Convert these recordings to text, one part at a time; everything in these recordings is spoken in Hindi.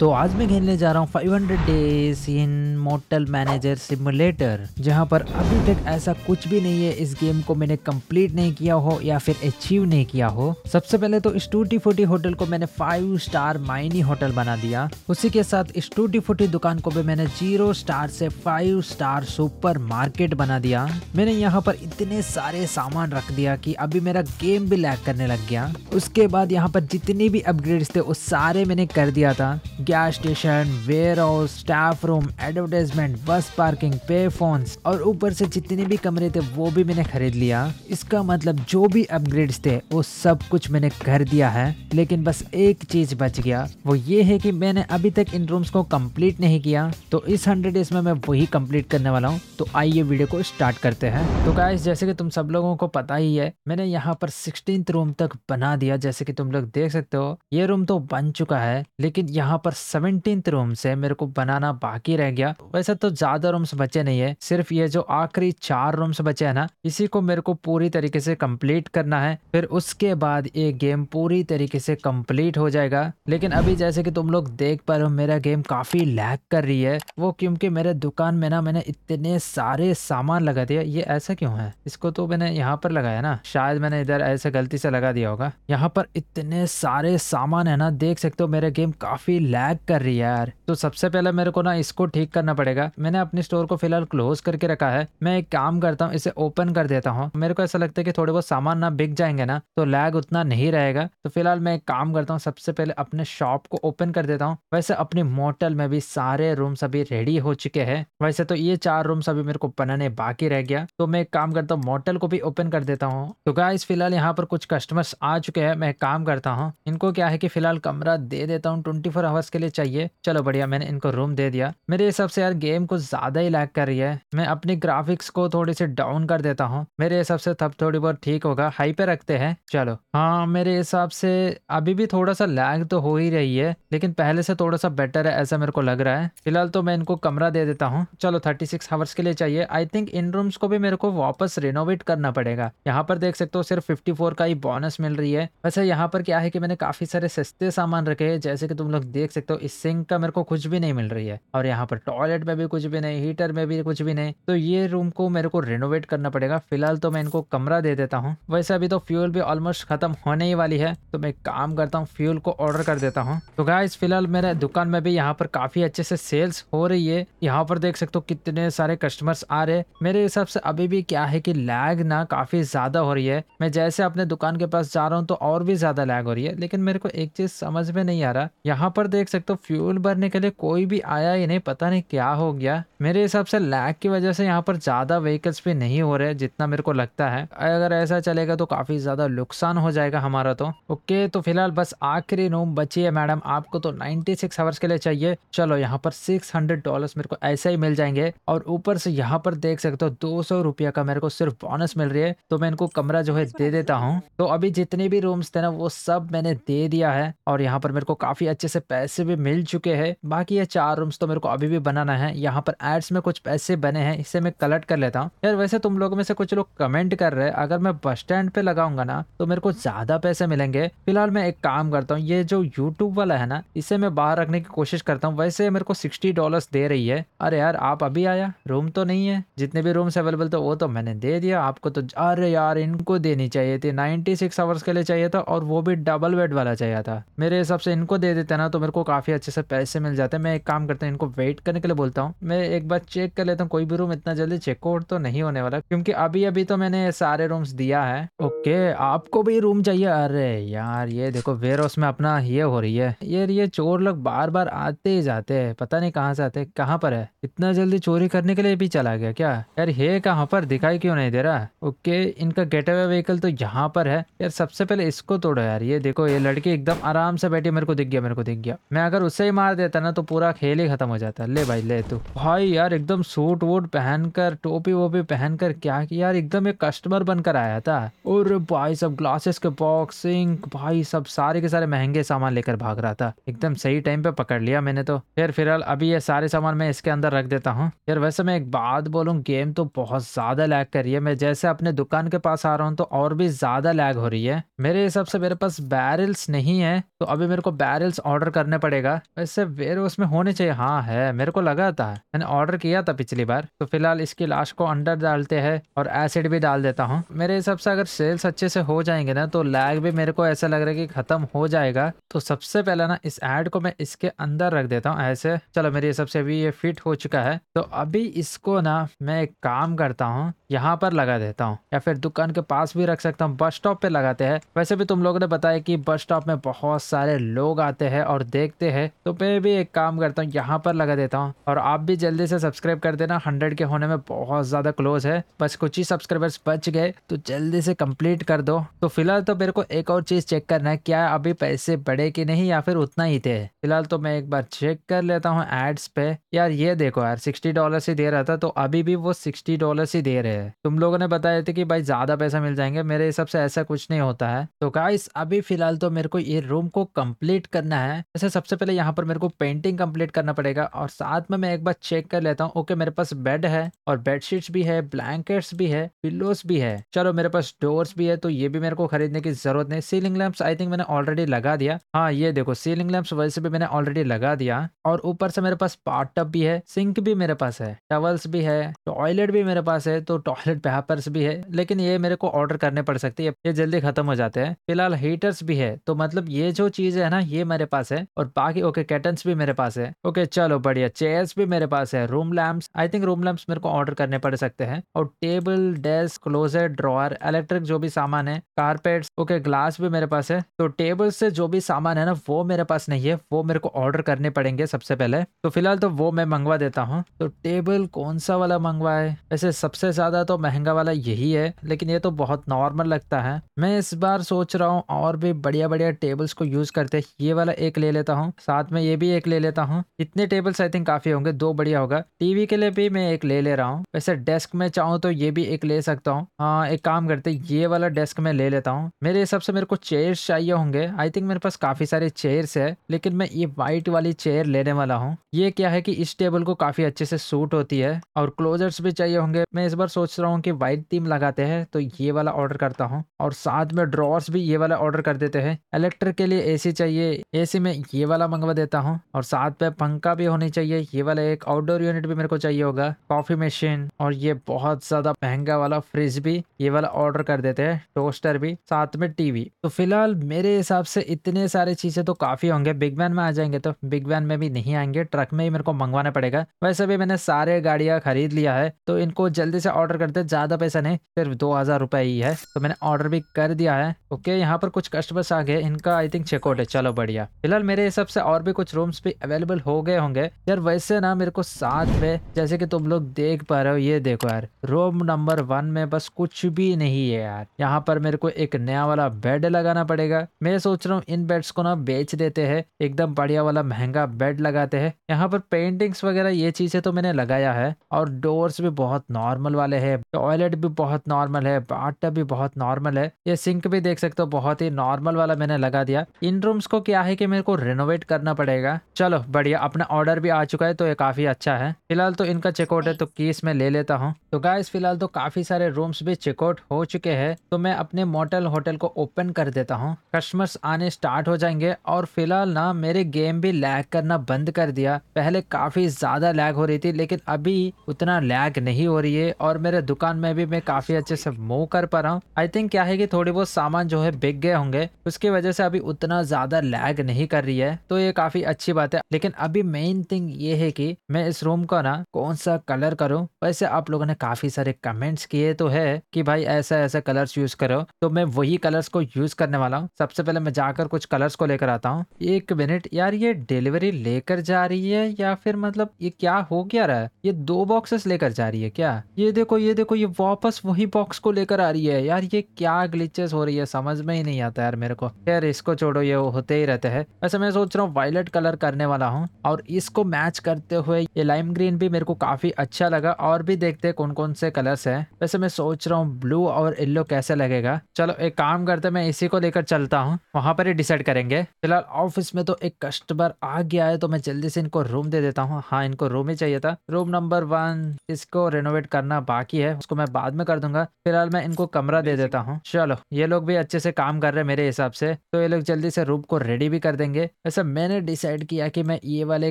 तो आज मैं खेलने जा रहा हूँ 500 days in motel manager simulator जहाँ पर अभी तक ऐसा कुछ भी नहीं है इस गेम को मैंने कंप्लीट नहीं किया हो या फिर अचीव नहीं किया हो सबसे पहले तो इस टूटी फूटी होटल को मैंने फाइव स्टार माइनी होटल बना दिया उसी के साथ इस टूटी फूटी दुकान को भी मैंने जीरो स्टार से फाइव स्टार सुपर मार्केट बना दिया मैंने यहाँ पर इतने सारे सामान रख दिया की अभी मेरा गेम भी लैक करने लग गया उसके बाद यहाँ पर जितनी भी अपग्रेड थे वो सारे मैंने कर दिया था gas station warehouse staff room advertisement bus parking पे फोन और ऊपर से जितने भी कमरे थे वो भी मैंने खरीद लिया इसका मतलब जो भी अपग्रेड थे वो सब कुछ मैंने कर दिया है लेकिन बस एक चीज बच गया वो ये है कि मैंने अभी तक इन रूम्स को कंप्लीट नहीं किया तो इस हंड्रेड डेज में मैं वही कंप्लीट करने वाला हूँ तो आइए वीडियो को स्टार्ट करते हैं तो क्या जैसे कि तुम सब लोगों को पता ही है मैंने यहाँ पर सिक्सटीन रूम तक बना दिया जैसे कि तुम लोग देख सकते हो ये रूम तो बन चुका है लेकिन यहाँ पर सेवनटीन रूम से मेरे को बनाना बाकी रह गया वैसे तो ज्यादा रूम्स बचे नहीं है सिर्फ ये जो आखिरी चार रूम्स बचे है ना इसी को मेरे को पूरी तरीके से कंप्लीट करना है फिर उसके बाद ये गेम पूरी तरीके से कंप्लीट हो जाएगा लेकिन अभी जैसे कि तुम लोग देख पा रहे हो मेरा गेम काफी लैग कर रही है वो क्योंकि मेरे दुकान में ना मैंने इतने सारे सामान लगा दिया ये ऐसा क्यों है इसको तो मैंने यहाँ पर लगाया ना शायद मैंने इधर ऐसे गलती से लगा दिया होगा यहाँ पर इतने सारे सामान है ना देख सकते हो मेरा गेम काफी लैग लैग कर रही है यार तो सबसे पहले मेरे को ना इसको ठीक करना पड़ेगा मैंने अपने स्टोर को फिलहाल क्लोज करके रखा है मैं एक काम करता हूँ इसे ओपन कर देता हूँ मेरे को ऐसा लगता है कि थोड़े बहुत सामान ना बिक जाएंगे ना तो लैग उतना नहीं रहेगा तो फिलहाल मैं एक काम करता हूँ सबसे पहले अपने शॉप को ओपन कर देता हूँ वैसे अपने मोटल में भी सारे रूम अभी रेडी हो चुके हैं वैसे तो ये चार रूम अभी मेरे को बनाने बाकी रह गया तो मैं एक काम करता हूँ मोटल को भी ओपन कर देता हूँ तो इस फिलहाल यहाँ पर कुछ कस्टमर्स आ चुके हैं मैं काम करता हूँ इनको क्या है कि फिलहाल कमरा दे देता हूँ ट्वेंटी फोर आवर्स के लिए चाहिए चलो बढ़िया मैंने इनको रूम दे दिया मेरे हिसाब से यार गेम कुछ ज्यादा ही लैग कर रही है मैं अपनी ग्राफिक्स को थोड़ी सी डाउन कर देता हूँ मेरे हिसाब से तब थोड़ी बहुत ठीक होगा हाई पे रखते हैं चलो हाँ मेरे हिसाब से अभी भी थोड़ा सा लैग तो हो ही रही है लेकिन पहले से थोड़ा सा बेटर है ऐसा मेरे को लग रहा है फिलहाल तो मैं इनको कमरा दे देता हूँ चलो थर्टी सिक्स आवर्स के लिए चाहिए आई थिंक इन रूम्स को भी मेरे को वापस रिनोवेट करना पड़ेगा यहाँ पर देख सकते हो सिर्फ फिफ्टी फोर का ही बोनस मिल रही है वैसे यहाँ पर क्या है कि मैंने काफी सारे सस्ते सामान रखे हैं जैसे कि तुम लोग देख सकते सकते हो इस सिंक का मेरे को कुछ भी नहीं मिल रही है और यहाँ पर टॉयलेट में भी कुछ भी नहीं हीटर में भी कुछ भी नहीं तो ये रूम को मेरे को रिनोवेट करना पड़ेगा फिलहाल तो मैं इनको कमरा दे देता हूँ वैसे अभी तो फ्यूल भी ऑलमोस्ट खत्म होने ही वाली है तो मैं काम करता हूँ फ्यूल को ऑर्डर कर देता हूँ तो गाइस फिलहाल मेरे दुकान में भी यहाँ पर काफी अच्छे से सेल्स हो रही है यहाँ पर देख सकते हो कितने सारे कस्टमर्स आ रहे हैं मेरे हिसाब से अभी भी क्या है कि लैग ना काफी ज्यादा हो रही है मैं जैसे अपने दुकान के पास जा रहा हूँ तो और भी ज्यादा लैग हो रही है लेकिन मेरे को एक चीज समझ में नहीं आ रहा यहाँ पर देख सकते हो फ्यूल भरने के लिए कोई भी आया ही नहीं पता नहीं क्या हो गया मेरे हिसाब से लैग की वजह से यहाँ पर ज़्यादा व्हीकल्स भी नहीं हो रहे जितना मेरे को लगता है अगर ऐसा चलेगा तो काफ़ी ज़्यादा नुकसान हो जाएगा हमारा तो ओके तो फिलहाल बस आखिरी रूम बची है मैडम आपको तो नाइनटी सिक्स आवर्स के लिए चाहिए चलो यहाँ पर सिक्स हंड्रेड डॉलर मेरे को ऐसे ही मिल जाएंगे और ऊपर से यहाँ पर देख सकते हो दो सौ रुपया का मेरे को सिर्फ बोनस मिल रही है तो मैं इनको कमरा जो है दे देता हूँ तो अभी जितने भी रूम्स थे ना वो सब मैंने दे दिया है और यहाँ पर मेरे को काफ़ी अच्छे से पैसे पैसे भी मिल चुके हैं बाकी ये चार रूम्स तो मेरे को अभी भी बनाना है यहाँ पर एड्स में कुछ पैसे बने हैं इसे मैं कलेक्ट कर लेता हूँ यार वैसे तुम लोगों में से कुछ लोग कमेंट कर रहे हैं अगर मैं बस स्टैंड पे लगाऊंगा ना तो मेरे को ज्यादा पैसे मिलेंगे फिलहाल मैं एक काम करता हूँ ये जो यूट्यूब वाला है ना इसे मैं बाहर रखने की कोशिश करता हूँ वैसे मेरे को सिक्सटी डॉलर दे रही है अरे यार आप अभी आया रूम तो नहीं है जितने भी रूम्स अवेलेबल थे वो तो मैंने दे दिया आपको तो अरे यार इनको देनी चाहिए थी नाइनटी आवर्स के लिए चाहिए था और वो भी डबल बेड वाला चाहिए था मेरे हिसाब से इनको दे देते ना तो मेरे को काफ़ी अच्छे से पैसे मिल जाते हैं मैं एक काम करता हूँ इनको वेट करने के लिए बोलता हूँ मैं एक बार चेक कर लेता हूँ कोई भी रूम इतना जल्दी चेकआउट तो नहीं होने वाला क्योंकि अभी अभी तो मैंने सारे रूम्स दिया है ओके आपको भी रूम चाहिए अरे यार ये देखो वेयर हाउस में अपना ये हो रही है ये ये चोर लोग बार बार आते ही जाते हैं पता नहीं कहाँ से आते कहाँ पर है इतना जल्दी चोरी करने के लिए भी चला गया क्या यार ये कहाँ पर दिखाई क्यों नहीं दे रहा ओके इनका गेट अवे व्हीकल तो यहाँ पर है यार सबसे पहले इसको तोड़ो यार ये देखो ये लड़की एकदम आराम से बैठी मेरे को दिख गया मेरे को दिख गया मैं मैं अगर उसे ही मार देता ना तो पूरा खेल ही खत्म हो जाता ले भाई ले तू भाई यार एकदम सूट वूट पहनकर टोपी वोपी पहनकर क्या किया यार एकदम एक कस्टमर बनकर आया था और भाई सब ग्लासेस के बॉक्सिंग भाई सब सारे के सारे महंगे सामान लेकर भाग रहा था एकदम सही टाइम पे पकड़ लिया मैंने तो फिर फिलहाल अभी ये सारे सामान मैं इसके अंदर रख देता हूँ यार वैसे मैं एक बात बोलूँ गेम तो बहुत ज्यादा लैग कर रही है मैं जैसे अपने दुकान के पास आ रहा हूँ तो और भी ज्यादा लैग हो रही है मेरे हिसाब से मेरे पास बैरल्स नहीं है तो अभी मेरे को बैरल्स ऑर्डर करने पड़े पड़ेगा वैसे वेर उसमें होने चाहिए हाँ है मेरे को लगा था मैंने ऑर्डर किया था पिछली बार तो फिलहाल इसकी लाश को अंडर डालते हैं और एसिड भी डाल देता हूँ मेरे हिसाब से अगर सेल्स अच्छे से हो जाएंगे ना तो लैग भी मेरे को ऐसा लग रहा है कि खत्म हो जाएगा तो सबसे पहले ना इस एड को मैं इसके अंदर रख देता हूँ ऐसे चलो मेरे हिसाब से अभी ये फिट हो चुका है तो अभी इसको ना मैं एक काम करता हूँ यहाँ पर लगा देता हूँ या फिर दुकान के पास भी रख सकता हूँ बस स्टॉप पे लगाते हैं वैसे भी तुम लोगों ने बताया कि बस स्टॉप में बहुत सारे लोग आते हैं और देख सकते हैं तो मैं भी एक काम करता हूँ यहाँ पर लगा देता हूँ और आप भी जल्दी से सब्सक्राइब कर देना हंड्रेड के होने में बहुत ज़्यादा क्लोज है बस कुछ ही सब्सक्राइबर्स बच गए तो जल्दी से कम्प्लीट कर दो तो फिलहाल तो मेरे को एक और चीज़ चेक करना है क्या अभी पैसे बढ़े कि नहीं या फिर उतना ही थे फिलहाल तो मैं एक बार चेक कर लेता हूँ एड्स पे यार ये देखो यार सिक्सटी डॉलर ही दे रहा था तो अभी भी वो सिक्सटी डॉलर ही दे रहे हैं तुम लोगों ने बताया था कि भाई ज़्यादा पैसा मिल जाएंगे मेरे हिसाब से ऐसा कुछ नहीं होता है तो गाइस अभी फिलहाल तो मेरे को ये रूम को कंप्लीट करना है सबसे सबसे पहले यहाँ पर मेरे को पेंटिंग कंप्लीट करना पड़ेगा और साथ में मैं एक बार चेक कर लेता हूँ ओके मेरे पास बेड है और बेडशीट भी है ब्लैंकेट्स भी है पिल्लोज भी है चलो मेरे पास डोर्स भी है तो ये भी मेरे को खरीदने की जरूरत नहीं सीलिंग लैम्प्स आई थिंक मैंने ऑलरेडी लगा दिया हाँ ये देखो सीलिंग लैम्प्स वैसे भी मैंने ऑलरेडी लगा दिया और ऊपर से मेरे पास पार्ट पार्टअप भी है सिंक भी मेरे पास है टवल्स भी है टॉयलेट भी मेरे पास है तो टॉयलेट पेपर्स भी है लेकिन ये मेरे को ऑर्डर करने पड़ सकती है ये जल्दी खत्म हो जाते हैं फिलहाल हीटर्स भी है तो मतलब ये जो चीज है ना ये मेरे पास है और बाकी ओके कैटन्स भी मेरे पास है ओके चलो बढ़िया चेयर्स भी मेरे पास है room lamps I think room lamps मेरे को ऑर्डर करने पड़ सकते हैं और table desk closer drawer electric जो भी सामान है कारपेट्स ओके ग्लास भी मेरे पास है तो टेबल से जो भी सामान है ना वो मेरे पास नहीं है वो मेरे को ऑर्डर करने पड़ेंगे सबसे पहले तो फिलहाल तो वो मैं मंगवा देता हूँ तो टेबल कौन सा वाला मंगवाए वैसे सबसे ज्यादा तो महंगा वाला यही है लेकिन ये तो बहुत नॉर्मल लगता है मैं इस बार सोच रहा हूँ और भी बढ़िया बढ़िया टेबल्स को यूज करते ये वाला एक ले लेता हूँ हूँ साथ में ये भी एक ले लेता हूँ इतने टेबल्स आई थिंक काफी होंगे दो बढ़िया होगा टीवी के लिए भी मैं एक ले ले रहा हूँ वैसे डेस्क में चाहूँ तो ये भी एक ले सकता हूँ हाँ एक काम करते ये वाला डेस्क में ले लेता हूँ मेरे हिसाब से मेरे को चेयर्स चाहिए होंगे आई थिंक मेरे पास काफी सारे चेयर्स है लेकिन मैं ये व्हाइट वाली चेयर लेने वाला हूँ ये क्या है की इस टेबल को काफी अच्छे से सूट होती है और क्लोजर्स भी चाहिए होंगे मैं इस बार सोच रहा हूँ की व्हाइट थीम लगाते हैं तो ये वाला ऑर्डर करता हूँ और साथ में ड्रॉर्स भी ये वाला ऑर्डर कर देते हैं इलेक्ट्रिक के लिए एसी चाहिए एसी में ये वाला मंगवा देता हूँ और साथ में पंखा भी होनी चाहिए ये वाला एक आउटडोर यूनिट भी मेरे को चाहिए होगा कॉफी मशीन और ये बहुत ज्यादा महंगा वाला फ्रिज भी ये वाला ऑर्डर कर देते हैं टोस्टर भी साथ में टीवी तो फिलहाल मेरे हिसाब से इतने सारे चीजें तो काफी होंगे बिग वैन में आ जाएंगे तो बिग वैन में भी नहीं आएंगे ट्रक में ही मेरे को मंगवाना पड़ेगा वैसे भी मैंने सारे गाड़िया खरीद लिया है तो इनको जल्दी से ऑर्डर करते ज्यादा पैसा नहीं सिर्फ दो हजार ही है तो मैंने ऑर्डर भी कर दिया है ओके यहाँ पर कुछ कस्टमर्स आ गए इनका आई थिंक चेकआउट है चलो बढ़िया फिलहाल मेरे हिसाब हिसाब से और भी कुछ रूम्स भी अवेलेबल हो गए होंगे यार वैसे ना मेरे को साथ में जैसे कि तुम लोग देख पा रहे हो ये देखो यार रूम नंबर वन में बस कुछ भी नहीं है यार यहाँ पर मेरे को एक नया वाला बेड लगाना पड़ेगा मैं सोच रहा हूँ इन बेड्स को ना बेच देते हैं एकदम बढ़िया वाला महंगा बेड लगाते हैं यहाँ पर पेंटिंग्स वगैरह ये चीजें तो मैंने लगाया है और डोर्स भी बहुत नॉर्मल वाले है टॉयलेट भी बहुत नॉर्मल है बाटा भी बहुत नॉर्मल है ये सिंक भी देख सकते हो बहुत ही नॉर्मल वाला मैंने लगा दिया इन रूम्स को क्या है कि मेरे को रेनोवेट वेट करना पड़ेगा चलो बढ़िया अपना ऑर्डर भी आ चुका है तो ये काफी अच्छा है फिलहाल तो इनका चेकआउट है तो कीस में ले लेता हूँ तो गाइस फिलहाल तो काफी सारे रूम्स भी चेकआउट हो चुके हैं तो मैं अपने मोटल होटल को ओपन कर देता हूँ कस्टमर्स आने स्टार्ट हो जाएंगे और फिलहाल ना मेरे गेम भी लैग करना बंद कर दिया पहले काफी ज्यादा लैग हो रही थी लेकिन अभी उतना लैग नहीं हो रही है और मेरे दुकान में भी मैं काफी अच्छे से मूव कर पा रहा हूँ आई थिंक क्या है की थोड़ी बहुत सामान जो है बिक गए होंगे उसकी वजह से अभी उतना ज्यादा लैग नहीं कर रही है तो ये काफी अच्छी बात है लेकिन अभी मेन थिंग ये है कि मैं इस रूम का ना कौन सा कलर करूं वैसे आप लोगों ने काफी सारे कमेंट्स किए तो है कि भाई ऐसा ऐसा कलर्स यूज करो तो मैं वही कलर्स को यूज करने वाला हूँ सबसे पहले मैं जाकर कुछ कलर्स को लेकर आता हूँ एक मिनट यार ये डिलीवरी लेकर जा रही है या फिर मतलब ये क्या हो गया रहा है ये दो बॉक्सेस लेकर जा रही है क्या ये देखो ये देखो ये वापस वही बॉक्स को लेकर आ रही है यार ये क्या ग्लिचेस हो रही है समझ में ही नहीं आता यार मेरे को यार इसको छोड़ो ये होते ही रहते हैं वैसे मैं सोच सोच रहा हूँ वायलेट कलर करने वाला हूँ और इसको मैच करते हुए ये लाइम ग्रीन भी मेरे को काफी अच्छा लगा और भी देखते हैं कौन कौन से कलर्स है वैसे मैं सोच रहा हूँ ब्लू और येल्लो कैसे लगेगा चलो एक काम करते मैं इसी को लेकर चलता हूँ वहां पर ही डिसाइड करेंगे फिलहाल ऑफिस में तो एक कस्टमर आ गया है तो मैं जल्दी से इनको रूम दे देता हूँ हाँ इनको रूम ही चाहिए था रूम नंबर वन इसको रेनोवेट करना बाकी है उसको मैं बाद में कर दूंगा फिलहाल मैं इनको कमरा दे देता हूँ चलो ये लोग भी अच्छे से काम कर रहे हैं मेरे हिसाब से तो ये लोग जल्दी से रूम को रेडी भी कर देंगे वैसे सब मैंने डिसाइड किया कि मैं ये वाले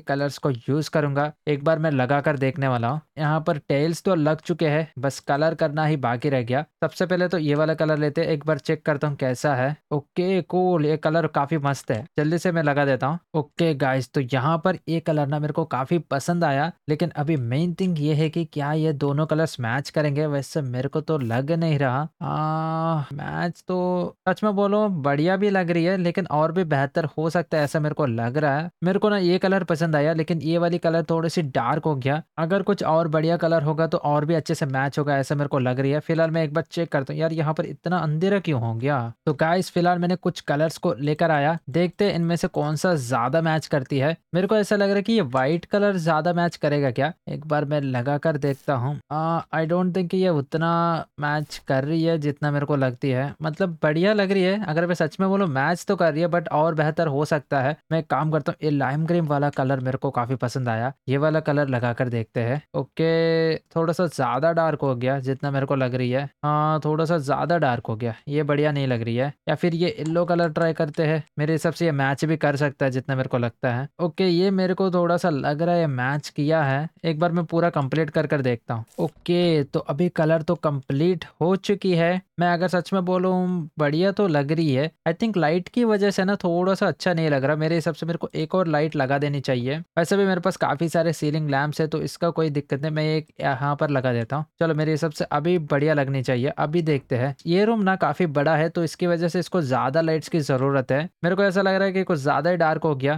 कलर्स को यूज़ करूंगा एक बार मैं लगा कर देखने वाला हूँ यहाँ पर टेल्स तो लग चुके हैं बस कलर करना ही बाकी रह गया सबसे पहले तो ये वाला कलर लेते एक बार चेक करता हूँ कैसा है ओके कूल ये कलर काफ़ी मस्त है जल्दी से मैं लगा देता हूँ ओके गाइज तो यहाँ पर ये कलर ना मेरे को काफ़ी पसंद आया लेकिन अभी मेन थिंग ये है की क्या ये दोनों कलर मैच करेंगे वैसे मेरे को तो लग नहीं रहा मैच तो सच में बोलो बढ़िया भी लग रही है लेकिन और भी बेहतर हो सकता है ऐसा मेरे को लग रहा है मेरे को ना ये कलर पसंद आया लेकिन ये वाली कलर थोड़ी सी डार्क हो गया अगर कुछ और बढ़िया कलर होगा तो और भी अच्छे से मैच होगा ऐसा मेरे को लग रही है फिलहाल मैं एक बार चेक करता हूँ यार यहाँ पर इतना अंधेरा क्यों हो गया तो गाइस फिलहाल मैंने कुछ कलर को लेकर आया देखते इनमें से कौन सा ज्यादा मैच करती है मेरे को ऐसा लग रहा है कि ये व्हाइट कलर ज्यादा मैच करेगा क्या एक बार मैं लगा कर देखता हूँ आई डोंट थिंक ये उतना मैच कर रही है जितना मेरे को लगती है मतलब बढ़िया लग रही है अगर मैं सच में बोलूँ मैच तो कर रही है बट और बेहतर हो सकता है मैं काम करता हूँ ये लाइम ग्रीन वाला कलर मेरे को काफ़ी पसंद आया ये वाला कलर लगा कर देखते है ओके थोड़ा सा ज़्यादा डार्क हो गया जितना मेरे को लग रही है हाँ थोड़ा सा ज़्यादा डार्क हो गया ये बढ़िया नहीं लग रही है या फिर ये येल्लो कलर ट्राई करते है मेरे हिसाब से ये मैच भी कर सकता है जितना मेरे को लगता है ओके ये मेरे को थोड़ा सा लग रहा है मैच किया है एक बार मैं पूरा कम्प्लीट कर कर देखता हूँ ओके तो अभी कलर तो कम्प्लीट हो चुकी है मैं अगर सच में बोलू बढ़िया तो लग रही है आई थिंक लाइट की वजह से ना थोड़ा सा अच्छा नहीं लग रहा मेरे हिसाब से मेरे को एक और लाइट लगा देनी चाहिए वैसे भी मेरे पास काफ़ी सारे सीलिंग लैम्प्स है तो इसका कोई दिक्कत नहीं मैं एक यहाँ पर लगा देता हूँ चलो मेरे हिसाब से अभी बढ़िया लगनी चाहिए अभी देखते हैं ये रूम ना काफ़ी बड़ा है तो इसकी वजह से इसको ज़्यादा लाइट्स की ज़रूरत है मेरे को ऐसा लग रहा है कि कुछ ज़्यादा ही डार्क हो गया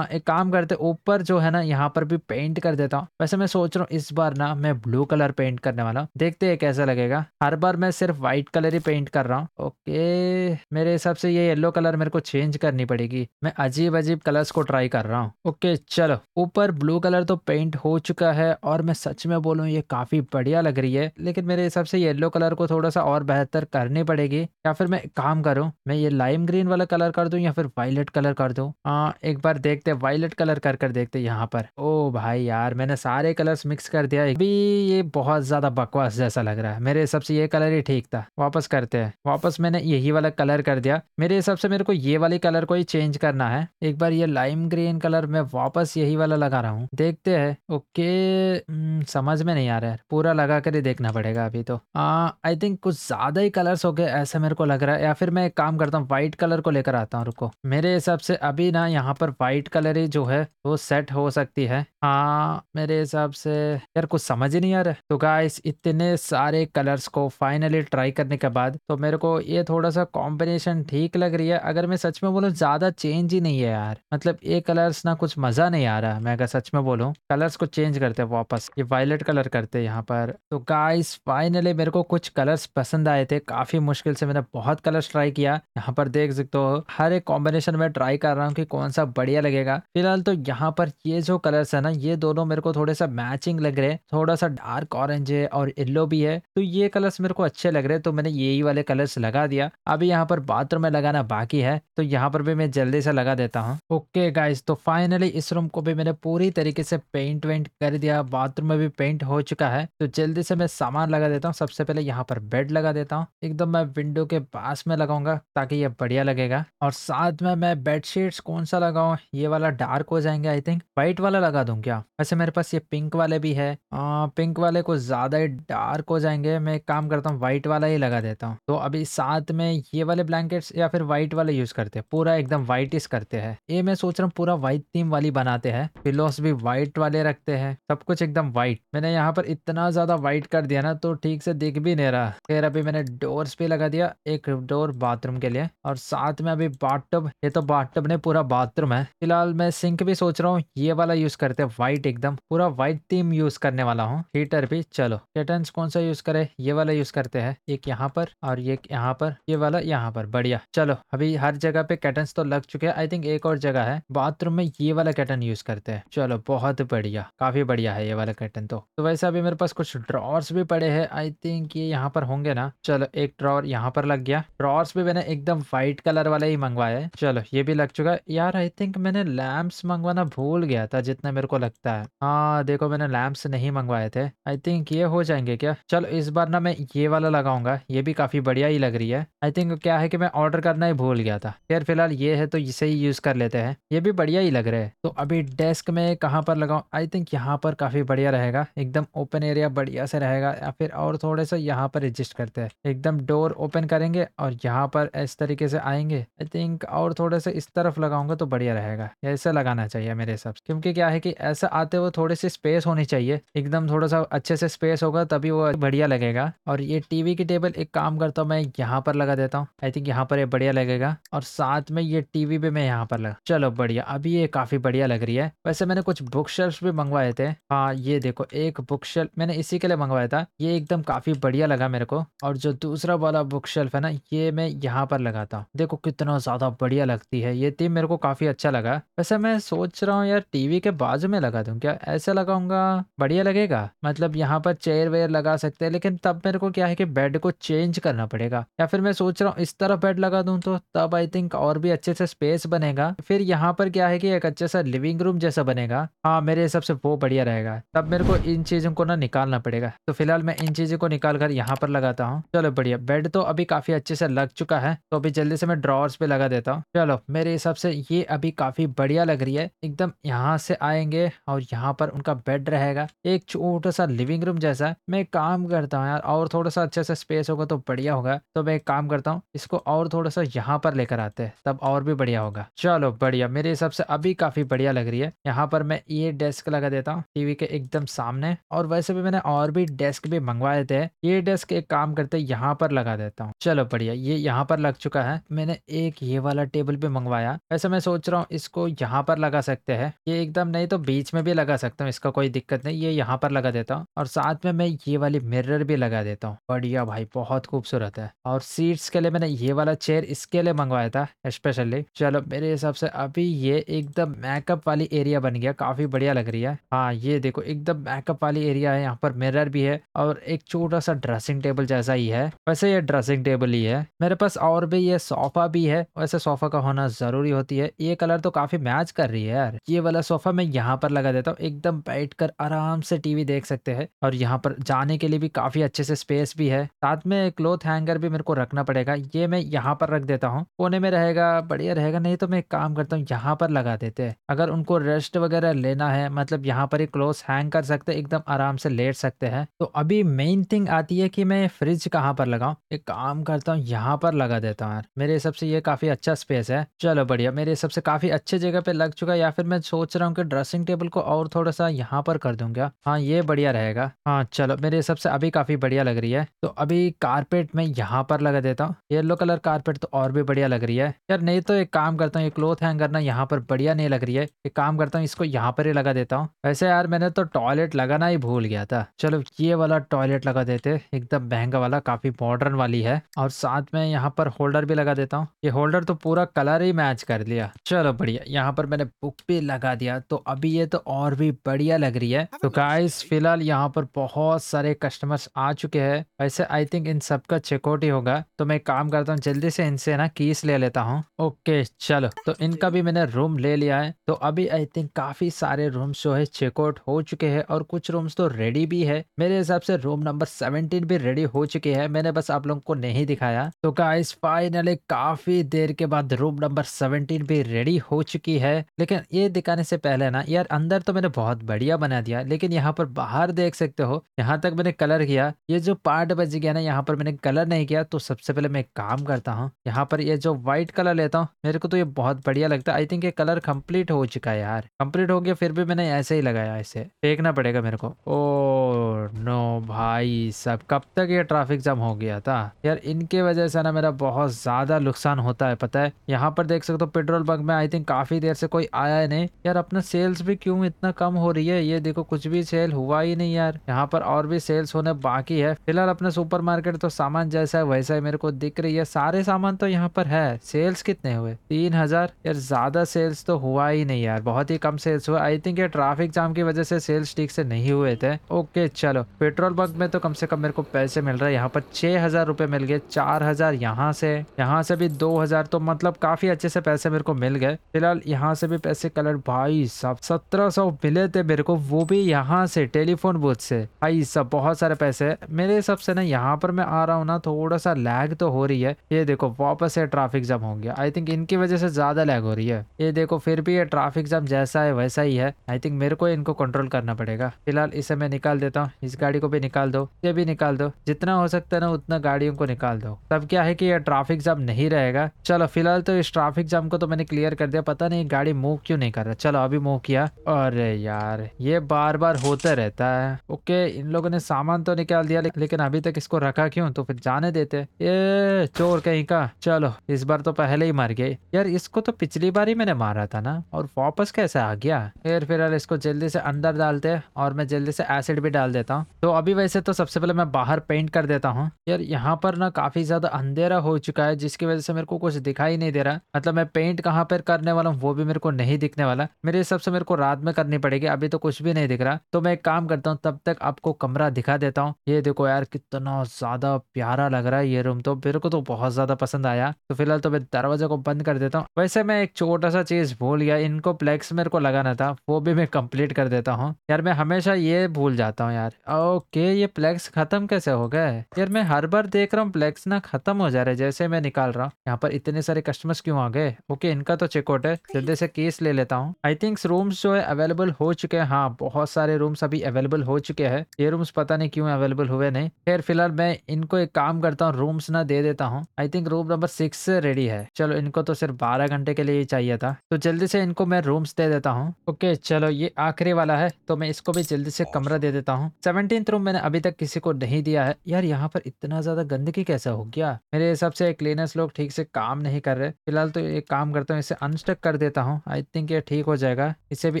एक काम करते ऊपर जो है ना यहाँ पर भी पेंट कर देता हूँ वैसे मैं सोच रहा हूँ इस बार ना मैं ब्लू कलर पेंट करने वाला हूँ देखते है कैसा लगेगा हर बार मैं सिर्फ व्हाइट कलर ही पेंट कर रहा हूँ ओके मेरे हिसाब से ये येलो कलर मेरे को चेंज करनी पड़ेगी मैं अजीब अजीब कलर्स को ट्राई कर रहा हूँ ओके चलो ऊपर ब्लू कलर तो पेंट हो चुका है और मैं सच में बोलू ये काफ़ी बढ़िया लग रही है लेकिन मेरे हिसाब से येलो कलर को थोड़ा सा और बेहतर करनी पड़ेगी या फिर मैं काम करूँ मैं ये लाइम ग्रीन वाला कलर कर दू या फिर वायलेट कलर कर दू हाँ एक बार देखते वायलेट कलर कर कर देखते यहाँ पर ओ भाई यार मैंने सारे कलर मिक्स कर दिया अभी ये बहुत ज़्यादा बकवास जैसा लग रहा है मेरे हिसाब से ये कलर ही ठीक था वापस करते हैं वापस मैंने यही वाला कलर कर दिया मेरे हिसाब से मेरे को ये वाले कलर को ही चेंज करना है एक बार ये लाइम ग्रीन कलर में वापस यही वाला लगा रहा हूँ देखते हैं ओके हम्म, समझ में नहीं आ रहा है पूरा लगा कर ही देखना पड़ेगा अभी तो आई थिंक कुछ ज्यादा ही कलर्स हो गए ऐसा मेरे को लग रहा है या फिर मैं एक काम करता हूँ व्हाइट कलर को लेकर आता हूँ रुको मेरे हिसाब से अभी ना यहाँ पर व्हाइट कलर ही जो है वो सेट हो सकती है हाँ मेरे हिसाब से यार कुछ समझ ही नहीं आ रहा है। तो गाइस इतने सारे कलर्स को फाइनली ट्राई करने के बाद तो मेरे को ये थोड़ा सा कॉम्बिनेशन ठीक लग रही है अगर मैं सच में बोलूँ ज्यादा चेंज ही नहीं है यार मतलब ये कलर्स ना कुछ मजा नहीं आ रहा है मैं अगर सच में बोलूँ कलर्स को चेंज करते हैं वापस ये वायलेट कलर करते हैं यहाँ पर तो गाइस फाइनली मेरे को कुछ कलर्स पसंद आए थे काफी मुश्किल से मैंने बहुत कलर्स ट्राई किया यहाँ पर देख सकते हो हर एक कॉम्बिनेशन में ट्राई कर रहा हूँ कि कौन सा बढ़िया लगेगा फिलहाल तो यहाँ पर ये जो कलर्स है ना ये दोनों मेरे को थोड़े सा मैचिंग लग रहे हैं थोड़ा सा डार्क ऑरेंज है और येल्लो भी है तो ये कलर्स मेरे को अच्छे लग रहे हैं तो मैंने यही वाले कलर्स लगा दिया अभी यहाँ पर बाथरूम में लगाना बाकी है तो यहाँ पर भी मैं जल्दी से लगा देता हूँ ओके गाइज तो फाइनली इस रूम को भी मैंने पूरी तरीके से पेंट वेंट कर दिया बाथरूम में भी पेंट हो चुका है तो जल्दी से मैं सामान लगा देता हूँ सबसे पहले यहाँ पर बेड लगा देता हूँ एकदम मैं विंडो के पास में लगाऊंगा ताकि ये बढ़िया लगेगा और साथ में मैं बेडशीट्स कौन सा लगाऊँ ये वाला डार्क हो जाएंगे आई थिंक व्हाइट वाला लगा दूंगा हूँ क्या वैसे मेरे पास ये पिंक वाले भी है आ, पिंक वाले को ज़्यादा ही डार्क हो जाएंगे मैं एक काम करता हूँ व्हाइट वाला ही लगा देता हूँ तो अभी साथ में ये वाले ब्लैंकेट या फिर व्हाइट वाले यूज़ करते हैं पूरा एकदम व्हाइट करते हैं ये मैं सोच रहा हूँ पूरा व्हाइट थीम वाली बनाते हैं पिलोस भी व्हाइट वाले रखते हैं सब कुछ एकदम व्हाइट मैंने यहाँ पर इतना ज़्यादा व्हाइट कर दिया ना तो ठीक से दिख भी नहीं रहा फिर अभी मैंने डोर्स भी लगा दिया एक डोर बाथरूम के लिए और साथ में अभी बाथटब ये तो बाथटब ने पूरा बाथरूम है फिलहाल मैं सिंक भी सोच रहा हूँ ये वाला यूज़ करते वाइट एकदम पूरा व्हाइट थीम यूज करने वाला हूँ हीटर भी चलो कैटन कौन सा यूज करे ये वाला यूज करते हैं एक यहाँ पर और एक यहाँ पर ये वाला यहाँ पर बढ़िया चलो अभी हर जगह पे कैटन तो लग चुके हैं आई थिंक एक और जगह है बाथरूम में ये वाला कैटन यूज करते हैं चलो बहुत बढ़िया काफी बढ़िया है ये वाला कैटन तो, तो वैसे अभी मेरे पास कुछ ड्रॉर्स भी पड़े है आई थिंक ये यहाँ पर होंगे ना चलो एक ड्रॉर यहाँ पर लग गया ड्रॉर्स भी मैंने एकदम व्हाइट कलर वाला ही मंगवाया है चलो ये भी लग चुका यार आई थिंक मैंने लैम्प मंगवाना भूल गया था जितना मेरे को लगता है हाँ देखो मैंने लैम्प्स नहीं मंगवाए थे आई थिंक ये हो जाएंगे क्या चलो इस बार ना मैं ये वाला लगाऊंगा ये भी काफी बढ़िया ही लग रही है आई थिंक क्या है कि मैं ऑर्डर करना ही भूल गया था फिर फिलहाल ये है तो इसे ही यूज कर लेते हैं ये भी बढ़िया ही लग रहा है तो अभी डेस्क में कहाँ पर लगाऊ आई थिंक यहाँ पर काफी बढ़िया रहेगा एकदम ओपन एरिया बढ़िया से रहेगा या फिर और थोड़े से यहाँ पर एडजस्ट करते हैं एकदम डोर ओपन करेंगे और यहाँ पर इस तरीके से आएंगे आई थिंक और थोड़े से इस तरफ लगाऊंगा तो बढ़िया रहेगा ऐसे लगाना चाहिए मेरे हिसाब से क्योंकि क्या है कि ऐसे आते हुए थोड़े से स्पेस होनी चाहिए एकदम थोड़ा सा अच्छे से स्पेस होगा तभी वो बढ़िया लगेगा और ये टीवी की टेबल एक काम करता हूँ मैं यहाँ पर लगा देता हूँ आई थिंक यहाँ पर ये बढ़िया लगेगा और साथ में ये टीवी भी मैं यहाँ पर लगा चलो बढ़िया अभी ये काफी बढ़िया लग रही है वैसे मैंने कुछ बुक शेल्फ भी मंगवाए थे हाँ ये देखो एक बुक शेल्फ मैंने इसी के लिए मंगवाया था ये एकदम काफी बढ़िया लगा मेरे को और जो दूसरा वाला बुक शेल्फ है ना ये मैं यहाँ पर लगाता हूँ देखो कितना ज्यादा बढ़िया लगती है ये थीम मेरे को काफी अच्छा लगा वैसे मैं सोच रहा हूँ यार टीवी के बाजू में लगा दूं क्या ऐसे लगाऊंगा बढ़िया लगेगा मतलब यहाँ पर चेयर वेयर लगा सकते हैं लेकिन तब मेरे को क्या है कि बेड को चेंज करना पड़ेगा या फिर मैं सोच रहा हूँ इस तरफ बेड लगा दूँ तो तब आई थिंक और भी अच्छे से स्पेस बनेगा फिर यहाँ पर क्या है कि एक अच्छे सा लिविंग रूम जैसा बनेगा हाँ मेरे हिसाब से वो बढ़िया रहेगा तब मेरे को इन चीजों को ना निकालना पड़ेगा तो फिलहाल मैं इन चीजों को निकाल कर यहाँ पर लगाता हूँ चलो बढ़िया बेड तो अभी काफी अच्छे से लग चुका है तो अभी जल्दी से मैं ड्रॉर्स पे लगा देता हूँ चलो मेरे हिसाब से ये अभी काफी बढ़िया लग रही है एकदम यहाँ से आएंगे रहेंगे और यहाँ पर उनका बेड रहेगा एक छोटा सा लिविंग रूम जैसा मैं काम करता हूँ यार और थोड़ा सा अच्छा सा स्पेस होगा तो बढ़िया होगा तो मैं एक काम करता हूँ इसको और थोड़ा सा यहाँ पर लेकर आते हैं तब और भी बढ़िया होगा चलो बढ़िया मेरे हिसाब से अभी काफी बढ़िया लग रही है यहाँ पर मैं ये डेस्क लगा देता हूँ टीवी के एकदम सामने और वैसे भी मैंने और भी डेस्क भी मंगवा देते हैं ये डेस्क एक काम करते यहाँ पर लगा देता हूँ चलो बढ़िया ये यहाँ पर लग चुका है मैंने एक ये वाला टेबल भी मंगवाया वैसे मैं सोच रहा हूँ इसको यहाँ पर लगा सकते हैं ये एकदम नहीं तो बीच में भी लगा सकता हूँ इसका कोई दिक्कत नहीं ये यहाँ पर लगा देता हूँ और साथ में मैं ये वाली मिरर भी लगा देता हूँ बढ़िया भाई बहुत खूबसूरत है और सीट्स के लिए मैंने ये वाला चेयर इसके लिए मंगवाया था स्पेशली चलो मेरे हिसाब से अभी ये एकदम मैकअप वाली एरिया बन गया काफी बढ़िया लग रही है हाँ ये देखो एकदम मैकअप वाली एरिया है यहाँ पर मिरर भी है और एक छोटा सा ड्रेसिंग टेबल जैसा ही है वैसे ये ड्रेसिंग टेबल ही है मेरे पास और भी ये सोफा भी है वैसे सोफा का होना जरूरी होती है ये कलर तो काफी मैच कर रही है यार ये वाला सोफा मैं यहाँ पर लगा देता हूँ एकदम बैठ कर आराम से टीवी देख सकते हैं और यहाँ पर जाने के लिए भी काफी अच्छे से स्पेस भी है साथ में क्लोथ हैंगर भी मेरे को रखना पड़ेगा ये मैं यहाँ पर रख देता हूँ कोने में रहेगा बढ़िया रहेगा नहीं तो मैं एक काम करता हूँ यहाँ पर लगा देते हैं अगर उनको रेस्ट वगैरह लेना है मतलब यहाँ पर ही क्लोथ हैंग कर सकते एकदम आराम से लेट सकते हैं तो अभी मेन थिंग आती है कि मैं फ्रिज कहाँ पर लगाऊ एक काम करता हूँ यहाँ पर लगा देता हूँ यार मेरे हिसाब से ये काफी अच्छा स्पेस है चलो बढ़िया मेरे हिसाब से काफी अच्छे जगह पे लग चुका है या फिर मैं सोच रहा हूँ कि ड्रेसिंग टेबल को और थोड़ा सा यहाँ पर कर दूंगा हाँ ये बढ़िया रहेगा हाँ चलो मेरे हिसाब से अभी काफ़ी बढ़िया लग रही है तो अभी कारपेट में यहाँ पर लगा देता हूँ येलो कलर कारपेट तो और भी बढ़िया लग रही है यार नहीं तो एक काम करता हूँ ये क्लोथ हैंगर ना यहाँ पर बढ़िया नहीं लग रही है एक काम करता हूँ इसको यहाँ पर ही लगा देता हूँ वैसे यार मैंने तो टॉयलेट लगाना ही भूल गया था चलो ये वाला टॉयलेट लगा देते एकदम महंगा वाला काफ़ी मॉडर्न वाली है और साथ में यहाँ पर होल्डर भी लगा देता हूँ ये होल्डर तो पूरा कलर ही मैच कर लिया चलो बढ़िया यहाँ पर मैंने बुक भी लगा दिया तो अभी ये है तो और भी बढ़िया लग रही है तो गाइस फिलहाल यहाँ पर बहुत सारे कस्टमर्स आ चुके हैं वैसे आई थिंक इन सबका चेकआउट ही होगा तो मैं काम करता हूँ जल्दी से इनसे ना कीस ले लेता हूँ ओके चलो तो इनका भी मैंने रूम ले लिया है तो अभी आई थिंक काफी सारे रूम जो है चेकआउट हो चुके हैं और कुछ रूम्स तो रेडी भी है मेरे हिसाब से रूम नंबर सेवनटीन भी रेडी हो चुके हैं मैंने बस आप लोगों को नहीं दिखाया तो गाइस फाइनली काफी देर के बाद रूम नंबर सेवनटीन भी रेडी हो चुकी है लेकिन ये दिखाने से पहले ना यार अंदर तो मैंने बहुत बढ़िया बना दिया लेकिन यहाँ पर बाहर देख सकते हो यहाँ तक मैंने कलर किया ये जो पार्ट बच गया ना यहाँ पर मैंने कलर नहीं किया तो सबसे पहले मैं काम करता हूँ यहाँ पर ये जो व्हाइट कलर लेता हूँ मेरे को तो ये बहुत बढ़िया लगता है आई थिंक ये कलर कम्प्लीट हो चुका है यार कम्प्लीट हो गया फिर भी मैंने ऐसे ही लगाया इसे फेंकना पड़ेगा मेरे को ओ नो भाई सब कब तक ये ट्रैफिक जाम हो गया था यार इनके वजह से ना मेरा बहुत ज्यादा नुकसान होता है पता है यहाँ पर देख सकते हो पेट्रोल पंप में आई थिंक काफी देर से कोई आया नहीं यार अपना सेल्स भी क्यों इतना कम हो रही है ये देखो कुछ भी सेल हुआ ही नहीं यार यहाँ पर और भी सेल्स होने बाकी है फिलहाल सुपर सुपरमार्केट तो सामान जैसा है वैसा ही मेरे को दिख रही है सारे सामान तो यहाँ पर है सेल्स कितने हुए तीन हजार यार ज्यादा सेल्स तो हुआ ही नहीं यार बहुत ही कम सेल्स हुआ आई थिंक ये ट्रैफिक जाम की वजह से सेल्स ठीक से नहीं हुए थे ओके चलो पेट्रोल पंप में तो कम से कम मेरे को पैसे मिल रहा है यहाँ पर छह हजार रुपए मिल गए चार हजार यहाँ से यहाँ से भी दो हजार तो मतलब काफी अच्छे से पैसे मेरे को मिल गए फिलहाल यहाँ से भी पैसे कलर भाई सब सब सत्रह सौ मिले थे मेरे को वो भी यहाँ से टेलीफोन बूथ से भाई सब बहुत सारे पैसे मेरे हिसाब से ना यहाँ पर मैं आ रहा हूँ ना थोड़ा सा लैग तो हो रही है ये देखो वापस से ट्रैफिक जाम हो गया आई थिंक इनकी वजह से ज्यादा लैग हो रही है ये देखो फिर भी ये ट्रैफिक जाम जैसा है वैसा ही है आई थिंक मेरे को इनको कंट्रोल करना पड़ेगा फिलहाल इसे मैं निकाल देता हूँ इस गाड़ी को भी निकाल दो ये भी निकाल दो जितना हो सकता है ना उतना गाड़ियों को निकाल दो तब क्या है कि यह ट्राफिक जाम नहीं रहेगा चलो फिलहाल तो इस ट्राफिक जाम को तो मैंने क्लियर कर दिया पता नहीं गाड़ी मूव क्यों नहीं कर रहा चलो अभी मूव किया अरे यार ये बार बार होते रहता है ओके इन लोगों ने सामान तो निकाल दिया लेकिन अभी तक इसको रखा क्यों तो फिर जाने देते ये चोर कहीं का चलो इस बार तो पहले ही मर गए यार इसको तो पिछली बार ही मैंने मारा था ना और वापस कैसे आ गया फिर यार इसको जल्दी से अंदर डालते और मैं जल्दी से एसिड भी डाल देता हूँ तो अभी वैसे तो सबसे पहले मैं बाहर पेंट कर देता हूँ यार यहाँ पर ना काफी ज्यादा अंधेरा हो चुका है जिसकी वजह से मेरे को कुछ दिखाई नहीं दे रहा मतलब मैं पेंट कहाँ पर करने वाला हूँ वो भी मेरे को नहीं दिखने वाला मेरे हिसाब से मेरे को रात में करनी पड़ेगी अभी तो कुछ भी नहीं दिख रहा तो मैं एक काम करता हूँ तब तक आपको कमरा दिखा देता हूँ ये देखो यार कितना ज्यादा प्यारा लग रहा है ये रूम तो मेरे को तो बहुत ज्यादा पसंद आया तो फिलहाल तो मैं दरवाजे को बंद कर देता हूँ वैसे मैं एक छोटा सा चीज भूल गया इनको प्लेक्स मेरे को लगाना था वो भी मैं कम्प्लीट कर देता हूँ यार मैं हमेशा ये भूल जाता हूँ यार ओके ये प्लेक्स खत्म कैसे हो गए यार मैं हर बार देख रहा हूँ प्लेक्स ना खत्म हो जा रहे जैसे मैं निकाल रहा हूँ यहाँ पर इतने सारे कस्टमर्स क्यों आ गए ओके इनका तो चेकआउट है जल्दी से केस ले लेता हूँ आई थिंक रूम्स जो है अवेलेबल हो चुके हैं हाँ बहुत सारे रूम्स अभी अवेलेबल हो चुके हैं ये रूम्स पता नहीं क्यों अवेलेबल हुए नहीं फिर फिलहाल मैं इनको एक काम करता हूँ रूम्स ना दे देता हूँ I think room number six ready है चलो इनको तो सिर्फ बारह घंटे के लिए ही चाहिए था तो जल्दी से इनको मैं रूम्स दे देता हूँ ओके चलो ये आखिरी वाला है तो मैं इसको भी जल्दी से कमरा दे देता हूँ सेवनटीन रूम मैंने अभी तक किसी को नहीं दिया है यार यहाँ पर इतना ज्यादा गंदगी कैसा हो गया मेरे हिसाब से क्लीनर्स लोग ठीक से काम नहीं कर रहे फिलहाल तो एक काम करता हूँ इसे अनस्टक कर देता हूँ आई थिंक ये ठीक हो जाएगा इसे भी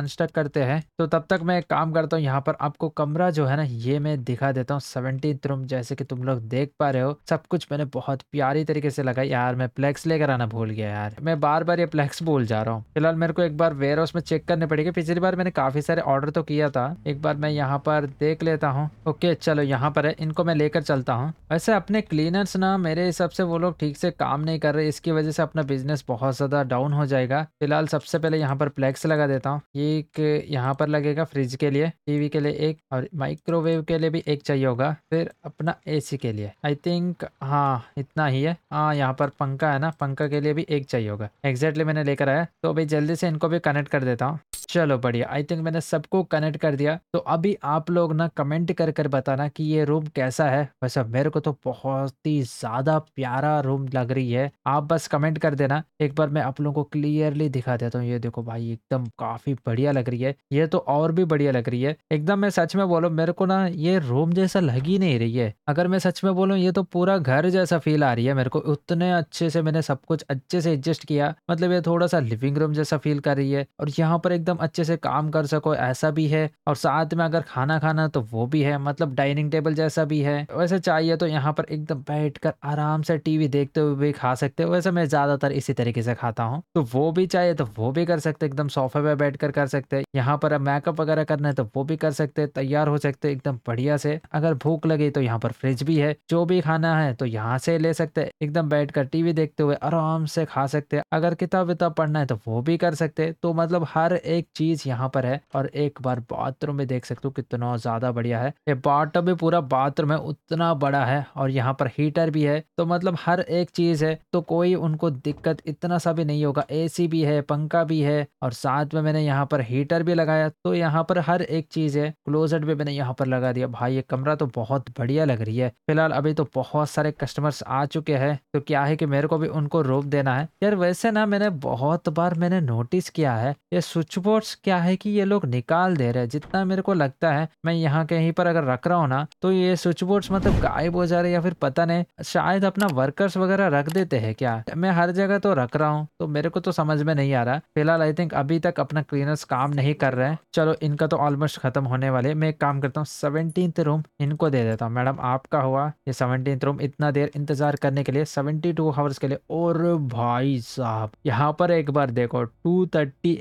अनस्टक करते हैं तो तब तक मैं काम करता हूँ यहाँ पर आपको कमरा जो है ना ये मैं दिखा देता हूँ सेवनटीन रूम जैसे कि तुम लोग देख पा रहे हो सब कुछ मैंने बहुत प्यारी तरीके से लगा यार मैं प्लेक्स लेकर आना भूल गया यार मैं बार बार ये प्लेक्स भूल जा रहा हूँ फिलहाल मेरे को एक बार वेयर हाउस में चेक करने पड़ेगी पिछली बार मैंने काफी सारे ऑर्डर तो किया था एक बार मैं यहाँ पर देख लेता हूँ ओके चलो यहाँ पर है इनको मैं लेकर चलता हूँ वैसे अपने क्लीनर्स ना मेरे हिसाब से वो लोग ठीक से काम नहीं कर रहे इसकी वजह से अपना बिजनेस बहुत ज्यादा डाउन हो जाएगा फिलहाल सबसे पहले यहाँ पर प्लेक्स लगा देता हूँ ये एक यहाँ पर लगेगा फ्रिज के लिए टीवी के लिए एक और माइक्रोवेव के लिए भी एक चाहिए होगा फिर अपना एसी के लिए आई थिंक हाँ इतना ही है हाँ यहाँ पर पंखा है ना पंखा के लिए भी एक चाहिए होगा एग्जैक्टली मैंने लेकर आया तो अभी जल्दी से इनको भी कनेक्ट कर देता हूँ चलो बढ़िया आई थिंक मैंने सबको कनेक्ट कर दिया तो अभी आप लोग ना कमेंट कर कर बताना कि ये रूम कैसा है वैसे मेरे को तो बहुत ही ज्यादा प्यारा रूम लग रही है आप बस कमेंट कर देना एक बार मैं आप लोगों को क्लियरली दिखा देता हूँ ये देखो भाई एकदम काफी बढ़िया लग रही है ये तो और भी बढ़िया लग रही है एकदम मैं सच में बोलू मेरे को ना ये रूम जैसा लग ही नहीं रही है अगर मैं सच में बोलूँ ये तो पूरा घर जैसा फील आ रही है मेरे को उतने अच्छे से मैंने सब कुछ अच्छे से एडजस्ट किया मतलब ये थोड़ा सा लिविंग रूम जैसा फील कर रही है और यहाँ पर एकदम अच्छे से काम कर सको ऐसा भी है और साथ में अगर खाना खाना तो वो भी है मतलब डाइनिंग टेबल जैसा भी है वैसे चाहिए तो यहाँ पर एकदम बैठ कर आराम से टीवी देखते हुए भी खा सकते हो वैसे मैं ज्यादातर इसी तरीके से खाता हूँ तो वो भी चाहिए तो वो भी कर सकते एकदम सोफे पे बैठ कर कर सकते हैं यहाँ पर मेकअप मैकअप वगैरह करना है तो वो भी कर सकते हैं तैयार हो सकते हैं एकदम बढ़िया से अगर भूख लगी तो यहाँ पर फ्रिज भी है जो भी खाना है तो यहाँ से ले सकते हैं एकदम बैठ कर टीवी देखते हुए आराम से खा सकते हैं अगर किताब विताब पढ़ना है तो वो भी कर सकते हैं तो मतलब हर एक चीज यहाँ पर है और एक बार बाथरूम में देख सकते हो कितना ज्यादा बढ़िया है ये बाथटब भी पूरा बाथरूम है उतना बड़ा है और यहाँ पर हीटर भी है तो मतलब हर एक चीज है तो कोई उनको दिक्कत इतना सा भी नहीं होगा ए भी है पंखा भी है और साथ में मैंने यहाँ पर हीटर भी लगाया तो यहाँ पर हर एक चीज़ है क्लोजेट भी मैंने यहाँ पर लगा दिया भाई ये कमरा तो बहुत बढ़िया लग रही है फिलहाल अभी तो बहुत सारे कस्टमर्स आ चुके हैं तो क्या है कि मेरे को भी उनको रोक देना है यार वैसे ना मैंने बहुत बार मैंने नोटिस किया है ये स्विच बोर्ड क्या है कि ये लोग निकाल दे रहे हैं जितना मेरे को लगता है मैं यहाँ कहीं पर अगर रख रहा हूँ ना तो ये स्विच बोर्ड मतलब गायब हो जा रहे या फिर पता नहीं शायद अपना वर्कर्स वगैरह रख देते हैं क्या मैं हर जगह तो रख रहा हूँ तो मेरे को तो समझ में नहीं आ रहा फिलहाल आई थिंक अभी तक अपना क्लीन कंटेनर्स काम नहीं कर रहे हैं चलो इनका तो ऑलमोस्ट खत्म होने वाले मैं एक काम करता हूँ सेवनटीन रूम इनको दे देता हूँ मैडम आपका हुआ ये सेवनटीन रूम इतना देर इंतजार करने के लिए सेवेंटी टू के लिए और भाई साहब यहाँ पर एक बार देखो टू थर्टी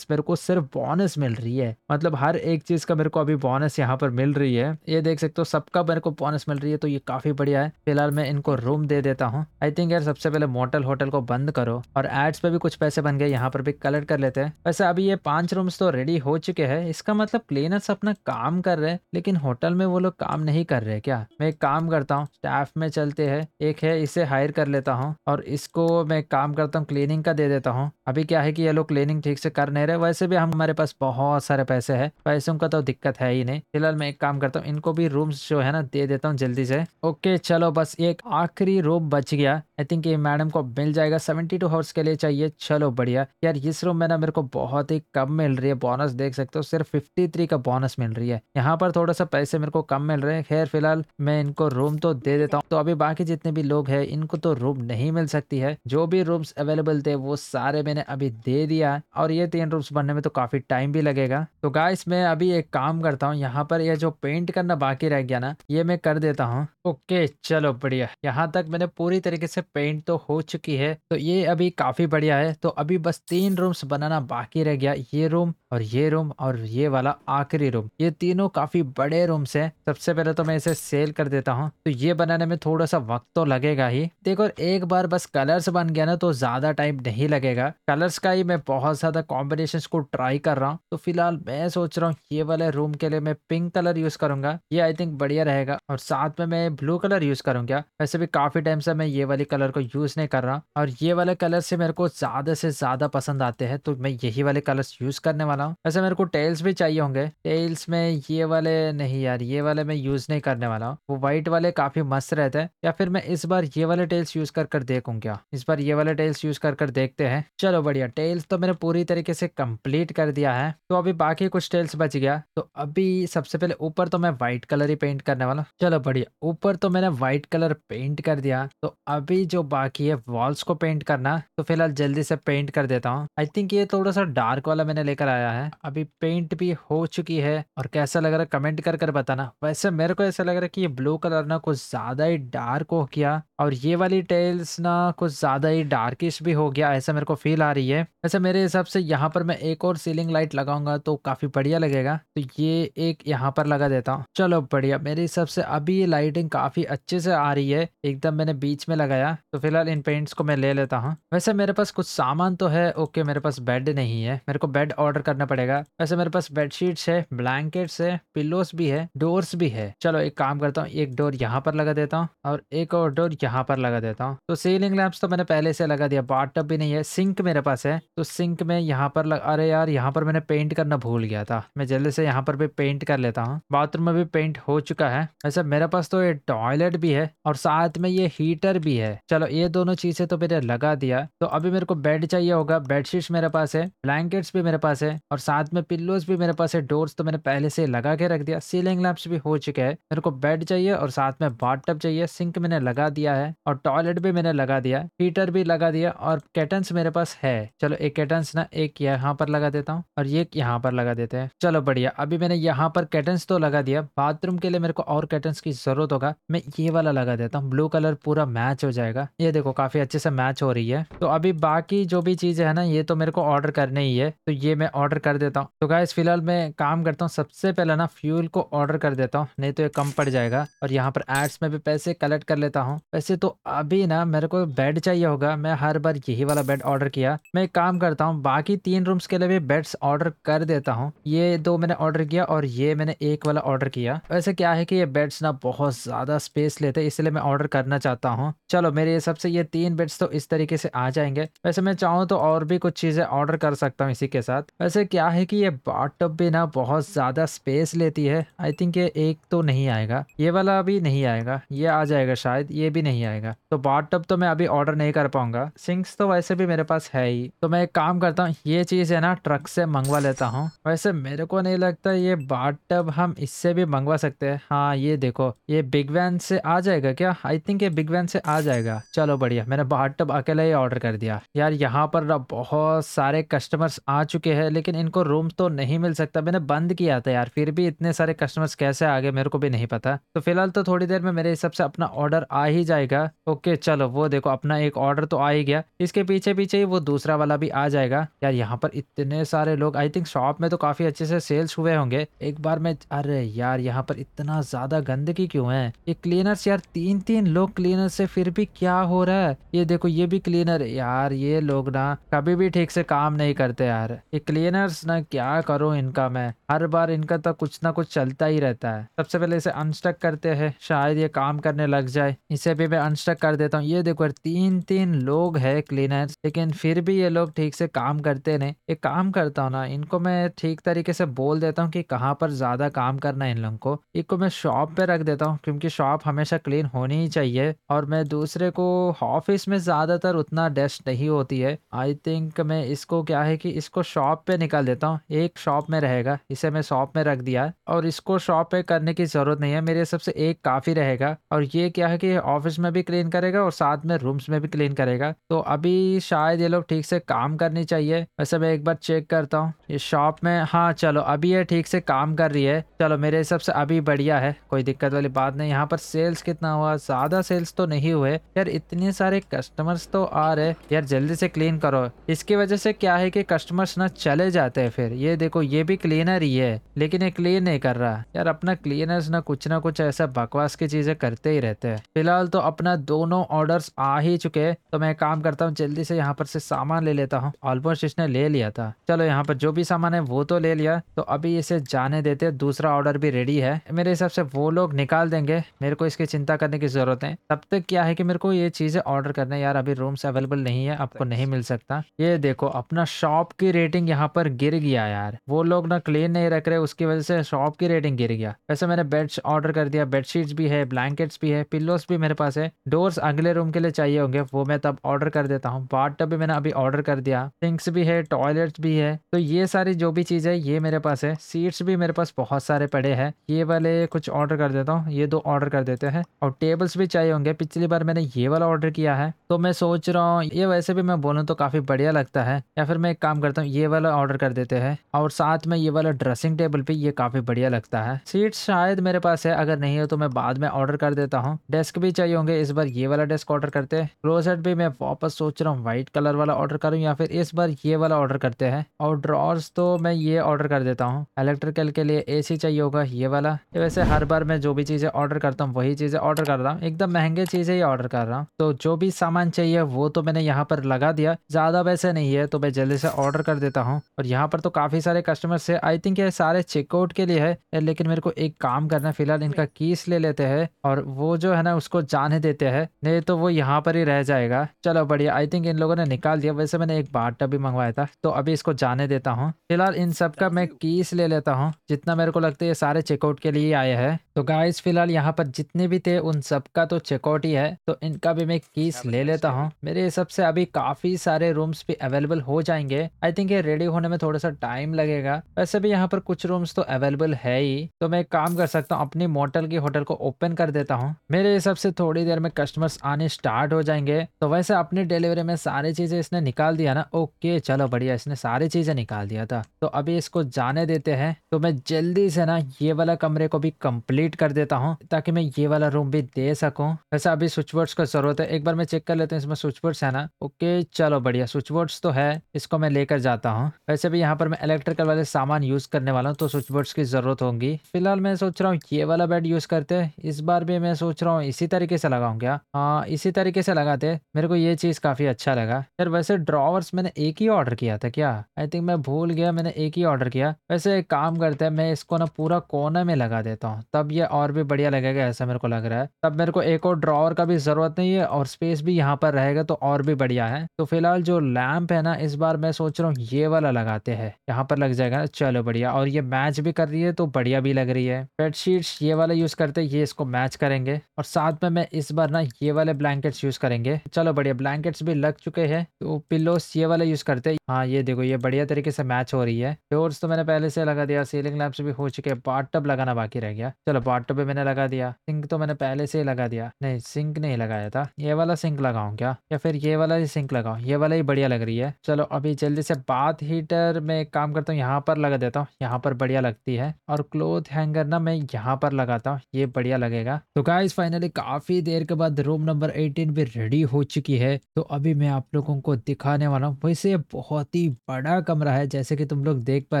मेरे को सिर्फ बोनस मिल रही है मतलब हर एक चीज का मेरे को अभी बोनस यहाँ पर मिल रही है ये देख सकते हो सबका मेरे को बोनस मिल रही है तो ये काफी बढ़िया है फिलहाल मैं इनको रूम दे देता हूँ आई थिंक यार सबसे पहले मोटल होटल को बंद करो और एड्स पे भी कुछ पैसे बन गए यहाँ पर भी कलेक्ट कर लेते हैं वैसे अभी ये पांच रूम्स तो रेडी हो चुके हैं इसका मतलब क्लीनर्स अपना काम कर रहे हैं लेकिन होटल में वो लोग काम नहीं कर रहे क्या मैं एक काम करता हूँ स्टाफ में चलते हैं एक है इसे हायर कर लेता हूँ और इसको मैं काम करता हूँ क्लीनिंग का दे देता हूँ अभी क्या है कि ये लोग क्लीनिंग ठीक से कर नहीं रहे वैसे भी हमारे पास बहुत सारे पैसे है पैसों का तो दिक्कत है ही नहीं फिलहाल मैं एक काम करता हूँ इनको भी रूम जो है ना दे देता हूँ जल्दी से ओके चलो बस एक आखिरी रूम बच गया आई थिंक ये मैडम को मिल जाएगा सेवेंटी टू हॉर्स के लिए चाहिए चलो बढ़िया यार इस रूम में ना मेरे को बहुत ही कम मिल रही है बोनस देख सकते हो सिर्फ फिफ्टी थ्री का बोनस मिल रही है यहाँ पर थोड़ा सा पैसे मेरे को कम मिल रहे हैं खैर फिलहाल मैं इनको रूम तो दे देता हूँ तो अभी बाकी जितने भी लोग है इनको तो रूम नहीं मिल सकती है जो भी रूम्स अवेलेबल थे वो सारे मैंने अभी दे दिया और ये तीन रूम्स बनने में तो काफी टाइम भी लगेगा तो गाय मैं अभी एक काम करता हूँ यहाँ पर यह जो पेंट करना बाकी रह गया ना ये मैं कर देता हूँ ओके चलो बढ़िया यहाँ तक मैंने पूरी तरीके से पेंट तो हो चुकी है तो ये अभी काफ़ी बढ़िया है तो अभी बस तीन रूम्स बनाना बाकी रह गया ये रूम और ये रूम और ये वाला आखिरी रूम ये तीनों काफी बड़े रूम्स हैं सबसे पहले तो मैं इसे सेल कर देता हूँ तो ये बनाने में थोड़ा सा वक्त तो लगेगा ही देखो एक बार बस कलर्स बन गया ना तो ज्यादा टाइम नहीं लगेगा कलर्स का ही मैं बहुत ज्यादा कॉम्बिनेशन को ट्राई कर रहा हूँ तो फिलहाल मैं सोच रहा हूँ ये वाले रूम के लिए मैं पिंक कलर यूज करूंगा ये आई थिंक बढ़िया रहेगा और साथ में मैं ब्लू कलर यूज करूंगा वैसे भी काफी टाइम से मैं ये वाले कलर को यूज नहीं कर रहा और ये वाले कलर से मेरे को ज्यादा से ज्यादा पसंद आते हैं तो मैं यही वाले कलर यूज करने वाला वाला हूँ वैसे मेरे को टेल्स भी चाहिए होंगे टेल्स में ये वाले नहीं यार ये वाले मैं यूज नहीं करने वाला हूँ वो व्हाइट वाले काफी मस्त रहते हैं या फिर मैं इस बार ये वाले टेल्स यूज कर कर देखूँ क्या इस बार ये वाले टेल्स यूज कर कर देखते हैं चलो बढ़िया टेल्स तो मैंने पूरी तरीके से कम्प्लीट कर दिया है तो अभी बाकी कुछ टेल्स बच गया तो अभी सबसे पहले ऊपर तो मैं व्हाइट कलर ही पेंट करने वाला चलो बढ़िया ऊपर तो मैंने व्हाइट कलर पेंट कर दिया तो अभी जो बाकी है वॉल्स को पेंट करना तो फिलहाल जल्दी से पेंट कर देता हूँ आई थिंक ये थोड़ा सा डार्क वाला मैंने लेकर आया गया है अभी पेंट भी हो चुकी है और कैसा लग रहा है कमेंट कर कर बताना वैसे मेरे को ऐसा लग रहा है कि ये ब्लू कलर ना कुछ ज़्यादा ही डार्क हो गया और ये वाली टेल्स ना कुछ ज़्यादा ही डार्किश भी हो गया ऐसा मेरे को फील आ रही है वैसे मेरे हिसाब से यहाँ पर मैं एक और सीलिंग लाइट लगाऊंगा तो काफ़ी बढ़िया लगेगा तो ये एक यहाँ पर लगा देता हूँ चलो बढ़िया मेरे हिसाब से अभी ये लाइटिंग काफ़ी अच्छे से आ रही है एकदम मैंने बीच में लगाया तो फिलहाल इन पेंट्स को मैं ले लेता हूँ वैसे मेरे पास कुछ सामान तो है ओके मेरे पास बेड नहीं है मेरे को बेड ऑर्डर कर करना पड़ेगा वैसे मेरे पास बेडशीट्स है ब्लैंकेट्स है पिल्लोस भी है डोर्स भी है चलो एक काम करता हूँ एक डोर यहाँ पर लगा देता हूँ और एक और डोर यहाँ पर लगा देता हूँ तो सीलिंग लैम्प्स तो मैंने पहले से लगा दिया बाट भी नहीं है सिंक मेरे पास है तो सिंक में यहाँ पर लग... अरे यार यहाँ पर मैंने पेंट करना भूल गया था मैं जल्दी से यहाँ पर भी पेंट कर लेता हूँ बाथरूम में भी पेंट हो चुका है वैसे मेरे पास तो ये टॉयलेट भी है और साथ में ये हीटर भी है चलो ये दोनों चीजें तो मैंने लगा दिया तो अभी मेरे को बेड चाहिए होगा बेडशीट मेरे पास है ब्लैंकेट्स भी मेरे पास है और साथ में पिल्लोज भी मेरे पास है डोर्स तो मैंने पहले से लगा के रख दिया सीलिंग लैंप्स भी हो चुके हैं मेरे को बेड चाहिए और साथ में बाथटब चाहिए सिंक मैंने लगा दिया है और टॉयलेट भी मैंने लगा दिया हीटर भी लगा दिया और कैटन्स मेरे पास है चलो एक कैटन्स ना एक यहाँ पर लगा देता हूँ और ये यहाँ पर लगा देते हैं चलो बढ़िया अभी मैंने यहाँ पर कैटन्स तो लगा दिया बाथरूम के लिए मेरे को और कैटन्स की जरूरत होगा मैं ये वाला लगा देता हूँ ब्लू कलर पूरा मैच हो जाएगा ये देखो काफी अच्छे से मैच हो रही है तो अभी बाकी जो भी चीजें है ना ये तो मेरे को ऑर्डर करने ही है तो ये मैं ऑर्डर ऑर्डर कर देता हूँ तो गाइस फिलहाल मैं काम करता हूँ सबसे पहले ना फ्यूल को ऑर्डर कर देता हूँ नहीं तो ये कम पड़ जाएगा और यहाँ पर एड्स में भी पैसे कलेक्ट कर लेता हूँ वैसे तो अभी ना मेरे को बेड चाहिए होगा मैं हर बार यही वाला बेड ऑर्डर किया मैं काम करता हूँ बाकी तीन रूम्स के लिए भी बेड्स ऑर्डर कर देता हूँ ये दो मैंने ऑर्डर किया और ये मैंने एक वाला ऑर्डर किया वैसे क्या है कि ये बेड्स ना बहुत ज्यादा स्पेस लेते हैं इसलिए मैं ऑर्डर करना चाहता हूँ चलो मेरे हिसाब से ये तीन बेड्स तो इस तरीके से आ जाएंगे वैसे मैं चाहूँ तो और भी कुछ चीजें ऑर्डर कर सकता हूँ इसी के साथ वैसे क्या है कि ये बाट टब भी ना बहुत ज़्यादा स्पेस लेती है आई थिंक ये एक तो नहीं आएगा ये वाला अभी नहीं आएगा ये आ जाएगा शायद ये भी नहीं आएगा तो बाट टब तो मैं अभी ऑर्डर नहीं कर पाऊंगा सिंक्स तो वैसे भी मेरे पास है ही तो मैं एक काम करता हूँ ये चीज़ है ना ट्रक से मंगवा लेता हूँ वैसे मेरे को नहीं लगता ये बाट टब हम इससे भी मंगवा सकते हैं हाँ ये देखो ये बिग वैन से आ जाएगा क्या आई थिंक ये बिग वैन से आ जाएगा चलो बढ़िया मैंने बाट टब अकेला ही ऑर्डर कर दिया यार यहाँ पर बहुत सारे कस्टमर्स आ चुके हैं लेकिन इनको रूम तो नहीं मिल सकता मैंने बंद किया था यार फिर भी इतने सारे कस्टमर्स कैसे आ गए मेरे को भी नहीं पता तो फिलहाल तो थोड़ी देर में मेरे हिसाब से अपना ऑर्डर आ ही जाएगा ओके चलो वो देखो अपना एक ऑर्डर तो आ ही गया इसके पीछे पीछे ही वो दूसरा वाला भी आ जाएगा यार यहाँ पर इतने सारे लोग आई थिंक शॉप में तो काफी अच्छे से सेल्स हुए होंगे एक बार में अरे यार यहाँ पर इतना ज्यादा गंदगी क्यों है ये क्लीनर्स यार तीन तीन लोग क्लीनर से फिर भी क्या हो रहा है ये देखो ये भी क्लीनर यार ये लोग ना कभी भी ठीक से काम नहीं करते यार ये क्लीनर बिगिनर्स ना क्या करो इनका मैं हर बार इनका तो कुछ ना कुछ चलता ही रहता है सबसे पहले इसे अनस्टक करते हैं शायद ये काम करने लग जाए इसे भी मैं अनस्टक कर देता हूँ ये देखो तीन तीन लोग है क्लीनर्स लेकिन फिर भी ये लोग ठीक से काम करते नहीं एक काम करता हूँ ना इनको मैं ठीक तरीके से बोल देता हूँ कि कहाँ पर ज्यादा काम करना है इन लोगों को एक को मैं शॉप पे रख देता हूँ क्योंकि शॉप हमेशा क्लीन होनी ही चाहिए और मैं दूसरे को ऑफिस में ज्यादातर उतना डेस्ट नहीं होती है आई थिंक मैं इसको क्या है कि इसको शॉप पे निकाल निकाल देता हूँ एक शॉप में रहेगा इसे मैं शॉप में रख दिया और इसको शॉप पे करने की ज़रूरत नहीं है मेरे हिसाब से एक काफ़ी रहेगा और ये क्या है कि ऑफिस में भी क्लीन करेगा और साथ में रूम्स में भी क्लीन करेगा तो अभी शायद ये लोग ठीक से काम करनी चाहिए वैसे मैं एक बार चेक करता हूँ ये शॉप में हाँ चलो अभी ये ठीक से काम कर रही है चलो मेरे हिसाब से अभी बढ़िया है कोई दिक्कत वाली बात नहीं यहाँ पर सेल्स कितना हुआ ज़्यादा सेल्स तो नहीं हुए यार इतने सारे कस्टमर्स तो आ रहे यार जल्दी से क्लीन करो इसकी वजह से क्या है कि कस्टमर्स ना चले जाते आते हैं फिर ये देखो ये भी क्लीनर ही है लेकिन ये क्लीन नहीं कर रहा यार अपना क्लीनर्स ना कुछ ना कुछ ऐसा बकवास की चीजें करते ही रहते हैं फिलहाल तो अपना दोनों ऑर्डर्स आ ही चुके हैं तो मैं काम करता हूँ जल्दी से यहाँ पर से सामान ले लेता हूँ ऑलमोस्ट इसने ले लिया था चलो यहाँ पर जो भी सामान है वो तो ले लिया तो अभी इसे जाने देते दूसरा ऑर्डर भी रेडी है मेरे हिसाब से वो लोग निकाल देंगे मेरे को इसकी चिंता करने की जरूरत है तब तक क्या है की मेरे को ये चीजें ऑर्डर करने यार अभी रूम अवेलेबल नहीं है आपको नहीं मिल सकता ये देखो अपना शॉप की रेटिंग यहाँ पर ऊपर गिर गया यार वो लोग ना क्लीन नहीं रख रहे उसकी वजह से शॉप की रेटिंग गिर गया वैसे मैंने बेड ऑर्डर कर दिया बेडशीट्स भी है ब्लैंकेट्स भी है पिल्लोस भी मेरे पास है डोर्स अगले रूम के लिए चाहिए होंगे वो मैं तब ऑर्डर कर देता हूँ बाट भी मैंने अभी ऑर्डर कर दिया सिंक्स भी है टॉयलेट्स भी है तो ये सारी जो भी चीज़ है ये मेरे पास है सीट्स भी मेरे पास बहुत सारे पड़े हैं ये वाले कुछ ऑर्डर कर देता हूँ ये दो ऑर्डर कर देते हैं और टेबल्स भी चाहिए होंगे पिछली बार मैंने ये वाला ऑर्डर किया है तो मैं सोच रहा हूँ ये वैसे भी मैं बोलूँ तो काफ़ी बढ़िया लगता है या फिर मैं एक काम करता हूँ ये वाला ऑर्डर कर देते हैं और साथ में ये वाला ड्रेसिंग टेबल भी ये काफी बढ़िया लगता है सीट शायद मेरे पास है अगर नहीं हो तो मैं बाद में ऑर्डर कर देता हूँ डेस्क भी चाहिए होंगे इस बार ये वाला डेस्क ऑर्डर करते हैं क्लोजेट भी मैं वापस सोच रहा हूँ व्हाइट कलर वाला ऑर्डर करूँ या फिर इस बार ये वाला ऑर्डर करते हैं और ड्रॉर्स तो मैं ये ऑर्डर कर देता हूँ इलेक्ट्रिकल के लिए ए चाहिए होगा ये वाला वैसे हर बार मैं जो भी चीज़ें ऑर्डर करता हूँ वही चीज़ें ऑर्डर कर रहा हूँ एकदम महंगे चीज़ें ही ऑर्डर कर रहा हूँ तो जो भी सामान चाहिए वो तो मैंने यहाँ पर लगा दिया ज़्यादा वैसे नहीं है तो मैं जल्दी से ऑर्डर कर देता हूँ और यहाँ पर तो काफ़ी सारे कस्टमर्स है आई थिंक ये सारे चेकआउट के लिए है लेकिन मेरे को एक काम करना है फिलहाल इनका कीस हम्म। ले लेते हैं और वो जो है ना उसको जाने देते हैं नहीं तो वो यहाँ पर ही रह जाएगा चलो बढ़िया आई थिंक इन लोगों ने निकाल दिया वैसे मैंने एक बाटा भी मंगवाया था तो अभी इसको जाने देता हूँ फिलहाल इन सब का मैं कीस ले लेता हूँ जितना मेरे को लगता है ये सारे चेकआउट के लिए आए हैं तो गाइस फिलहाल यहाँ पर जितने भी थे उन सब का तो चेकआउट ही है तो इनका भी मैं कीस ले लेता हूँ मेरे हिसाब से अभी काफी सारे रूम्स भी अवेलेबल हो जाएंगे आई थिंक ये रेडी होने में थोड़ा सा टाइम लगेगा वैसे भी यहाँ पर कुछ रूम्स तो अवेलेबल है ही तो मैं काम कर सकता हूँ अपनी मोटल की होटल को ओपन कर देता हूँ मेरे हिसाब से थोड़ी देर में कस्टमर्स आने स्टार्ट हो जाएंगे तो वैसे अपनी डिलीवरी में सारी चीजें इसने निकाल दिया ना ओके चलो बढ़िया इसने सारी चीजें निकाल दिया था तो अभी इसको जाने देते हैं तो मैं जल्दी से ना ये वाला कमरे को भी कम्प्लीट डिलीट कर देता हूँ ताकि मैं ये वाला रूम भी दे सकूँ वैसे अभी स्विच बोर्ड का जरूरत है एक बार मैं चेक कर लेता हूँ इसमें स्विच है ना ओके चलो बढ़िया स्विच बोर्ड तो है इसको मैं लेकर जाता हूँ वैसे भी यहाँ पर मैं इलेक्ट्रिकल वाले सामान यूज करने वाला हूँ तो स्विच बोर्ड की जरूरत होगी फिलहाल मैं सोच रहा हूँ ये वाला बेड यूज करते इस बार भी मैं सोच रहा हूँ इसी तरीके से लगाऊ क्या हाँ इसी तरीके से लगाते मेरे को ये चीज काफी अच्छा लगा यार वैसे ड्रॉवर्स मैंने एक ही ऑर्डर किया था क्या आई थिंक मैं भूल गया मैंने एक ही ऑर्डर किया वैसे एक काम करते हैं मैं इसको ना पूरा कोने में लगा देता हूँ तब ये और भी बढ़िया लगेगा ऐसा मेरे को लग रहा है तब मेरे को एक और ड्रॉवर का भी ज़रूरत नहीं है और स्पेस भी यहाँ पर रहेगा तो और भी बढ़िया है तो फिलहाल जो लैम्प है ना इस बार मैं सोच रहा हूँ ये वाला लगाते हैं यहाँ पर लग जाएगा ना चलो बढ़िया और ये मैच भी कर रही है तो बढ़िया भी लग रही है बेडशीट ये वाला यूज़ करते ये इसको मैच करेंगे और साथ में मैं इस बार ना ये वाले ब्लैंकेट्स यूज़ करेंगे चलो बढ़िया ब्लैंकेट भी लग चुके हैं तो पिल्लोस ये वाला यूज़ करते हाँ ये देखो ये बढ़िया तरीके से मैच हो रही है डोर्स तो मैंने पहले से लगा दिया सीलिंग लैम्प भी हो चुके हैं बाट लगाना बाकी रह गया चलो चलो बॉटम पे मैंने लगा दिया सिंक तो मैंने पहले से ही लगा दिया नहीं सिंक नहीं लगाया था ये वाला सिंक लगाऊं क्या या फिर ये वाला ही सिंक लगाऊं ये वाला ही बढ़िया लग रही है चलो अभी जल्दी से बाथ हीटर में काम करता हूँ यहाँ पर लगा देता हूँ यहाँ पर बढ़िया लगती है और क्लोथ हैंगर ना मैं यहाँ पर लगाता हूँ ये बढ़िया लगेगा तो गाइज फाइनली काफी देर के बाद रूम नंबर एटीन भी रेडी हो चुकी है तो अभी मैं आप लोगों को दिखाने वाला हूँ वैसे बहुत ही बड़ा कमरा है जैसे कि तुम लोग देख पा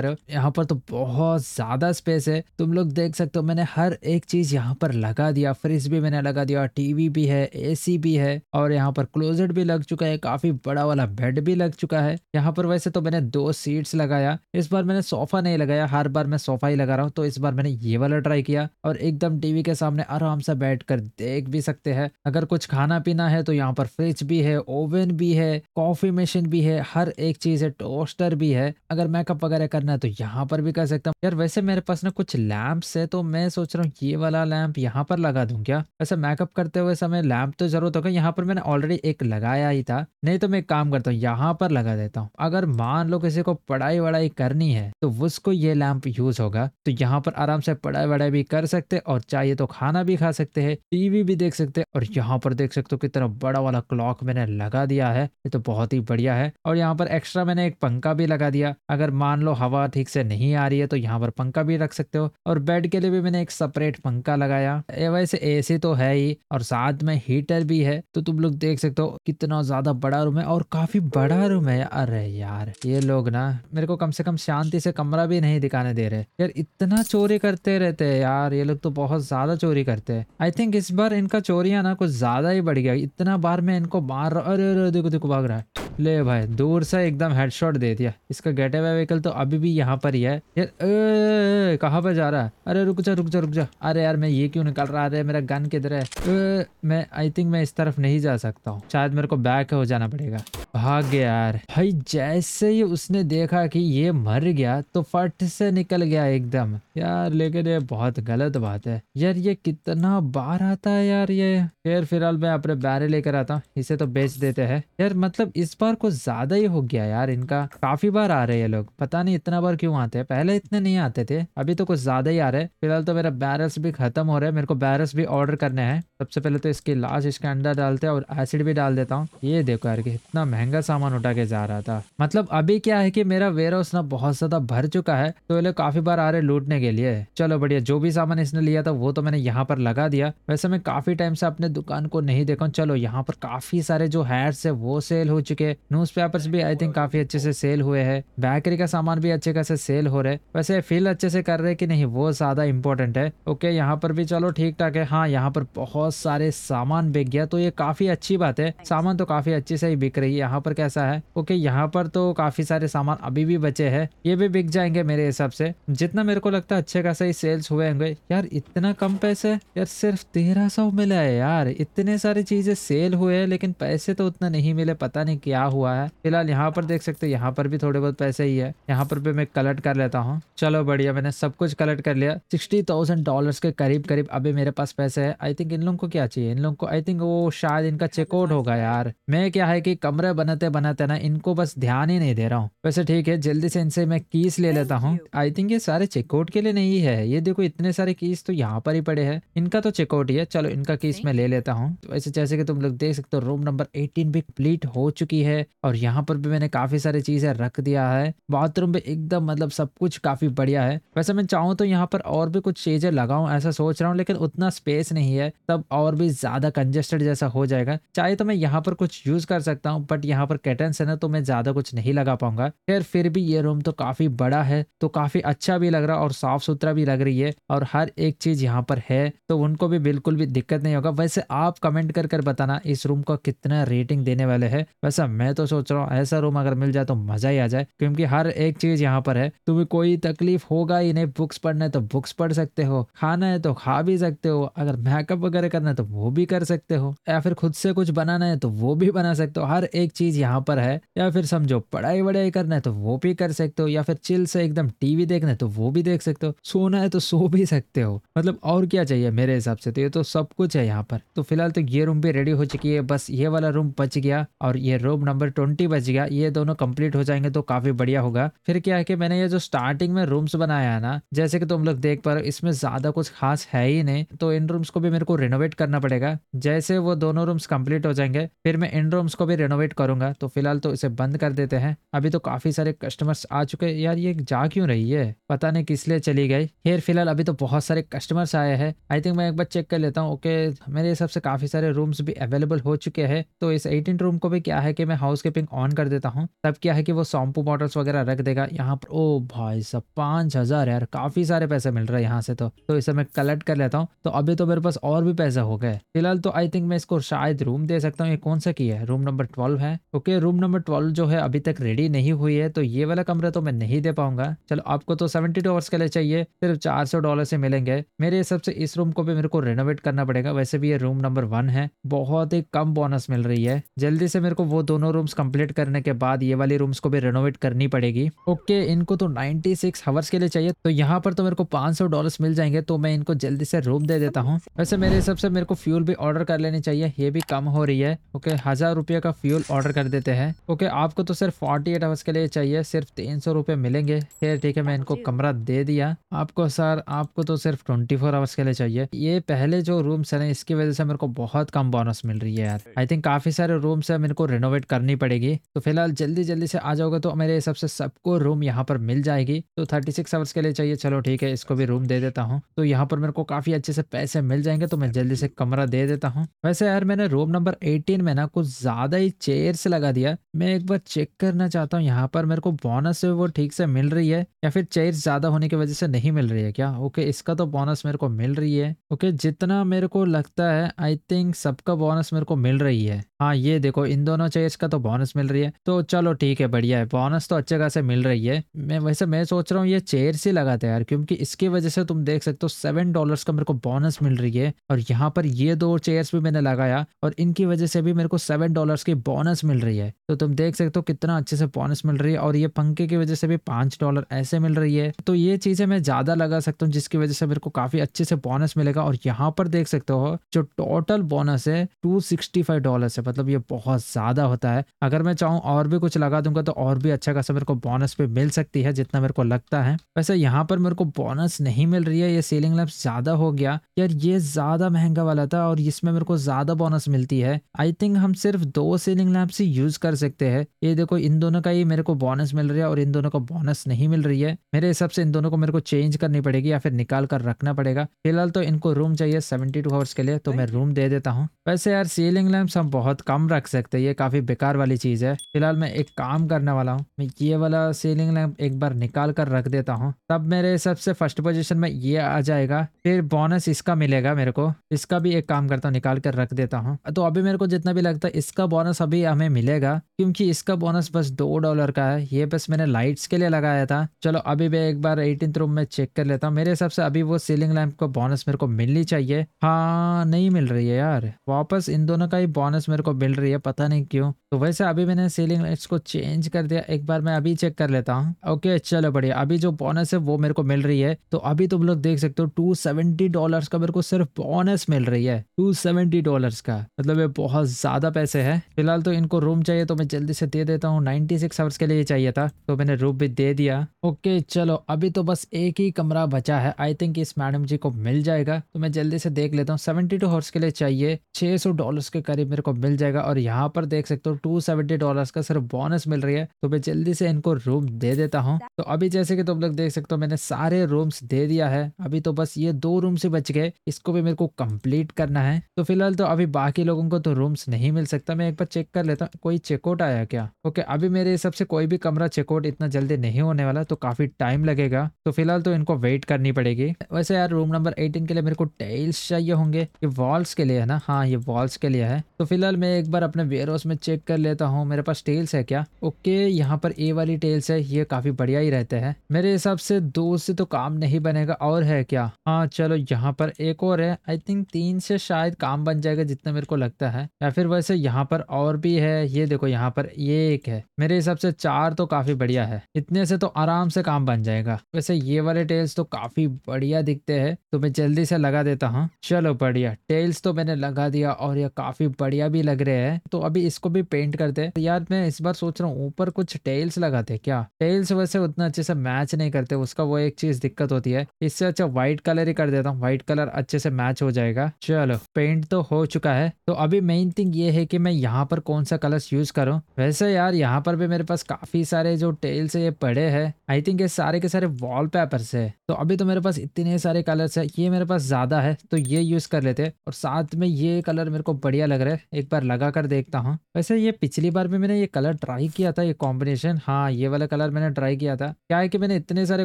रहे हो यहाँ पर तो बहुत ज्यादा स्पेस है तुम लोग देख सकते हो मैंने हर हर एक चीज़ यहाँ पर लगा दिया फ्रिज भी मैंने लगा दिया टीवी भी है एसी भी है और यहाँ पर क्लोजेट भी लग चुका है काफ़ी बड़ा वाला बेड भी लग चुका है यहाँ पर वैसे तो मैंने दो सीट्स लगाया इस बार मैंने सोफ़ा नहीं लगाया हर बार मैं सोफ़ा ही लगा रहा हूँ तो इस बार मैंने ये वाला ट्राई किया और एकदम टीवी के सामने आराम से बैठ कर देख भी सकते हैं अगर कुछ खाना पीना है तो यहाँ पर फ्रिज भी है ओवन भी है कॉफ़ी मशीन भी है हर एक चीज़ है टोस्टर भी है अगर मेकअप वगैरह करना है तो यहाँ पर भी कर सकता हूँ यार वैसे मेरे पास ना कुछ लैम्प्स है तो मैं सोच रहा हूँ ये वाला लैंप यहाँ पर लगा दूँ क्या वैसे मेकअप करते हुए समय लैंप तो जरूरत तो होगा यहाँ पर मैंने ऑलरेडी एक लगाया ही था नहीं तो मैं एक काम करता हूँ यहाँ पर लगा देता हूँ अगर मान लो किसी को पढ़ाई वढ़ाई करनी है तो उसको ये लैंप यूज होगा तो यहाँ पर आराम से पढ़ाई वढ़ाई भी कर सकते और चाहिए तो खाना भी खा सकते है टीवी भी देख सकते और यहाँ पर देख सकते हो कितना बड़ा वाला क्लॉक मैंने लगा दिया है ये तो बहुत ही बढ़िया है और यहाँ पर एक्स्ट्रा मैंने एक पंखा भी लगा दिया अगर मान लो हवा ठीक से नहीं आ रही है तो यहाँ पर पंखा भी रख सकते हो और बेड के लिए भी मैंने एक सेपरेट पंखा लगाया ए वैसे एसी तो है ही और साथ में हीटर भी है तो तुम लोग देख सकते हो कितना ज्यादा बड़ा रूम है और काफी बड़ा रूम है अरे यार ये लोग ना मेरे को कम से कम शांति से कमरा भी नहीं दिखाने दे रहे यार इतना चोरी करते रहते हैं यार ये लोग तो बहुत ज्यादा चोरी करते हैं आई थिंक इस बार इनका चोरिया ना कुछ ज्यादा ही बढ़ गया इतना बार मैं इनको मार रहा अरे अरे देखो देखो भाग रहा है ले भाई दूर से एकदम हेडशॉट दे दिया इसका गेट व्हीकल तो अभी भी यहाँ पर ही है यार कहाँ पर जा रहा है अरे रुक जा रुक जा रुक जा अरे यार मैं ये क्यों निकल रहा अरे मेरा गन किधर है ए, मैं आई थिंक मैं इस तरफ नहीं जा सकता हूँ शायद मेरे को बैक हो जाना पड़ेगा भाग गया यार भाई जैसे ही उसने देखा कि ये मर गया तो फट से निकल गया एकदम यार लेकिन ये बहुत गलत बात है यार ये कितना बार आता है यार ये फिर फिलहाल मैं अपने बैरे लेकर आता हूँ इसे तो बेच देते हैं यार मतलब इस बार कुछ ज्यादा ही हो गया यार इनका काफी बार आ रहे हैं लोग पता नहीं इतना बार क्यों आते हैं पहले इतने नहीं आते थे अभी तो कुछ ज्यादा ही आ रहे हैं फिलहाल तो मेरा बैरस भी ख़त्म हो रहे हैं मेरे को बैरस भी ऑर्डर करने हैं सबसे पहले तो इसकी लाश इसके अंडा डालते हैं और एसिड भी डाल देता हूँ ये देखो यार कि इतना महंगा सामान उठा के जा रहा था मतलब अभी क्या है कि मेरा वेयर हाउस ना बहुत ज़्यादा भर चुका है तो ये लोग काफ़ी बार आ रहे लूटने के लिए चलो बढ़िया जो भी सामान इसने लिया था वो तो मैंने यहाँ पर लगा दिया वैसे मैं काफ़ी टाइम से अपने दुकान को नहीं देखा चलो यहाँ पर काफ़ी सारे जो हैड्स है वो सेल हो चुके न्यूज भी आई थिंक काफ़ी अच्छे से सेल हुए है बेकरी का सामान भी अच्छे खासे सेल हो रहे वैसे फील अच्छे से कर रहे कि नहीं वो ज्यादा इंपॉर्टेंट है ओके यहाँ पर भी चलो ठीक ठाक है हाँ यहाँ पर बहुत सारे सामान बिक गया तो ये काफी अच्छी बात है सामान तो काफी अच्छे से ही बिक रही है यहाँ पर कैसा है ओके यहाँ पर तो काफी सारे सामान अभी भी बचे हैं ये भी बिक जाएंगे मेरे हिसाब से जितना मेरे को लगता है अच्छे खासा ही सेल्स हुए होंगे यार इतना कम पैसे यार सिर्फ तेरह सौ मिला है यार इतने सारी चीजें सेल हुए हैं लेकिन पैसे तो उतना नहीं मिले पता नहीं क्या हुआ है फिलहाल यहाँ पर देख सकते यहाँ पर भी थोड़े बहुत पैसे ही है यहाँ पर भी मैं कलेक्ट कर लेता हूँ चलो बढ़िया मैंने सब कुछ कलेक्ट कर लिया सिक्सटी थाउजेंड डॉलर्स के करीब करीब अभी मेरे पास पैसे है आई थिंक इन लोगों को क्या चाहिए इन लोगों को आई थिंक वो शायद इनका चेकआउट होगा यार मैं क्या है कि कमरे बनाते बनाते ना इनको बस ध्यान ही नहीं दे रहा हूँ वैसे ठीक है जल्दी से इनसे मैं कीस ले लेता हूँ आई थिंक ये सारे चेकआउट के लिए नहीं है ये देखो इतने सारे कीस तो यहाँ पर ही पड़े है इनका तो चेकआउट ही है चलो इनका कीस मैं ले लेता हूँ वैसे तो जैसे की तुम लोग देख सकते हो रूम नंबर एटीन भी कम्प्लीट हो चुकी है और यहाँ पर भी मैंने काफी सारी चीजें रख दिया है बाथरूम भी एकदम मतलब सब कुछ काफी बढ़िया है वैसे मैं चाहूँ तो यहाँ पर और भी कुछ चीजें लगाऊं ऐसा सोच रहा हूँ लेकिन उतना स्पेस नहीं है तब और भी ज़्यादा कंजेस्टेड जैसा हो जाएगा चाहे तो मैं यहाँ पर कुछ यूज़ कर सकता हूँ बट यहाँ पर कैटन्स है ना तो मैं ज़्यादा कुछ नहीं लगा पाऊंगा खैर फिर भी ये रूम तो काफ़ी बड़ा है तो काफ़ी अच्छा भी लग रहा और साफ़ सुथरा भी लग रही है और हर एक चीज़ यहाँ पर है तो उनको भी बिल्कुल भी दिक्कत नहीं होगा वैसे आप कमेंट कर कर बताना इस रूम को कितना रेटिंग देने वाले है वैसा मैं तो सोच रहा हूँ ऐसा रूम अगर मिल जाए तो मज़ा ही आ जाए क्योंकि हर एक चीज़ यहाँ पर है तुम्हें कोई तकलीफ होगा ही नहीं बुक्स पढ़ने तो बुक्स पढ़ सकते हो हो खाना है तो खा भी सकते हो अगर मेकअप वगैरह करना है तो वो भी कर सकते हो या फिर खुद से कुछ बनाना है तो वो भी बना सकते हो हर एक चीज यहाँ पर है या फिर समझो पढ़ाई वढ़ाई करना है तो वो भी कर सकते हो या फिर चिल से एकदम टीवी देखना है तो वो भी देख सकते हो सोना है तो सो भी सकते हो मतलब और क्या चाहिए मेरे हिसाब से तो ये तो सब कुछ है यहाँ पर तो फिलहाल तो ये रूम भी रेडी हो चुकी है बस ये वाला रूम बच गया और ये रूम नंबर ट्वेंटी बच गया ये दोनों कंप्लीट हो जाएंगे तो काफी बढ़िया होगा फिर क्या है कि मैंने ये जो स्टार्टिंग में रूम्स बनाया है ना जैसे कि तुम लोग देख पा रहे हो इसमें ज़्यादा कुछ खास है ही नहीं तो इन रूम्स को भी मेरे को रेनोवेट करना पड़ेगा जैसे वो दोनों रूम्स कंप्लीट हो जाएंगे फिर मैं इन रूम्स को भी रेनोवेट करूंगा तो फिलहाल तो इसे बंद कर देते हैं अभी तो काफ़ी सारे कस्टमर्स आ चुके हैं यार ये जा क्यों रही है पता नहीं किस लिए चली गई हेर फिलहाल अभी तो बहुत सारे कस्टमर्स आए हैं आई थिंक मैं एक बार चेक कर लेता हूँ ओके मेरे हिसाब से काफ़ी सारे रूम्स भी अवेलेबल हो चुके हैं तो इस एटीन रूम को भी क्या है कि मैं हाउस कीपिंग ऑन कर देता हूँ तब क्या है कि वो शॉम्पू बॉटल्स वगैरह रख देगा यहाँ पर ओ भाई सब पांच हज़ार यार काफ़ी सारे पैसे मिल रहे हैं यहाँ से तो तो इसे मैं कलेक्ट कर लेता हूँ तो अभी तो मेरे पास और भी पैसा हो गए फिलहाल तो आई थिंक मैं इसको शायद रूम दे सकता हूँ ये कौन सा की है रूम नंबर ट्वेल्व है ओके रूम नंबर ट्वेल्व जो है अभी तक रेडी नहीं हुई है तो ये वाला कमरा तो मैं नहीं दे पाऊंगा चलो आपको तो सेवेंटी टू आवर्स के लिए चाहिए सिर्फ चार सौ डॉलर से मिलेंगे मेरे हिसाब से इस रूम को भी मेरे को रेनोवेट करना पड़ेगा वैसे भी ये रूम नंबर वन है बहुत ही कम बोनस मिल रही है जल्दी से मेरे को वो दोनों रूम्स कंप्लीट करने के बाद ये वाले रूम्स को भी रेनोवेट करनी पड़ेगी ओके इनको तो नाइनटी सिक्स आवर्स के लिए चाहिए तो यहाँ पर तो मेरे को पांच सौ डॉलर मिल जाएंगे जाएंगे तो मैं इनको जल्दी से रूम दे देता हूँ वैसे मेरे हिसाब से मेरे को फ्यूल भी ऑर्डर कर लेनी चाहिए ये भी कम हो रही है ओके हजार रुपये का फ्यूल ऑर्डर कर देते हैं ओके आपको तो सिर्फ फोर्टी एट आवर्स के लिए चाहिए सिर्फ तीन सौ रुपये मिलेंगे फिर ठीक है मैं इनको हाँ कमरा दे दिया आपको सर आपको तो सिर्फ ट्वेंटी फोर आवर्स के लिए चाहिए ये पहले जो रूम्स है ना इसकी वजह से मेरे को बहुत कम बोनस मिल रही है यार आई थिंक काफी सारे रूम्स है मेरे को रिनोवेट करनी पड़ेगी तो फिलहाल जल्दी जल्दी से आ जाओगे तो मेरे हिसाब से सबको रूम यहाँ पर मिल जाएगी तो थर्टी सिक्स आवर्स के लिए चाहिए चलो ठीक है इसको भी रूम दे देता हूँ हूँ तो यहाँ पर मेरे को काफी अच्छे से पैसे मिल जाएंगे तो मैं जल्दी से कमरा दे देता हूँ वैसे यार मैंने रूम नंबर एटीन में ना कुछ ज्यादा ही चेयर्स लगा दिया मैं एक बार चेक करना चाहता हूँ यहाँ पर मेरे को बोनस वो ठीक से मिल रही है या फिर चेयर ज्यादा होने की वजह से नहीं मिल रही है क्या ओके इसका तो बोनस मेरे को मिल रही है ओके जितना मेरे को लगता है आई थिंक सबका बोनस मेरे को मिल रही है हाँ ये देखो इन दोनों चेयर्स का तो बोनस मिल रही है तो चलो ठीक है बढ़िया है बोनस तो अच्छे खासे मिल रही है मैं वैसे मैं सोच रहा हूँ ये चेयर्स ही लगाते हैं यार क्योंकि इसकी वजह से तुम देख सकते हो सेवन डॉलर्स का मेरे को बोनस मिल रही है और यहाँ पर ये दो चेयर्स भी मैंने लगाया और इनकी वजह से भी मेरे को सेवन डॉलर्स की बोनस मिल रही है तो तुम देख सकते हो कितना अच्छे से बोनस मिल रही है और ये पंखे की वजह से भी पांच डॉलर ऐसे मिल रही है तो ये चीजें मैं ज्यादा लगा सकता हूँ जिसकी वजह से मेरे को काफी अच्छे से बोनस मिलेगा और यहाँ पर देख सकते हो जो टोटल बोनस है टू सिक्सटी फाइव डॉलर है मतलब ये बहुत ज़्यादा होता है अगर मैं चाहूँ और भी कुछ लगा दूंगा तो और भी अच्छा खासा मेरे को बोनस पे मिल सकती है जितना मेरे को लगता है वैसे यहाँ पर मेरे को बोनस नहीं मिल रही है ये सीलिंग लैम्प ज़्यादा हो गया यार ये ज़्यादा महंगा वाला था और इसमें मेरे को ज़्यादा बोनस मिलती है आई थिंक हम सिर्फ दो सीलिंग लैम्प ही यूज़ कर सकते हैं ये देखो इन दोनों का ही मेरे को बोनस मिल रहा है और इन दोनों को बोनस नहीं मिल रही है मेरे हिसाब से इन दोनों को मेरे को चेंज करनी पड़ेगी या फिर निकाल कर रखना पड़ेगा फिलहाल तो इनको रूम चाहिए सेवेंटी टू आवर्स के लिए तो मैं रूम दे देता हूँ वैसे यार सीलिंग लैम्प हम बहुत बहुत कम रख सकते हैं ये काफ़ी बेकार वाली चीज़ है फिलहाल मैं एक काम करने वाला हूँ मैं ये वाला सीलिंग लैम्प एक बार निकाल कर रख देता हूँ तब मेरे हिसाब से फर्स्ट पोजिशन में ये आ जाएगा फिर बोनस इसका मिलेगा मेरे को इसका भी एक काम करता हूँ निकाल कर रख देता हूँ तो अभी मेरे को जितना भी लगता है इसका बोनस अभी हमें मिलेगा क्योंकि इसका बोनस बस दो डॉलर का है ये बस मैंने लाइट्स के लिए लगाया था चलो अभी मैं एक बार एटीन रूम में चेक कर लेता हूँ मेरे हिसाब से अभी वो सीलिंग लैंप को बोनस मेरे को मिलनी चाहिए हाँ नहीं मिल रही है यार वापस इन दोनों का ही बोनस मेरे को को मिल रही है पता नहीं क्यों तो वैसे अभी मैंने सीलिंग लाइट्स को चेंज कर दिया एक बार मैं अभी चेक कर लेता हूँ ओके चलो बढ़िया अभी जो बोनस है वो मेरे को मिल रही है तो अभी तुम लोग देख सकते हो टू सेवेंटी डॉलर का मेरे को सिर्फ बोनस मिल रही है टू सेवेंटी डॉलर का मतलब ये बहुत ज्यादा पैसे है फिलहाल तो इनको रूम चाहिए तो मैं जल्दी से दे देता हूँ नाइनटी सिक्स आवर्स के लिए चाहिए था तो मैंने रूम भी दे दिया ओके चलो अभी तो बस एक ही कमरा बचा है आई थिंक इस मैडम जी को मिल जाएगा तो मैं जल्दी से देख लेता हूँ सेवेंटी टू हॉर्स के लिए चाहिए छह सौ डॉलर के करीब मेरे को मिल जाएगा और यहाँ पर देख सकते हो टू सेवेंटी डॉलर का सिर्फ बोनस मिल रही है तो मैं जल्दी से इनको रूम दे देता हूँ तो अभी जैसे कि तुम लोग देख सकते हो मैंने सारे रूम्स दे दिया है अभी तो बस ये दो रूम से बच गए इसको भी मेरे को कम्प्लीट करना है तो फिलहाल तो अभी बाकी लोगों को तो रूम्स नहीं मिल सकता मैं एक बार चेक कर लेता हूँ कोई चेकआउट आया क्या ओके अभी मेरे हिसाब से कोई भी कमरा चेकआउट इतना जल्दी नहीं होने वाला तो काफी टाइम लगेगा तो फिलहाल तो इनको वेट करनी पड़ेगी वैसे यार रूम नंबर एटीन के लिए मेरे को टाइल्स चाहिए होंगे ये वॉल्स के लिए है ना हाँ ये वॉल्स के लिए है तो फिलहाल मैं मैं एक बार अपने वेयर हाउस में चेक कर लेता हूँ मेरे पास टेल्स है क्या ओके यहाँ पर ए वाली टेल्स है ये काफ़ी बढ़िया ही रहते हैं मेरे हिसाब से दो से तो काम नहीं बनेगा और है क्या हाँ चलो यहाँ पर एक और है आई थिंक तीन से शायद काम बन जाएगा जितना मेरे को लगता है या फिर वैसे यहाँ पर और भी है ये देखो यहाँ पर ये एक है मेरे हिसाब से चार तो काफ़ी बढ़िया है इतने से तो आराम से काम बन जाएगा वैसे ये वाले टेल्स तो काफ़ी बढ़िया दिखते है तो मैं जल्दी से लगा देता हूँ चलो बढ़िया टेल्स तो मैंने लगा दिया और यह काफ़ी बढ़िया भी लग लग रहे हैं तो अभी इसको भी पेंट करते हैं तो यार मैं इस बार सोच रहा हूँ ऊपर कुछ टेल्स लगाते क्या टेल्स वैसे उतना अच्छे से मैच नहीं करते उसका वो एक चीज दिक्कत होती है इससे अच्छा व्हाइट कलर ही कर देता हूँ व्हाइट कलर अच्छे से मैच हो जाएगा चलो पेंट तो हो चुका है तो अभी मेन थिंग ये है की मैं यहाँ पर कौन सा कलर यूज करूँ वैसे यार यहाँ पर भी मेरे पास काफी सारे जो टेल्स है ये पड़े है आई थिंक ये सारे के सारे वॉल पेपर से तो अभी तो मेरे पास इतने सारे कलर्स है ये मेरे पास ज्यादा है तो ये यूज कर लेते हैं और साथ में ये कलर मेरे को बढ़िया लग रहा है एक बार कर लगा कर देखता हूँ वैसे ये पिछली बार भी मैंने ये कलर ट्राई किया था ये कॉम्बिनेशन हाँ ये वाला कलर मैंने ट्राई किया था क्या है कि मैंने इतने सारे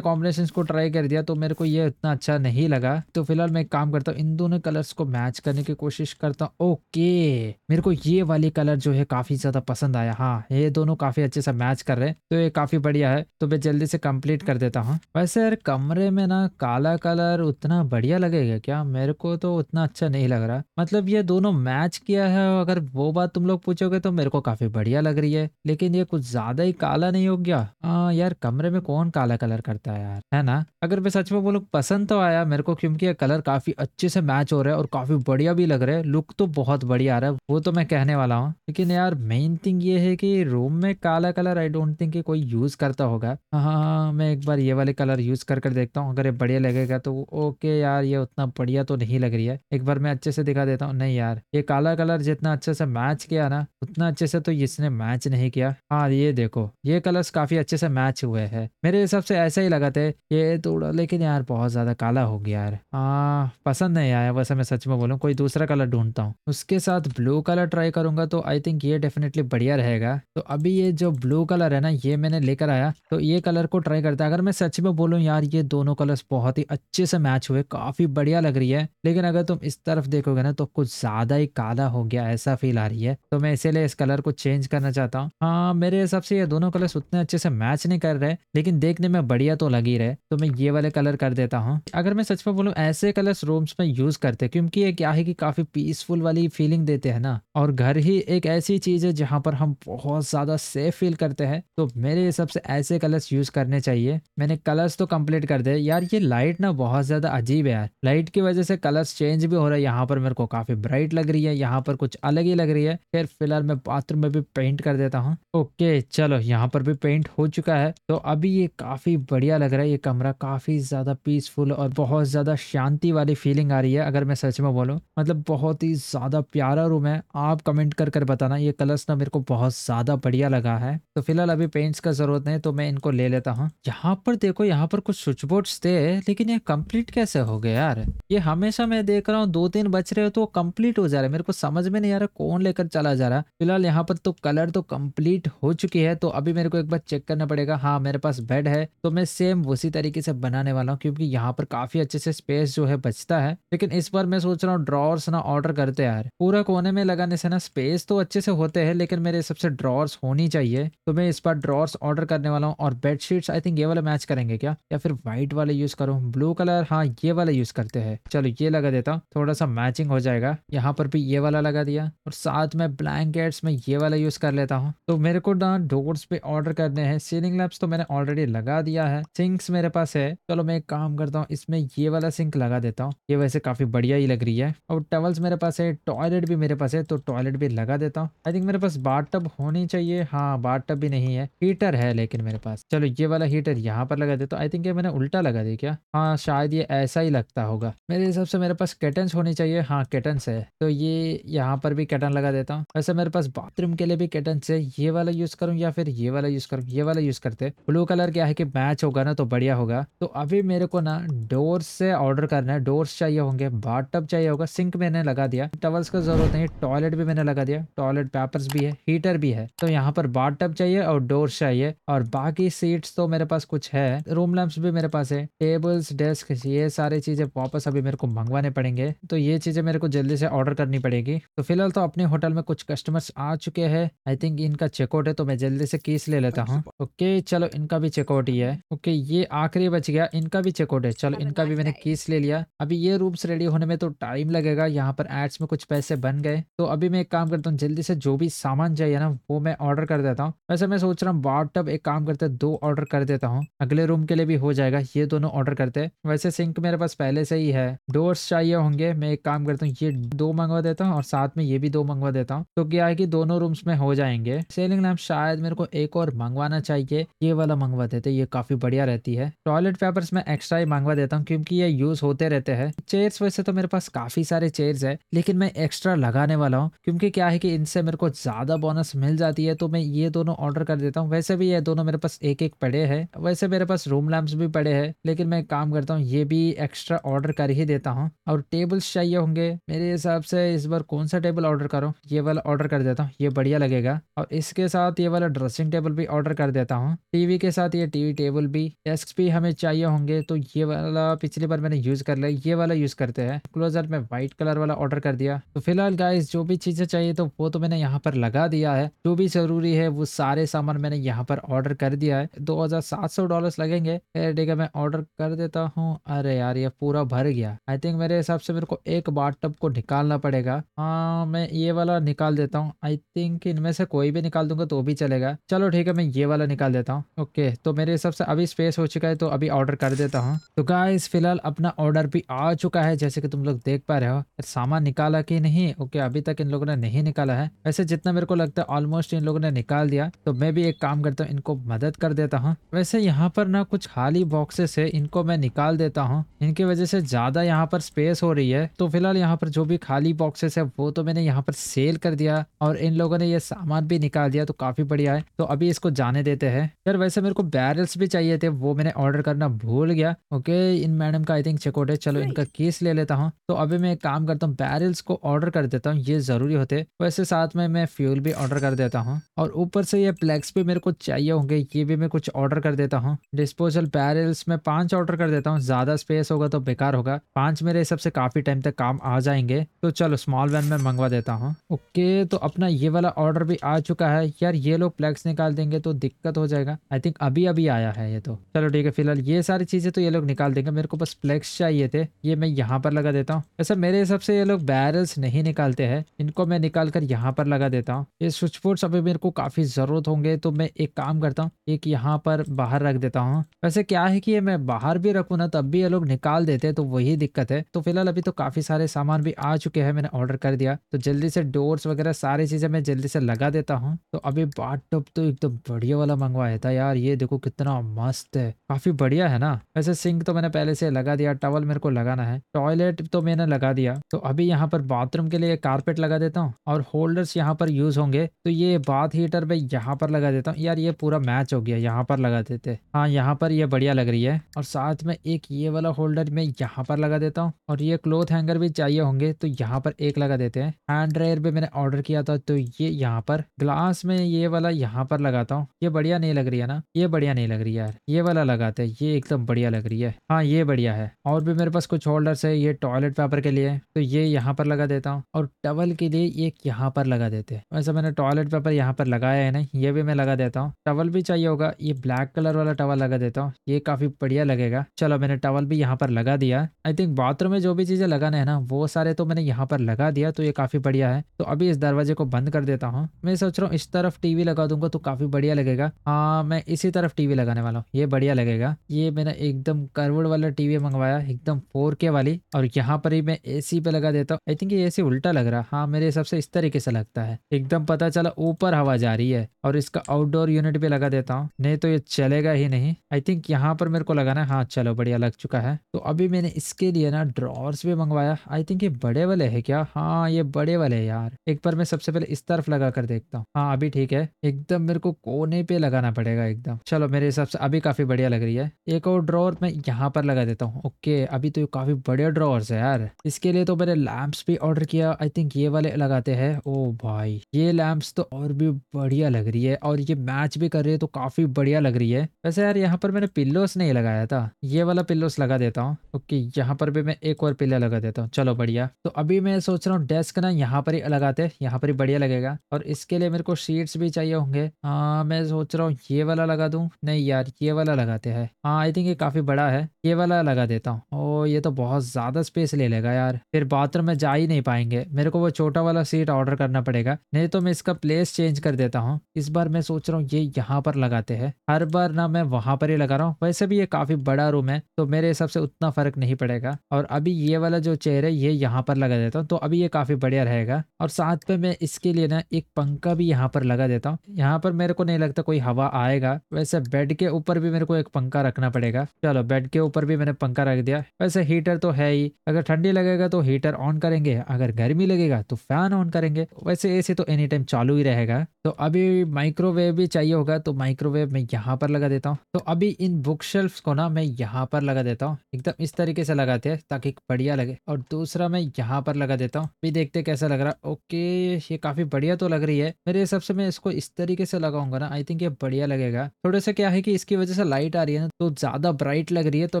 कॉम्बिनेशन को ट्राई कर दिया तो मेरे को ये इतना अच्छा नहीं लगा तो फिलहाल मैं एक काम करता हूँ इन दोनों कलर्स को मैच करने की कोशिश करता हूँ ओके मेरे को ये वाली कलर जो है काफी ज्यादा पसंद आया हाँ ये दोनों काफी अच्छे से मैच कर रहे हैं तो ये काफी बढ़िया है तो मैं जल्दी से कम्प्लीट कर देता हूँ वैसे यार कमरे में ना काला कलर उतना बढ़िया लगेगा क्या मेरे को तो उतना अच्छा नहीं लग रहा मतलब ये दोनों मैच किया है अगर वो बात तुम लोग पूछोगे तो मेरे को काफी बढ़िया लग रही है लेकिन ये कुछ ज्यादा ही काला नहीं हो गया हाँ यार कमरे में कौन काला कलर करता है यार है ना अगर मैं सच में वो लोग पसंद तो आया मेरे को क्योंकि ये कलर काफी अच्छे से मैच हो रहा है और काफी बढ़िया भी लग रहा है लुक तो बहुत बढ़िया आ रहा है वो तो मैं कहने वाला हूँ लेकिन यार मेन थिंग ये है कि रूम में काला कलर आई डोंट थिंक कोई यूज करता होगा हाँ हाँ मैं एक बार ये वाले कलर यूज कर कर देखता हूँ अगर ये बढ़िया लगेगा तो ओके यार ये उतना बढ़िया तो नहीं लग रही है एक बार मैं अच्छे से दिखा देता हूँ नहीं यार ये काला कलर जितना अच्छे से मैच किया ना उतना अच्छे से तो इसने मैच नहीं किया हाँ ये देखो ये कलर्स काफी अच्छे से मैच हुए हैं मेरे हिसाब से ऐसा ही लगा थे ये थोड़ा लेकिन यार बहुत ज्यादा काला हो गया यार हाँ पसंद नहीं आया वैसे मैं सच में बोलूँ कोई दूसरा कलर ढूंढता हूँ उसके साथ ब्लू कलर ट्राई करूंगा तो आई थिंक ये डेफिनेटली बढ़िया रहेगा तो अभी ये जो ब्लू कलर है ना ये मैंने लेकर आया तो ये कलर को ट्राई करता है अगर मैं सच में बोलूँ यार ये दोनों कलर बहुत ही अच्छे से मैच हुए काफी बढ़िया लग रही है लेकिन अगर तुम इस तरफ देखोगे ना तो कुछ ज्यादा ही काला हो गया ऐसा फील आ रही है तो मैं इसीलिए इस कलर को चेंज करना चाहता हूँ हाँ मेरे हिसाब से ये दोनों कलर्स उतने अच्छे से मैच नहीं कर रहे लेकिन देखने में बढ़िया तो लग ही रहे तो मैं ये वाले कलर कर देता हूँ अगर मैं सच में बोलूँ ऐसे कलर्स रूम्स में यूज करते क्योंकि ये क्या है कि काफी पीसफुल वाली फीलिंग देते हैं ना और घर ही एक ऐसी चीज है जहाँ पर हम बहुत ज्यादा सेफ फील करते हैं तो मेरे हिसाब से ऐसे कलर्स यूज करने चाहिए मैंने कलर्स तो कंप्लीट कर दे यार ये लाइट ना बहुत ज्यादा अजीब है यार लाइट की वजह से कलर्स चेंज भी हो रहा है यहाँ पर मेरे को काफी ब्राइट लग रही है यहाँ पर कुछ अलग ही सही लग रही है फिर फिलहाल मैं बाथरूम में भी पेंट कर देता हूँ ओके चलो यहाँ पर भी पेंट हो चुका है तो अभी ये काफ़ी बढ़िया लग रहा है ये कमरा काफ़ी ज़्यादा पीसफुल और बहुत ज़्यादा शांति वाली फीलिंग आ रही है अगर मैं सच में बोलूँ मतलब बहुत ही ज़्यादा प्यारा रूम है आप कमेंट कर कर बताना ये कलर्स ना मेरे को बहुत ज़्यादा बढ़िया लगा है तो फिलहाल अभी पेंट्स का ज़रूरत नहीं तो मैं इनको ले लेता हूँ यहाँ पर देखो यहाँ पर कुछ स्विच बोर्ड थे लेकिन ये कम्प्लीट कैसे हो गए यार ये हमेशा मैं देख रहा हूँ दो तीन बच रहे हो तो कम्प्लीट हो जा रहा है मेरे को समझ में नहीं आ रहा कौन लेकर चला जा रहा है फिलहाल यहाँ पर तो कलर तो कंप्लीट हो चुकी है तो अभी मेरे को एक बार चेक करना पड़ेगा हाँ मेरे पास बेड है तो मैं सेम उसी तरीके से बनाने वाला हूँ क्योंकि यहाँ पर काफ़ी अच्छे से स्पेस जो है बचता है लेकिन इस बार मैं सोच रहा हूँ ड्रॉर्स ना ऑर्डर करते यार पूरा कोने में लगाने से ना स्पेस तो अच्छे से होते हैं लेकिन मेरे हिसाब से ड्रॉर्स होनी चाहिए तो मैं इस बार ड्रॉर्स ऑर्डर करने वाला हूँ और बेडशीट्स आई थिंक ये वाला मैच करेंगे क्या या फिर व्हाइट वाले यूज़ करूँ ब्लू कलर हाँ ये वाला यूज़ करते हैं चलो ये लगा देता हूँ थोड़ा सा मैचिंग हो जाएगा यहाँ पर भी ये वाला लगा दिया और साथ में ब्लैंकेट्स में ये वाला यूज़ कर लेता हूँ तो मेरे को ना डोर्स पे ऑर्डर करने हैं सीलिंग लैम्प्स तो मैंने ऑलरेडी लगा दिया है सिंक्स मेरे पास है चलो मैं एक काम करता हूँ इसमें ये वाला सिंक लगा देता हूँ ये वैसे काफ़ी बढ़िया ही लग रही है और टवल्स मेरे पास है टॉयलेट भी मेरे पास है तो टॉयलेट भी लगा देता हूँ आई थिंक मेरे पास बाट टब होनी चाहिए हाँ बाट टब भी नहीं है हीटर है लेकिन मेरे पास चलो ये वाला हीटर यहाँ पर लगा देता हूँ आई थिंक ये मैंने उल्टा लगा दिया क्या हाँ शायद ये ऐसा ही लगता होगा मेरे हिसाब से मेरे पास केटन्स होनी चाहिए हाँ केटन्स है तो ये यहाँ पर भी कैटन लगा देता हूँ वैसे मेरे पास बाथरूम के लिए भी कैटन से ये वाला यूज करूँ या फिर ये वाला यूज करूँ ये वाला यूज करते ब्लू कलर क्या है कि मैच होगा ना तो बढ़िया होगा तो अभी मेरे को ना डोर से ऑर्डर करना है डोर्स चाहिए होंगे बाथटब चाहिए होगा सिंक मैंने लगा दिया टवल्स का जरूरत नहीं टॉयलेट भी मैंने लगा दिया टॉयलेट पेपर भी है हीटर भी है तो यहाँ पर बाथटब चाहिए और डोर चाहिए और बाकी सीट्स तो मेरे पास कुछ है रूम लैम्प्स भी मेरे पास है टेबल्स डेस्क ये सारी चीजें वापस अभी मेरे को मंगवाने पड़ेंगे तो ये चीजें मेरे को जल्दी से ऑर्डर करनी पड़ेगी तो फिलहाल तो अपने होटल में कुछ कस्टमर्स आ चुके हैं आई थिंक इनका चेकआउट है तो मैं जल्दी से केस ले लेता हूँ ओके चलो इनका भी चेकआउट ही है ओके ये आखिरी बच गया इनका भी चेकआउट है चलो इनका भी मैंने केस ले लिया अभी ये रूम्स रेडी होने में तो टाइम लगेगा यहाँ पर एड्स में कुछ पैसे बन गए तो अभी मैं एक काम करता हूँ जल्दी से जो भी सामान चाहिए ना वो मैं ऑर्डर कर देता हूँ वैसे मैं सोच रहा हूँ वार्ड एक काम करते दो ऑर्डर कर देता हूँ अगले रूम के लिए भी हो जाएगा ये दोनों ऑर्डर करते वैसे सिंक मेरे पास पहले से ही है डोर्स चाहिए होंगे मैं एक काम करता हूँ ये दो मंगवा देता हूँ और साथ में ये भी दो मंगवा देता हूँ तो क्या है कि दोनों रूम्स में हो जाएंगे सेलिंग लैम्प शायद मेरे को एक और मंगवाना चाहिए ये वाला मंगवा देते ये काफी बढ़िया रहती है टॉयलेट पेपर्स में एक्स्ट्रा ही मंगवा देता हूँ क्योंकि ये यूज होते रहते हैं चेयर्स वैसे तो मेरे पास काफी सारे चेयर्स है लेकिन मैं एक्स्ट्रा लगाने वाला हूँ क्योंकि क्या है कि इनसे मेरे को ज्यादा बोनस मिल जाती है तो मैं ये दोनों ऑर्डर कर देता हूँ वैसे भी ये दोनों मेरे पास एक एक पड़े है वैसे मेरे पास रूम लैम्प भी पड़े है लेकिन मैं काम करता हूँ ये भी एक्स्ट्रा ऑर्डर कर ही देता हूँ और टेबल्स चाहिए होंगे मेरे हिसाब से इस बार कौन सा टेबल ऑर्डर ऑर्डर करो ये वाला ऑर्डर कर देता हूँ ये बढ़िया लगेगा और इसके साथ ये वाला ड्रेसिंग टेबल भी ऑर्डर कर देता हूँ टीवी के साथ ये टीवी टेबल भी डेस्क भी हमें चाहिए होंगे तो ये वाला पिछली बार मैंने यूज कर लिया ये वाला यूज करते हैं क्लोजर में व्हाइट कलर वाला ऑर्डर कर दिया तो फिलहाल गाइस जो भी चीजें चाहिए तो वो तो मैंने यहाँ पर लगा दिया है जो भी जरूरी है वो सारे सामान मैंने यहाँ पर ऑर्डर कर दिया है दो हजार लगेंगे ठीक मैं ऑर्डर कर देता हूँ अरे यार ये पूरा भर गया आई थिंक मेरे हिसाब से मेरे को एक बार टब को निकालना पड़ेगा हाँ मैं ये वाला निकाल देता हूँ आई थिंक इनमें से कोई भी निकाल दूंगा तो भी चलेगा चलो ठीक है मैं ये वाला निकाल देता हूँ ओके तो मेरे हिसाब से अभी स्पेस हो चुका है तो अभी ऑर्डर कर देता हूँ तो गाइस फिलहाल अपना ऑर्डर भी आ चुका है जैसे कि तुम लोग देख पा रहे हो सामान निकाला कि नहीं ओके अभी तक इन लोगों ने नहीं निकाला है वैसे जितना मेरे को लगता है ऑलमोस्ट इन लोगों ने निकाल दिया तो मैं भी एक काम करता हूँ इनको मदद कर देता हूँ वैसे यहाँ पर ना कुछ खाली बॉक्सेस है इनको मैं निकाल देता हूँ इनकी वजह से ज्यादा यहाँ पर स्पेस हो रही है तो फिलहाल यहाँ पर जो भी खाली बॉक्सेस है वो तो मैंने यहाँ पर सेल कर दिया और इन लोगों ने ये सामान भी निकाल दिया तो काफी बढ़िया है तो अभी इसको जाने देते हैं यार वैसे मेरे को बैरल्स भी चाहिए थे वो मैंने ऑर्डर करना भूल गया ओके इन मैडम का आई थिंक चेकआउट है चलो इनका केस ले लेता हूँ तो अभी मैं एक काम करता हूँ बैरल्स को ऑर्डर कर देता हूँ ये जरूरी होते वैसे साथ में मैं फ्यूल भी ऑर्डर कर देता हूँ और ऊपर से ये प्लेक्स भी मेरे को चाहिए होंगे ये भी मैं कुछ ऑर्डर कर देता हूँ डिस्पोजल बैरल्स में पांच ऑर्डर कर देता हूँ ज्यादा स्पेस होगा तो बेकार होगा पांच मेरे हिसाब से काफी टाइम तक काम आ जाएंगे तो चलो स्मॉल वैन में मंगवा देता हूँ हूँ ओके तो अपना ये वाला ऑर्डर भी आ चुका है यार ये लोग प्लेक्स निकाल देंगे तो दिक्कत हो जाएगा आई थिंक अभी अभी आया है ये तो चलो ठीक है फिलहाल ये सारी चीजें तो ये लोग निकाल देंगे मेरे को बस प्लेक्स चाहिए थे ये मैं यहाँ पर लगा देता हूँ ऐसा मेरे हिसाब से ये लोग बैरल्स नहीं निकालते हैं इनको मैं निकाल कर यहाँ पर लगा देता हूँ ये स्विच बोर्ड अभी मेरे को काफी जरूरत होंगे तो मैं एक काम करता हूँ एक यहाँ पर बाहर रख देता हूँ वैसे क्या है कि ये मैं बाहर भी रखू ना तब भी ये लोग निकाल देते तो वही दिक्कत है तो फिलहाल अभी तो काफी सारे सामान भी आ चुके हैं मैंने ऑर्डर कर दिया तो जल्दी जल्दी से डोर्स वगैरह सारी चीज़ें मैं जल्दी से लगा देता हूँ तो अभी बाट टॉप तो एकदम तो बढ़िया वाला मंगवाया था यार ये देखो कितना मस्त है काफ़ी बढ़िया है ना वैसे सिंक तो मैंने पहले से लगा दिया टॉवल मेरे को लगाना है टॉयलेट तो मैंने लगा दिया तो अभी यहाँ पर बाथरूम के लिए कारपेट लगा देता हूँ और होल्डर्स यहाँ पर यूज़ होंगे तो ये बाथ हीटर मैं यहाँ पर लगा देता हूँ यार ये पूरा मैच हो गया यहाँ पर लगा देते हाँ यहाँ पर ये बढ़िया लग रही है और साथ में एक ये वाला होल्डर मैं यहाँ पर लगा देता हूँ और ये क्लोथ हैंगर भी चाहिए होंगे तो यहाँ पर एक लगा देते हैं ड्रायर पे मैंने ऑर्डर किया था तो ये यहाँ पर ग्लास में ये वाला यहाँ पर लगाता हूँ ये बढ़िया नहीं लग रही है ना ये बढ़िया नहीं लग रही यार ये वाला लगाते हैं ये एकदम बढ़िया लग रही है हाँ ये बढ़िया है और भी मेरे पास कुछ होल्डर है ये टॉयलेट पेपर के लिए तो ये यहाँ पर लगा देता हूँ और टवल के लिए एक यहाँ पर लगा देते हैं वैसे मैंने टॉयलेट पेपर यहाँ पर लगाया है ना ये भी मैं लगा देता हूँ टवल भी चाहिए होगा ये ब्लैक कलर वाला टवल लगा देता हूँ ये काफी बढ़िया लगेगा चलो मैंने टवल भी यहाँ पर लगा दिया आई थिंक बाथरूम में जो भी चीजें लगाना है ना वो सारे तो मैंने यहाँ पर लगा दिया तो ये काफी बढ़िया बढ़िया है तो अभी इस दरवाजे को बंद कर देता हूँ मैं सोच रहा हूँ इस तरफ टीवी लगा दूंगा तो काफी बढ़िया लगेगा हाँ मैं इसी तरफ टीवी लगाने वाला हूँ ये बढ़िया लगेगा ये मैंने एकदम करवड़ वाला टीवी मंगवाया एकदम फोर वाली और यहाँ पर ही मैं ए पे लगा देता हूँ आई थिंक ये ए उल्टा लग रहा है हाँ मेरे हिसाब से इस तरीके से लगता है एकदम पता चला ऊपर हवा जा रही है और इसका आउटडोर यूनिट भी लगा देता हूँ नहीं तो ये चलेगा ही नहीं आई थिंक यहाँ पर मेरे को लगाना है हाँ चलो बढ़िया लग चुका है तो अभी मैंने इसके लिए ना ड्रॉर्स भी मंगवाया आई थिंक ये बड़े वाले है क्या हाँ ये बड़े वाले है यार एक बार मैं सबसे पहले इस तरफ लगा कर देखता हूँ हाँ अभी ठीक है एकदम मेरे को कोने पे लगाना पड़ेगा एकदम चलो मेरे हिसाब से अभी काफी बढ़िया लग रही है एक और ड्रॉर मैं यहाँ पर लगा देता हूँ ओके अभी तो काफी बढ़िया ड्रॉर्स है यार इसके लिए तो मैंने लैम्प्स भी ऑर्डर किया आई थिंक ये वाले लगाते हैं ओ भाई ये लैम्प्स तो और भी बढ़िया लग रही है और ये मैच भी कर रही है तो काफी बढ़िया लग रही है वैसे यार यहाँ पर मैंने पिल्लोस नहीं लगाया था ये वाला पिल्लोस लगा देता हूँ ओके यहाँ पर भी मैं एक और पिल्ला लगा देता हूँ चलो बढ़िया तो अभी मैं सोच रहा हूँ डेस्क ना यहाँ यहाँ पर ही लगाते हैं यहाँ पर ही बढ़िया लगेगा और इसके लिए मेरे को शीट्स भी चाहिए होंगे हाँ मैं सोच रहा हूँ ये वाला लगा दूँ नहीं यार ये वाला लगाते हैं हाँ आई थिंक ये काफ़ी बड़ा है ये वाला लगा देता हूँ ओह ये तो बहुत ज़्यादा स्पेस ले लेगा यार फिर बाथरूम में जा ही नहीं पाएंगे मेरे को वो छोटा वाला सीट ऑर्डर करना पड़ेगा नहीं तो मैं इसका प्लेस चेंज कर देता हूँ इस बार मैं सोच रहा हूँ ये यहाँ पर लगाते हैं हर बार ना मैं वहाँ पर ही लगा रहा हूँ वैसे भी ये काफ़ी बड़ा रूम है तो मेरे हिसाब से उतना फ़र्क नहीं पड़ेगा और अभी ये वाला जो चेयर है ये यहाँ पर लगा देता हूँ तो अभी ये काफ़ी बढ़िया रहेगा रहेगा और साथ में मैं इसके लिए ना एक पंखा भी यहाँ पर लगा देता हूँ यहाँ पर मेरे को नहीं लगता कोई हवा आएगा वैसे बेड के ऊपर भी मेरे को एक पंखा रखना पड़ेगा चलो बेड के ऊपर भी मैंने पंखा रख दिया वैसे हीटर तो है ही अगर ठंडी लगेगा तो हीटर ऑन करेंगे अगर गर्मी लगेगा तो फैन ऑन करेंगे वैसे एसी तो एनी टाइम चालू ही रहेगा तो अभी माइक्रोवेव भी चाहिए होगा तो माइक्रोवेव मैं यहाँ पर लगा देता हूँ तो अभी इन बुक शेल्फ को ना मैं यहाँ पर लगा देता हूँ एकदम इस तरीके से लगाते हैं ताकि बढ़िया लगे और दूसरा मैं यहाँ पर लगा देता हूँ भी देखते कैसा लग रहा है ओके ये काफ़ी बढ़िया तो लग रही है मेरे हिसाब से मैं इसको इस तरीके से लगाऊंगा ना आई थिंक ये बढ़िया लगेगा थोड़ा सा क्या है कि इसकी वजह से लाइट आ रही है ना तो ज़्यादा ब्राइट लग रही है तो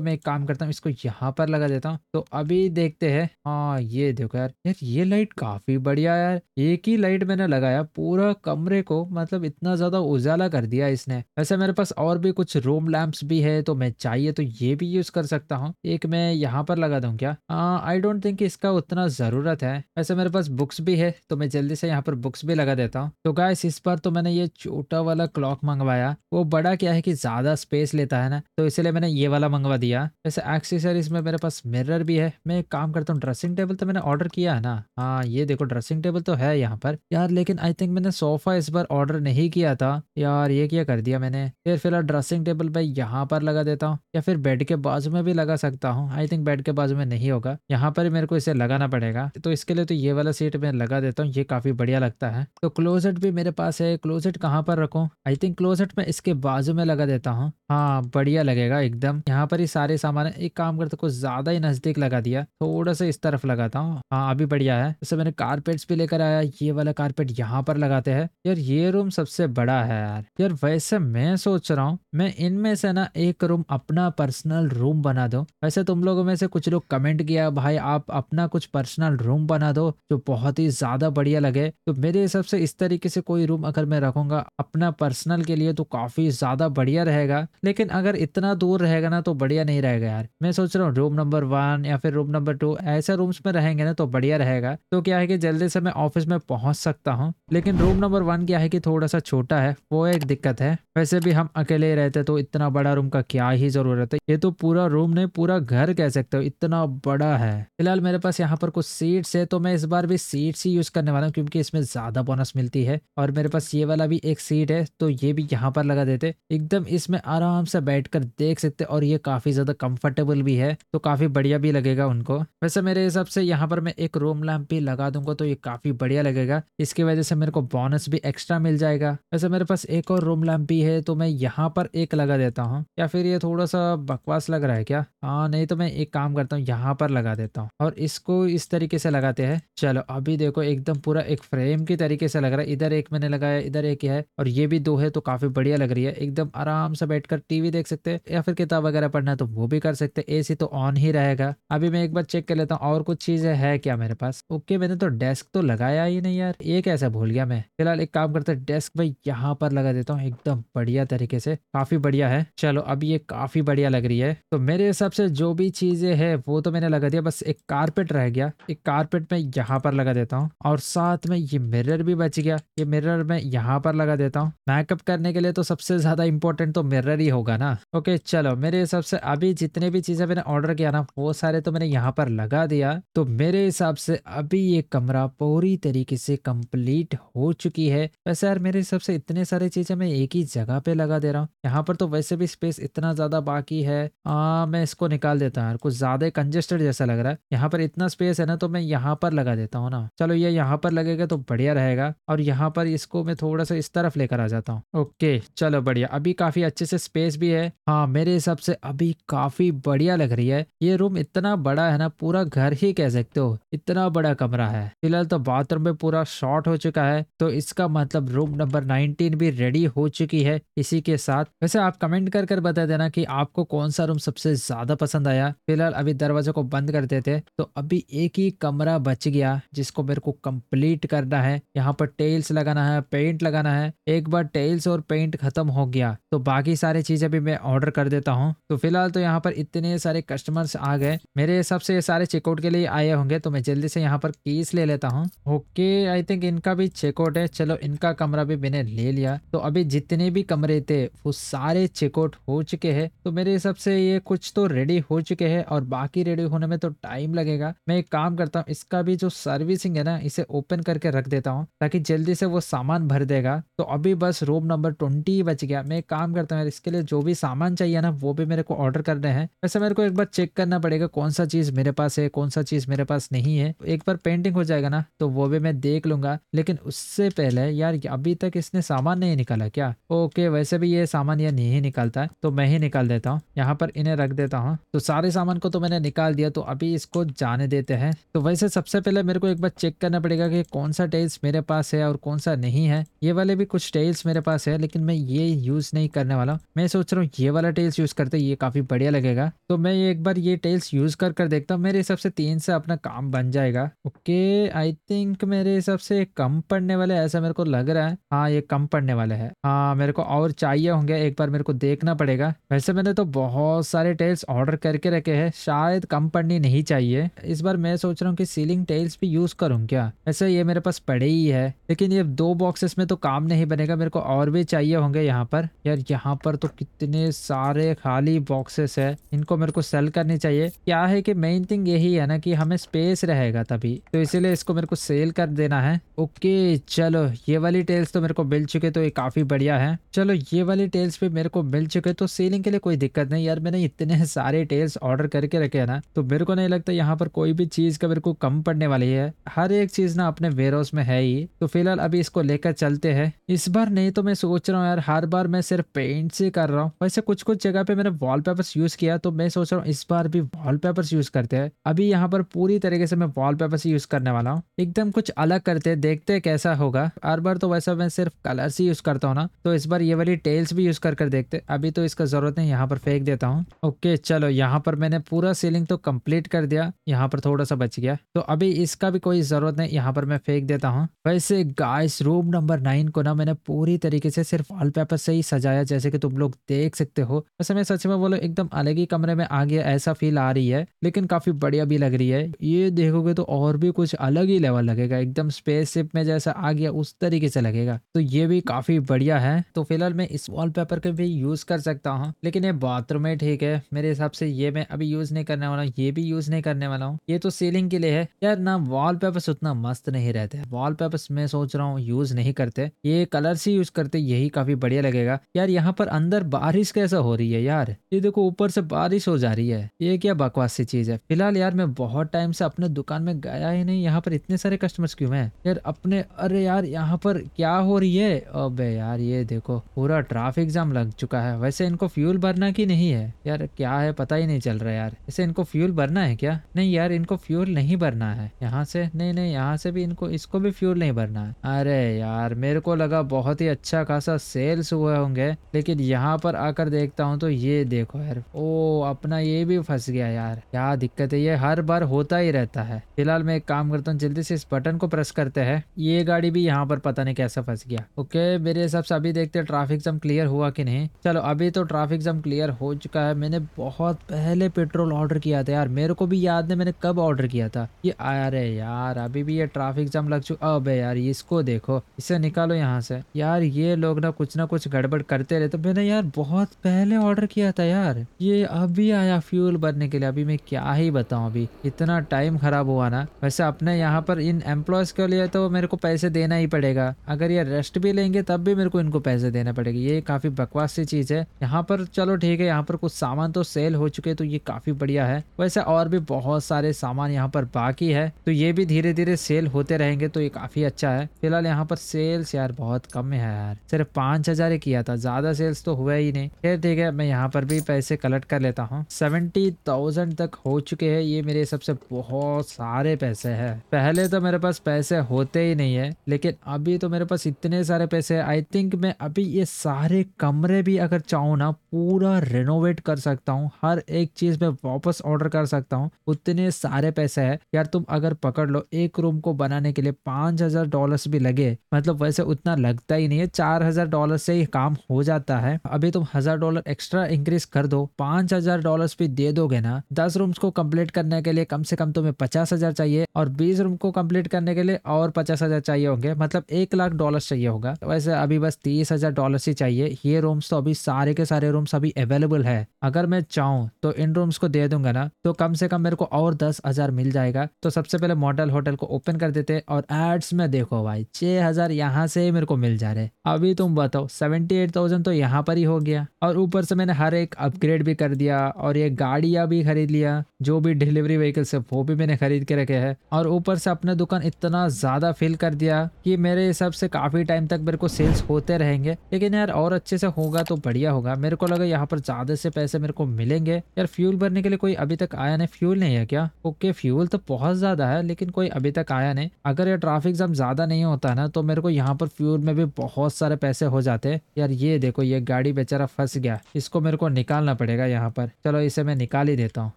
मैं एक काम करता हूँ इसको यहाँ पर लगा देता हूँ तो अभी देखते है हाँ ये देखो यार यार ये लाइट काफ़ी बढ़िया यार एक ही लाइट मैंने लगाया पूरा कमरे को मतलब इतना ज़्यादा उजाला कर दिया इसने वैसे मेरे पास और भी कुछ रूम लैम्प भी है तो मैं चाहिए तो ये भी यूज़ कर सकता हूँ एक मैं यहाँ पर लगा दूँ क्या आई डोंट थिंक इसका उतना ज़रूरत है वैसे मेरे पास बुक्स भी है तो मैं जल्दी से यहाँ पर बुक्स भी लगा देता हूँ तो गाइस इस बार तो मैंने ये छोटा वाला क्लॉक मंगवाया वो बड़ा क्या है कि ज़्यादा स्पेस लेता है ना तो इसलिए मैंने ये वाला मंगवा दिया वैसे एक्सेसरीज में मेरे पास मिरर भी है मैं एक काम करता हूँ ड्रेसिंग टेबल तो मैंने ऑर्डर किया है ना हाँ ये देखो ड्रेसिंग टेबल तो है यहाँ पर यार लेकिन आई थिंक मैंने सोफा इस बार ऑर्डर नहीं किया था यार ये क्या कर दिया मैंने फिर फिलहाल ड्रेसिंग टेबल मैं यहाँ पर लगा देता हूँ या फिर बेड के बाजू में भी लगा सकता हूँ आई थिंक बेड के बाजू में नहीं होगा यहाँ पर मेरे को इसे लगाना पड़ेगा तो इसके लिए तो ये वाला सीट पॉकेट में लगा देता हूँ ये काफ़ी बढ़िया लगता है तो क्लोजेट भी मेरे पास है क्लोजेट कहाँ पर रखूँ आई थिंक क्लोजेट में इसके बाजू में लगा देता हूँ हाँ बढ़िया लगेगा एकदम यहाँ पर ही सारे सामान एक काम करते कुछ ज़्यादा ही नज़दीक लगा दिया थोड़ा सा इस तरफ लगाता हूँ हाँ अभी बढ़िया है जैसे मैंने कारपेट्स भी लेकर आया ये वाला कारपेट यहाँ पर लगाते हैं यार ये रूम सबसे बड़ा है यार यार वैसे मैं सोच रहा हूँ मैं इनमें से ना एक रूम अपना पर्सनल रूम बना दो वैसे तुम लोगों में से कुछ लोग कमेंट किया भाई आप अपना कुछ पर्सनल रूम बना दो जो बहुत बहुत ही ज़्यादा बढ़िया लगे तो मेरे हिसाब से इस तरीके से कोई रूम अगर मैं रखूँगा अपना पर्सनल के लिए तो काफ़ी ज़्यादा बढ़िया रहेगा लेकिन अगर इतना दूर रहेगा ना तो बढ़िया नहीं रहेगा यार मैं सोच रहा हूँ रूम नंबर वन या फिर रूम नंबर टू ऐसे रूम्स में रहेंगे ना तो बढ़िया रहेगा तो क्या है कि जल्दी से मैं ऑफिस में पहुँच सकता हूँ लेकिन रूम नंबर वन क्या है कि थोड़ा सा छोटा है वो एक दिक्कत है वैसे भी हम अकेले रहते तो इतना बड़ा रूम का क्या ही जरूरत है ये तो पूरा रूम नहीं पूरा घर कह सकते हो इतना बड़ा है फिलहाल मेरे पास यहाँ पर कुछ सीट्स है तो मैं इस बार भी सीट्स ही यूज़ करने वाला हूँ क्योंकि इसमें ज़्यादा बोनस मिलती है और मेरे पास ये वाला भी एक सीट है तो ये भी यहाँ पर लगा देते एकदम इसमें आराम से बैठ कर देख सकते और ये काफ़ी ज़्यादा कम्फर्टेबल भी है तो काफ़ी बढ़िया भी लगेगा उनको वैसे मेरे हिसाब से यहाँ पर मैं एक रोम लैम्प भी लगा दूंगा तो ये काफ़ी बढ़िया लगेगा इसकी वजह से मेरे को बोनस भी एक्स्ट्रा मिल जाएगा वैसे मेरे पास एक और रूम लैम्प भी है तो मैं यहाँ पर एक लगा देता हूँ या फिर ये थोड़ा सा बकवास लग रहा है क्या हाँ नहीं तो मैं एक काम करता हूँ यहाँ पर लगा देता हूँ और इसको इस तरीके से लगाते हैं चलो अभी देखो एकदम पूरा एक फ्रेम के तरीके से लग रहा है इधर एक मैंने लगाया इधर एक है और ये भी दो है तो काफी बढ़िया लग रही है एकदम आराम से बैठकर टीवी देख सकते हैं या फिर किताब वगैरह पढ़ना है तो वो भी कर सकते हैं सी तो ऑन ही रहेगा अभी मैं एक बार चेक कर लेता हूँ और कुछ चीज है क्या मेरे पास ओके मैंने तो डेस्क तो लगाया ही नहीं यार ये कैसे भूल गया मैं फिलहाल एक काम करते डेस्क भाई यहाँ पर लगा देता हूँ एकदम बढ़िया तरीके से काफी बढ़िया है चलो अब ये काफी बढ़िया लग रही है तो मेरे हिसाब से जो भी चीजें है वो तो मैंने लगा दिया बस एक कारपेट रह गया एक कारपेट में यहाँ पर लगा लगा देता हूँ और साथ में ये मिरर भी बच गया ये मिरर मैं यहाँ पर लगा देता हूँ मैकअप करने के लिए तो सबसे ज़्यादा इंपॉर्टेंट तो मिरर ही होगा ना ओके चलो मेरे हिसाब से अभी जितने भी चीज़ें मैंने ऑर्डर किया ना वो सारे तो मैंने यहाँ पर लगा दिया तो मेरे हिसाब से अभी ये कमरा पूरी तरीके से कम्प्लीट हो चुकी है वैसे यार मेरे हिसाब से इतने सारे चीज़ें मैं एक ही जगह पे लगा दे रहा हूँ यहाँ पर तो वैसे भी स्पेस इतना ज़्यादा बाकी है आ, हाँ, मैं इसको निकाल देता हूँ कुछ ज़्यादा कंजेस्टेड जैसा लग रहा है यहाँ पर इतना स्पेस है ना तो मैं यहाँ पर लगा देता हूँ ना चलो ये यहाँ पर लगेगा तो बढ़िया रहेगा और यहाँ पर इसको मैं थोड़ा सा इस तरफ लेकर आ जाता हूँ ओके चलो बढ़िया अभी काफी अच्छे से स्पेस भी है हाँ मेरे हिसाब से अभी काफी बढ़िया लग रही है ये रूम इतना बड़ा है ना पूरा घर ही कह सकते हो इतना बड़ा कमरा है फिलहाल तो बाथरूम में पूरा शॉर्ट हो चुका है तो इसका मतलब रूम नंबर नाइनटीन भी रेडी हो चुकी है इसी के साथ वैसे आप कमेंट कर कर बता देना की आपको कौन सा रूम सबसे ज्यादा पसंद आया फिलहाल अभी दरवाजे को बंद कर देते तो अभी एक ही कमरा बच गया जिस जिसको मेरे को कंप्लीट करना है यहाँ पर टेल्स लगाना है पेंट लगाना है एक बार टेल्स और पेंट खत्म हो गया तो बाकी सारी चीजें भी मैं ऑर्डर कर देता हूँ तो फिलहाल तो यहाँ पर इतने सारे कस्टमर्स आ गए मेरे हिसाब से सारे चेकआउट के लिए आए होंगे तो मैं जल्दी से यहाँ पर कीस ले लेता हूँ ओके आई थिंक इनका भी चेकआउट है चलो इनका कमरा भी मैंने ले लिया तो अभी जितने भी कमरे थे वो सारे चेकआउट हो चुके हैं तो मेरे हिसाब से ये कुछ तो रेडी हो चुके हैं और बाकी रेडी होने में तो टाइम लगेगा मैं एक काम करता हूँ इसका भी जो सर्विस सर्विसिंग है ना इसे ओपन करके रख देता हूँ ताकि जल्दी से वो सामान भर देगा तो अभी बस रूम नंबर ट्वेंटी बच गया मैं काम करता हूँ इसके लिए जो भी सामान चाहिए ना वो भी मेरे को ऑर्डर करने हैं वैसे मेरे को एक बार चेक करना पड़ेगा कौन सा चीज़ मेरे पास है कौन सा चीज़ मेरे पास नहीं है एक बार पेंटिंग हो जाएगा ना तो वो भी मैं देख लूंगा लेकिन उससे पहले यार अभी तक इसने सामान नहीं निकाला क्या ओके वैसे भी ये सामान ये नहीं निकालता तो मैं ही निकाल देता हूँ यहाँ पर इन्हें रख देता हूँ तो सारे सामान को तो मैंने निकाल दिया तो अभी इसको जाने देते हैं तो वैसे सबसे पहले मेरे को एक बार चेक करना पड़ेगा कि कौन सा टेल्स मेरे पास है और कौन सा नहीं है ये वाले भी कुछ टेल्स मेरे पास है लेकिन मैं ये यूज़ नहीं करने वाला मैं सोच रहा हूँ ये वाला टेल्स यूज़ करते ये काफ़ी बढ़िया लगेगा तो मैं एक बार ये टेल्स यूज़ कर कर देखता हूँ मेरे हिसाब से तीन से अपना काम बन जाएगा ओके आई थिंक मेरे हिसाब से कम पड़ने वाले ऐसा मेरे को लग रहा है हाँ ये कम पड़ने वाले है हाँ मेरे को और चाहिए होंगे एक बार मेरे को देखना पड़ेगा वैसे मैंने तो बहुत सारे टेल्स ऑर्डर करके रखे है शायद कम पड़नी नहीं चाहिए इस बार मैं सोच रहा हूँ कि सीलिंग टेल्स भी यूज़ यूज़ करूँ क्या वैसे ये मेरे पास पड़े ही है लेकिन ये दो बॉक्सेस में तो काम नहीं बनेगा मेरे को और भी चाहिए होंगे यहाँ पर यार यहाँ पर तो कितने सारे खाली बॉक्सेस है इनको मेरे को सेल करनी चाहिए क्या है कि मेन थिंग यही है ना कि हमें स्पेस रहेगा तभी तो इसीलिए इसको मेरे को सेल कर देना है ओके चलो ये वाली टेल्स तो मेरे को मिल चुके तो ये काफ़ी बढ़िया है चलो ये वाली टेल्स भी मेरे को मिल चुके तो सेलिंग के लिए कोई दिक्कत नहीं यार मैंने इतने सारे टेल्स ऑर्डर करके रखे है ना तो मेरे को नहीं लगता यहाँ पर कोई भी चीज़ का मेरे को कम पड़ने वाली है हर एक चीज़ ना अपने वेरोस में है ही तो फिलहाल अभी इसको लेकर चलते हैं इस बार नहीं तो मैं सोच रहा हूँ यार हर बार मैं सिर्फ पेंट से कर रहा हूँ वैसे कुछ कुछ जगह पे मैंने वॉलपेपर्स यूज़ किया तो मैं सोच रहा हूँ इस बार भी वॉलपेपर्स यूज़ करते हैं अभी यहाँ पर पूरी तरीके से मैं वॉलपेपर्स यूज़ करने वाला हूँ एकदम कुछ अलग करते हैं देखते हैं कैसा होगा हर बार तो वैसा मैं सिर्फ कलर्स ही यूज़ करता हूँ ना तो इस बार ये वाली टेल्स भी यूज़ कर कर देखते अभी तो इसका ज़रूरत नहीं यहाँ पर फेंक देता हूँ ओके चलो यहाँ पर मैंने पूरा सीलिंग तो कम्प्लीट कर दिया यहाँ पर थोड़ा सा बच गया तो अभी इसका भी कोई कोई ज़रूरत नहीं यहाँ पर मैं फेंक देता हूँ वैसे गाइस रूम नंबर नाइन को ना मैंने पूरी तरीके से सिर्फ वॉलपेपर से ही सजाया जैसे कि तुम लोग देख सकते हो वैसे मैं सच में बोलो एकदम अलग ही कमरे में आ गया ऐसा फील आ रही है लेकिन काफ़ी बढ़िया भी लग रही है ये देखोगे तो और भी कुछ अलग ही लेवल लगेगा एकदम स्पेसशिप में जैसा आ गया उस तरीके से लगेगा तो ये भी काफ़ी बढ़िया है तो फिलहाल मैं इस वॉलपेपर का भी यूज़ कर सकता हूँ लेकिन ये बाथरूम है ठीक है मेरे हिसाब से ये मैं अभी यूज़ नहीं करने वाला हूँ ये भी यूज़ नहीं करने वाला हूँ ये तो सीलिंग के लिए है यार ना वॉल वॉलपेपर्स उतना मस्त नहीं रहते वॉलपेपर्स मैं सोच रहा हूँ यूज नहीं करते ये कलर से यूज करते यही काफी बढ़िया लगेगा यार यहाँ पर अंदर बारिश कैसा हो रही है यार ये देखो ऊपर से बारिश हो जा रही है ये क्या बकवास सी चीज है फिलहाल यार मैं बहुत टाइम से अपने दुकान में गया ही नहीं यहाँ पर इतने सारे कस्टमर्स क्यों है यार अपने अरे यार यहाँ पर क्या हो रही है अब यार ये देखो पूरा ट्राफिक जाम लग चुका है वैसे इनको फ्यूल भरना की नहीं है यार क्या है पता ही नहीं चल रहा यार वैसे इनको फ्यूल भरना है क्या नहीं यार इनको फ्यूल नहीं भरना है यहाँ से नहीं नहीं यहाँ से भी इनको इसको भी फ्यूल नहीं भरना है अरे यार मेरे को लगा बहुत ही अच्छा खासा सेल्स हुए होंगे लेकिन यहाँ पर आकर देखता हूँ तो ये देखो यार ओ अपना ये भी फंस गया यार क्या दिक्कत है ये हर बार होता ही रहता है फिलहाल मैं एक काम करता हूँ जल्दी से इस बटन को प्रेस करते हैं ये गाड़ी भी यहाँ पर पता नहीं कैसा फंस गया ओके मेरे हिसाब से अभी देखते हैं ट्रैफिक जाम क्लियर हुआ कि नहीं चलो अभी तो ट्रैफिक जाम क्लियर हो चुका है मैंने बहुत पहले पेट्रोल ऑर्डर किया था यार मेरे को भी याद नहीं मैंने कब ऑर्डर किया था ये अरे यार यार अभी भी ये ट्रैफिक जाम लग चुका अब यार इसको देखो इसे निकालो यहाँ से यार ये लोग ना कुछ ना कुछ गड़बड़ करते रहे तो मैंने यार बहुत पहले ऑर्डर किया था यार ये अभी आया फ्यूल भरने के लिए अभी मैं क्या ही बताऊँ अभी इतना टाइम खराब हुआ ना वैसे अपने यहाँ पर इन एम्प्लॉयज के लिए तो मेरे को पैसे देना ही पड़ेगा अगर ये रेस्ट भी लेंगे तब भी मेरे को इनको पैसे देना पड़ेगा ये काफी बकवास सी चीज है यहाँ पर चलो ठीक है यहाँ पर कुछ सामान तो सेल हो चुके तो ये काफी बढ़िया है वैसे और भी बहुत सारे सामान यहाँ पर बाकी है तो ये भी धीरे धीरे सेल होते रहेंगे तो ये काफ़ी अच्छा है फिलहाल यहाँ पर सेल्स यार बहुत कम है यार सिर्फ पांच हज़ार ही किया था ज़्यादा सेल्स तो हुआ ही नहीं फिर ठीक है मैं यहाँ पर भी पैसे कलेक्ट कर लेता हूँ सेवेंटी थाउजेंड तक हो चुके हैं ये मेरे हिसाब से बहुत सारे पैसे है पहले तो मेरे पास पैसे होते ही नहीं है लेकिन अभी तो मेरे पास इतने सारे पैसे है आई थिंक मैं अभी ये सारे कमरे भी अगर चाहू ना पूरा रेनोवेट कर सकता हूँ हर एक चीज़ में वापस ऑर्डर कर सकता हूँ उतने सारे पैसे है यार तुम अगर पकड़ लो एक रूम को बनाने के लिए पांच हजार डॉलर भी लगे मतलब वैसे उतना लगता ही नहीं है चार हजार डॉलर से ही काम हो जाता है अभी तुम हजार डॉलर एक्स्ट्रा इंक्रीज कर दो पांच हजार डॉलर भी दे दोगे ना दस रूम्स को कम्प्लीट करने के लिए कम से कम तुम्हें पचास हजार चाहिए और बीस रूम को कम्प्लीट करने के लिए और पचास हजार चाहिए होंगे मतलब एक लाख डॉलर चाहिए होगा वैसे अभी बस तीस हजार डॉलर ही चाहिए ये रूम्स तो अभी सारे के सारे रूम्स अभी अवेलेबल है अगर मैं चाहूँ तो इन रूम्स को दे दूंगा ना तो कम से कम मेरे को और दस हजार मिल जाएगा तो सबसे पहले मॉडल होटल होटल को ओपन कर देते और एड्स में देखो भाई छह हज़ार यहाँ से मेरे को मिल जा रहे अभी तुम बताओ सेवेंटी एट थाउजेंड तो यहाँ पर ही हो गया और ऊपर से मैंने हर एक अपग्रेड भी कर दिया और ये गाड़िया भी खरीद लिया जो भी डिलीवरी व्हीकल से वो भी मैंने खरीद के रखे है और ऊपर से अपने दुकान इतना ज़्यादा फिल कर दिया कि मेरे हिसाब से काफ़ी टाइम तक मेरे को सेल्स होते रहेंगे लेकिन यार और अच्छे से होगा तो बढ़िया होगा मेरे को लगा यहाँ पर ज़्यादा से पैसे मेरे को मिलेंगे यार फ्यूल भरने के लिए कोई अभी तक आया नहीं फ्यूल नहीं है क्या ओके फ्यूल तो बहुत ज़्यादा है लेकिन कोई अभी तक आया नहीं अगर ये ट्रैफिक जाम ज़्यादा नहीं होता ना तो मेरे को यहाँ पर फ्यूल में भी बहुत सारे पैसे हो जाते यार ये देखो ये गाड़ी बेचारा फंस गया इसको मेरे को निकालना पड़ेगा यहाँ पर चलो इसे मैं निकाल ही देता हूँ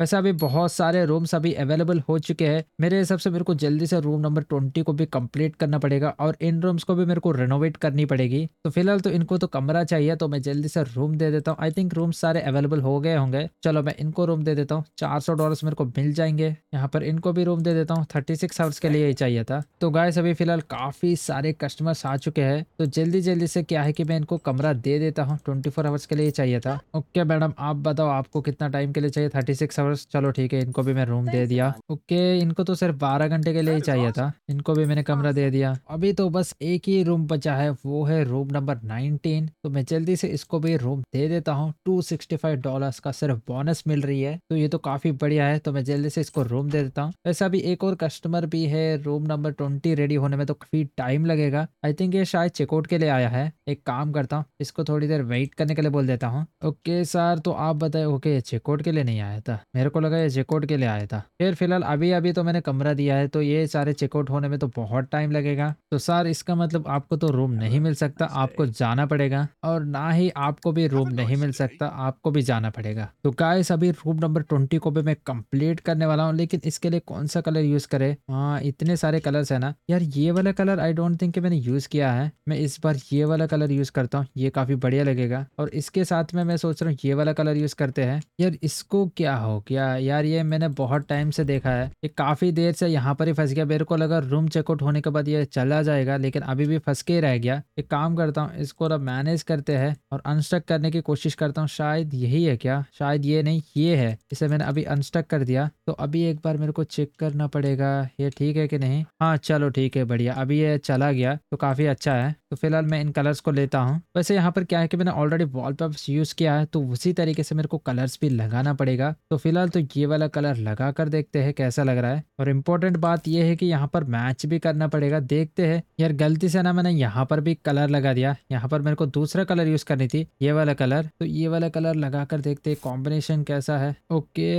वैसे अभी बहुत सारे रूम्स अभी अवेलेबल हो चुके हैं मेरे हिसाब से मेरे को जल्दी से रूम नंबर ट्वेंटी को भी कम्प्लीट करना पड़ेगा और इन रूम्स को भी मेरे को रेनोवेट करनी पड़ेगी तो फिलहाल तो इनको तो कमरा चाहिए तो मैं जल्दी से रूम दे देता हूँ आई थिंक रूम सारे अवेलेबल हो गए होंगे चलो मैं इनको रूम दे देता हूँ चार सौ डॉलर मेरे को मिल जाएंगे यहाँ पर इनको भी रूम दे देता हूँ थर्टी सिक्स आवर्स के लिए ही चाहिए था तो गाइस अभी फिलहाल काफ़ी सारे कस्टमर्स आ चुके हैं तो जल्दी जल्दी से क्या है कि मैं इनको कमरा दे देता हूँ ट्वेंटी फोर आवर्स के लिए चाहिए था ओके मैडम आप बताओ आपको कितना टाइम के लिए चाहिए थर्टी सिक्स आवर्स चलो ठीक है इनको भी मैं रूम दे दिया ओके इनको तो सिर्फ बारह घंटे के लिए ही चाहिए था इनको भी मैंने कमरा दे दिया अभी तो बस एक ही रूम बचा है वो है रूम नंबर नाइनटीन तो मैं जल्दी से इसको भी रूम दे देता हूँ टू सिक्सटी फाइव डॉलर का सिर्फ बोनस मिल रही है तो ये तो काफी बढ़िया है तो मैं जल्दी से इसको रूम दे देता हूँ वैसे अभी एक और कस्टमर कस्टमर भी है रूम नंबर ट्वेंटी रेडी होने में तो काफ़ी टाइम लगेगा आई थिंक ये शायद चेकआउट के लिए आया है एक काम करता हूँ इसको थोड़ी देर वेट करने के लिए बोल देता हूँ ओके सर तो आप बताए ओके ये चेकआउट के लिए नहीं आया था मेरे को लगा ये चेकआउट के लिए आया था फिर फिलहाल अभी अभी तो मैंने कमरा दिया है तो ये सारे चेकआउट होने में तो बहुत टाइम लगेगा तो सर इसका मतलब आपको तो रूम नहीं मिल सकता आपको जाना पड़ेगा और ना ही आपको भी रूम नहीं मिल सकता आपको भी जाना पड़ेगा तो गाय अभी रूम नंबर ट्वेंटी को भी मैं कंप्लीट करने वाला हूँ लेकिन इसके लिए कौन सा कलर यूज करे हाँ इतने सारे कलर्स है ना यार ये वाला कलर आई डोंट थिंक मैंने यूज किया है मैं इस बार ये वाला कलर यूज करता हूँ ये काफी बढ़िया लगेगा और इसके साथ में मैं सोच रहा हूँ ये वाला कलर यूज करते हैं यार इसको क्या हो क्या यार ये मैंने बहुत टाइम से देखा है ये काफी देर से यहाँ पर ही फंस गया मेरे को लगा रूम चेकआउट होने के बाद ये चला जाएगा लेकिन अभी भी फंस के रह गया एक काम करता हूँ इसको अब मैनेज करते हैं और अनस्टक करने की कोशिश करता हूँ शायद यही है क्या शायद ये नहीं ये है इसे मैंने अभी अनस्टक कर दिया तो अभी एक बार मेरे को चेक करना पड़ेगा ये ठीक है कि नहीं हाँ चलो ठीक है बढ़िया अभी ये चला गया तो काफ़ी अच्छा है तो फिलहाल मैं इन कलर्स को लेता हूँ वैसे यहाँ पर क्या है कि मैंने ऑलरेडी वॉल यूज़ किया है तो उसी तरीके से मेरे को कलर्स भी लगाना पड़ेगा तो फिलहाल तो ये वाला कलर लगा कर देखते हैं कैसा लग रहा है और इम्पोर्टेंट बात यह है कि यहाँ पर मैच भी करना पड़ेगा देखते हैं यार गलती से ना मैंने यहाँ पर भी कलर लगा दिया यहाँ पर मेरे को दूसरा कलर यूज़ करनी थी ये वाला कलर तो ये वाला कलर लगा कर देखते है कॉम्बिनेशन कैसा है ओके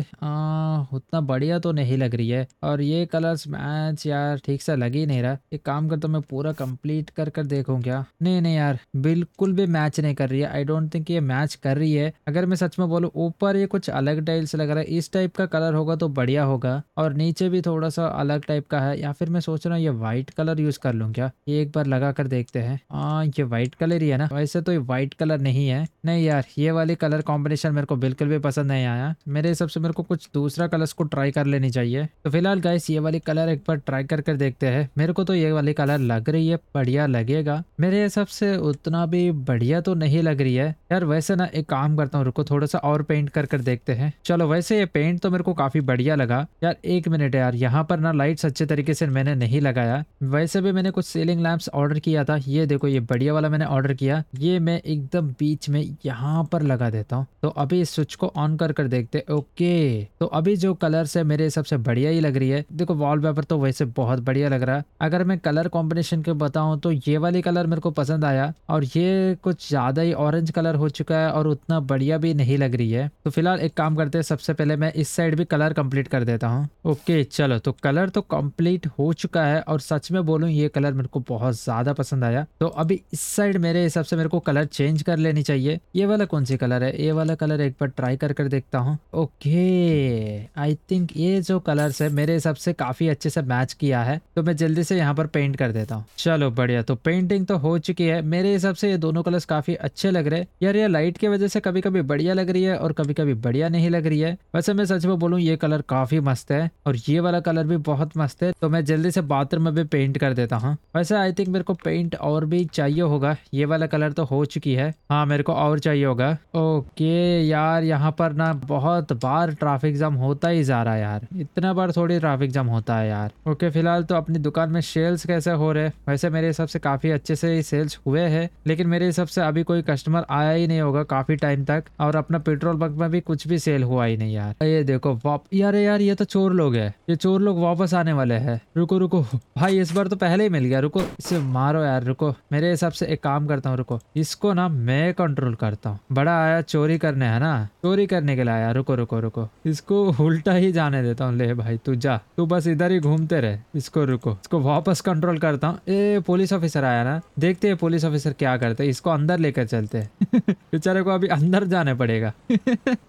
आ, उतना बढ़िया तो नहीं लग रही है और ये कलर्स मैच यार ठीक से लग ही नहीं रहा एक काम करता तो मैं पूरा कम्प्लीट कर कर कर देखूं क्या नहीं नहीं यार बिल्कुल भी मैच नहीं कर रही है आई डोंट थिंक ये मैच कर रही है अगर मैं सच में बोलूँ ऊपर ये कुछ अलग टाइल्स लग रहा है इस टाइप का कलर होगा तो बढ़िया होगा और नीचे भी थोड़ा सा अलग टाइप का है या फिर मैं सोच रहा हूँ ये व्हाइट कलर यूज कर लूँ क्या ये एक बार लगा कर देखते हैं हाँ ये व्हाइट कलर ही है ना वैसे तो ये व्हाइट कलर नहीं है नहीं यार ये वाली कलर कॉम्बिनेशन मेरे को बिल्कुल भी पसंद नहीं आया मेरे हिसाब से मेरे को कुछ दूसरा कलर को ट्राई कर लेनी चाहिए तो फिलहाल गाइस ये वाली कलर एक बार ट्राई कर कर देखते हैं मेरे को तो ये वाली कलर लग रही है बढ़िया लग लगेगा मेरे हिसाब से उतना भी बढ़िया तो नहीं लग रही है यार वैसे ना एक काम करता हूँ रुको थोड़ा सा और पेंट कर कर देखते हैं चलो वैसे ये पेंट तो मेरे को काफी बढ़िया लगा यार एक मिनट यार यहाँ पर ना लाइट्स अच्छे तरीके से मैंने नहीं लगाया वैसे भी मैंने कुछ सीलिंग लैम्प्स ऑर्डर किया था ये देखो ये बढ़िया वाला मैंने ऑर्डर किया ये मैं एकदम बीच में यहाँ पर लगा देता हूँ तो अभी इस स्विच को ऑन कर कर देखते ओके तो अभी जो कलर्स है मेरे हिसाब से बढ़िया ही लग रही है देखो वॉलपेपर तो वैसे बहुत बढ़िया लग रहा है अगर मैं कलर कॉम्बिनेशन के बताऊँ तो ये वाली कलर मेरे को पसंद आया और ये कुछ ज़्यादा ही ऑरेंज कलर हो चुका है और उतना बढ़िया भी नहीं लग रही है तो फिलहाल एक काम करते हैं सबसे पहले मैं इस साइड भी कलर कंप्लीट कर देता हूँ ओके चलो तो कलर तो कंप्लीट हो चुका है और सच में बोलूँ ये कलर मेरे को बहुत ज़्यादा पसंद आया तो अभी इस साइड मेरे हिसाब से मेरे को कलर चेंज कर लेनी चाहिए ये वाला कौन सी कलर है ये वाला कलर एक बार ट्राई कर कर देखता हूँ ओके आई थिंक ये जो कलर है मेरे हिसाब से काफ़ी अच्छे से मैच किया है तो मैं जल्दी से यहाँ पर पेंट कर देता हूँ चलो बढ़िया तो पेंटिंग तो हो चुकी है मेरे हिसाब से ये दोनों कलर्स काफी अच्छे लग रहे हैं यार ये लाइट की वजह से कभी कभी बढ़िया लग रही है और कभी कभी बढ़िया नहीं लग रही है वैसे मैं सच में बोलूँ ये कलर काफी मस्त है और ये वाला कलर भी बहुत मस्त है तो मैं जल्दी से बाथरूम में भी पेंट कर देता हूँ वैसे आई थिंक मेरे को पेंट और भी चाहिए होगा ये वाला कलर तो हो चुकी है हाँ मेरे को और चाहिए होगा ओके यार यहाँ पर ना बहुत बार ट्राफिक जाम होता ही जा रहा है यार इतना बार थोड़ी ट्राफिक जाम होता है यार ओके फिलहाल तो अपनी दुकान में सेल्स कैसे हो रहे वैसे मेरे हिसाब से काफ़ी अच्छे से सेल्स हुए हैं लेकिन मेरे हिसाब से अभी कोई कस्टमर आया ही नहीं होगा काफ़ी टाइम तक और अपना पेट्रोल पंप में भी कुछ भी सेल हुआ ही नहीं यार ये देखो वाप यार यार ये तो चोर लोग है ये चोर लोग वापस आने वाले है रुको रुको भाई इस बार तो पहले ही मिल गया रुको इसे मारो यार रुको मेरे हिसाब से एक काम करता हूँ रुको इसको ना मैं कंट्रोल करता हूँ बड़ा आया चोरी करने है ना चोरी करने के लिए आया रुको रुको रुको इसको उल्टा ही जाने देता हूँ ले भाई तू जा तू बस इधर ही घूमते रहे इसको रुको इसको वापस कंट्रोल करता हूँ ए पुलिस ऑफिसर ऑफिसर आया ना देखते हैं पुलिस ऑफिसर क्या करते हैं इसको अंदर लेकर चलते हैं बेचारे को अभी अंदर जाने पड़ेगा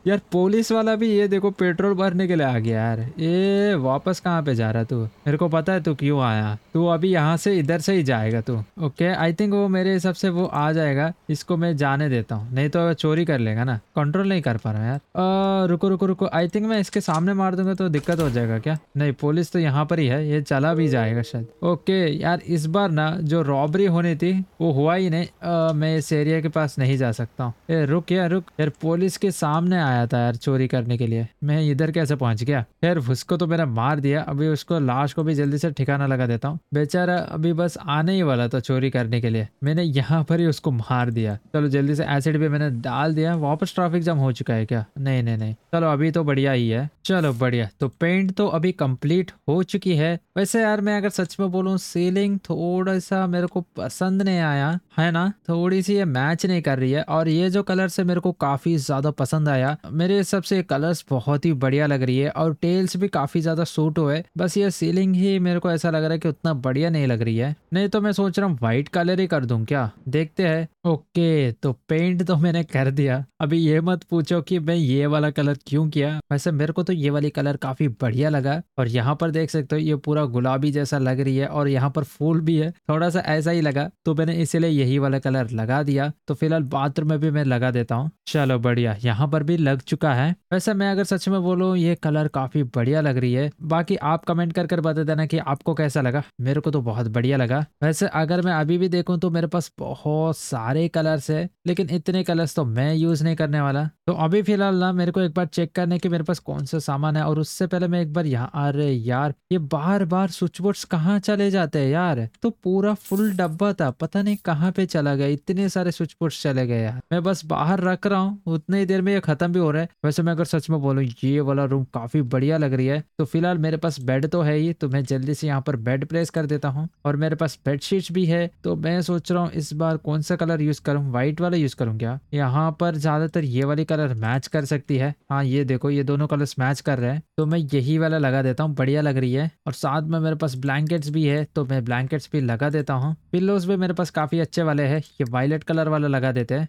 यार पुलिस वाला भी ये देखो पेट्रोल भरने के लिए आ गया यार ये वापस कहाँ पे जा रहा तू मेरे को पता है तू क्यों आया तू अभी यहाँ से इधर से ही जाएगा तू ओके आई थिंक वो मेरे हिसाब से वो आ जाएगा इसको मैं जाने देता हूँ नहीं तो चोरी कर लेगा ना कंट्रोल नहीं कर पा रहा यार आ, रुको रुको रुको आई थिंक मैं इसके सामने मार दूंगा तो दिक्कत हो जाएगा क्या नहीं पुलिस तो यहाँ पर ही है ये चला भी जाएगा शायद ओके यार इस बार ना जो रॉ रॉबरी होनी थी वो हुआ ही नहीं आ, मैं इस एरिया के पास नहीं जा सकता हूँ रुक यार रुक यार पुलिस के सामने आया था यार चोरी करने के लिए मैं इधर कैसे पहुंच गया यार उसको तो मैंने मार दिया अभी उसको लाश को भी जल्दी से ठिकाना लगा देता हूँ बेचारा अभी बस आने ही वाला था चोरी करने के लिए मैंने यहाँ पर ही उसको मार दिया चलो जल्दी से एसिड भी मैंने डाल दिया वापस ट्रैफिक जाम हो चुका है क्या नहीं नहीं नहीं चलो अभी तो बढ़िया ही है चलो बढ़िया तो पेंट तो अभी कंप्लीट हो चुकी है वैसे यार मैं अगर सच में बोलूँ सीलिंग थोड़ा सा मेरे को पसंद नहीं आया है ना थोड़ी सी ये मैच नहीं कर रही है और ये जो कलर से मेरे को काफी ज्यादा पसंद आया मेरे हिसाब से कलर्स बहुत ही बढ़िया लग रही है और टेल्स भी काफी ज्यादा सूट हुए बस ये सीलिंग ही मेरे को ऐसा लग रहा है कि उतना बढ़िया नहीं लग रही है नहीं तो मैं सोच रहा हूँ व्हाइट कलर ही कर दू क्या देखते है ओके तो पेंट तो मैंने कर दिया अभी ये मत पूछो कि मैं ये वाला कलर क्यों किया वैसे मेरे को तो ये वाली कलर काफ़ी बढ़िया लगा और यहाँ पर देख सकते हो ये पूरा गुलाबी जैसा लग रही है और यहाँ पर फूल भी है थोड़ा सा ऐसा ही लगा तो मैंने इसीलिए यही वाला कलर लगा दिया तो फिलहाल बाथरूम में भी मैं लगा देता हूँ चलो बढ़िया यहाँ पर भी लग चुका है वैसे मैं अगर सच में बोलू ये कलर काफ़ी बढ़िया लग रही है बाकी आप कमेंट कर कर बता देना की आपको कैसा लगा मेरे को तो बहुत बढ़िया लगा वैसे अगर मैं अभी भी देखू तो मेरे पास बहुत सारे सारे कलर्स है लेकिन इतने कलर्स तो मैं यूज नहीं करने वाला तो अभी फिलहाल ना मेरे को एक बार चेक करने की मेरे पास कौन सा सामान है और उससे पहले मैं एक बार यहाँ अरे यार ये बार बार स्विच बोर्ड कहाँ चले जाते हैं यार तो पूरा फुल डब्बा था पता नहीं कहाँ पे चला गया इतने सारे स्विच बोर्ड चले गए यार मैं बस बाहर रख रहा हूँ उतनी देर में ये खत्म भी हो रहा है वैसे मैं अगर सच में बोलू ये वाला रूम काफी बढ़िया लग रही है तो फिलहाल मेरे पास बेड तो है ही तो मैं जल्दी से यहाँ पर बेड प्लेस कर देता हूँ और मेरे पास बेडशीट भी है तो मैं सोच रहा हूँ इस बार कौन सा कलर कलर यूज़ करूँ व्हाइट वाला यूज़ करूँ क्या यहाँ पर ज़्यादातर ये वाली कलर मैच कर सकती है हाँ ये देखो ये दोनों कलर्स मैच कर रहे हैं तो मैं यही वाला लगा देता हूँ बढ़िया लग रही है और साथ में मेरे पास ब्लैंकेट्स भी है तो मैं ब्लैंकेट्स भी लगा देता हूँ पिल्लोज भी मेरे पास काफ़ी अच्छे वाले है ये वायलेट कलर वाला लगा देते है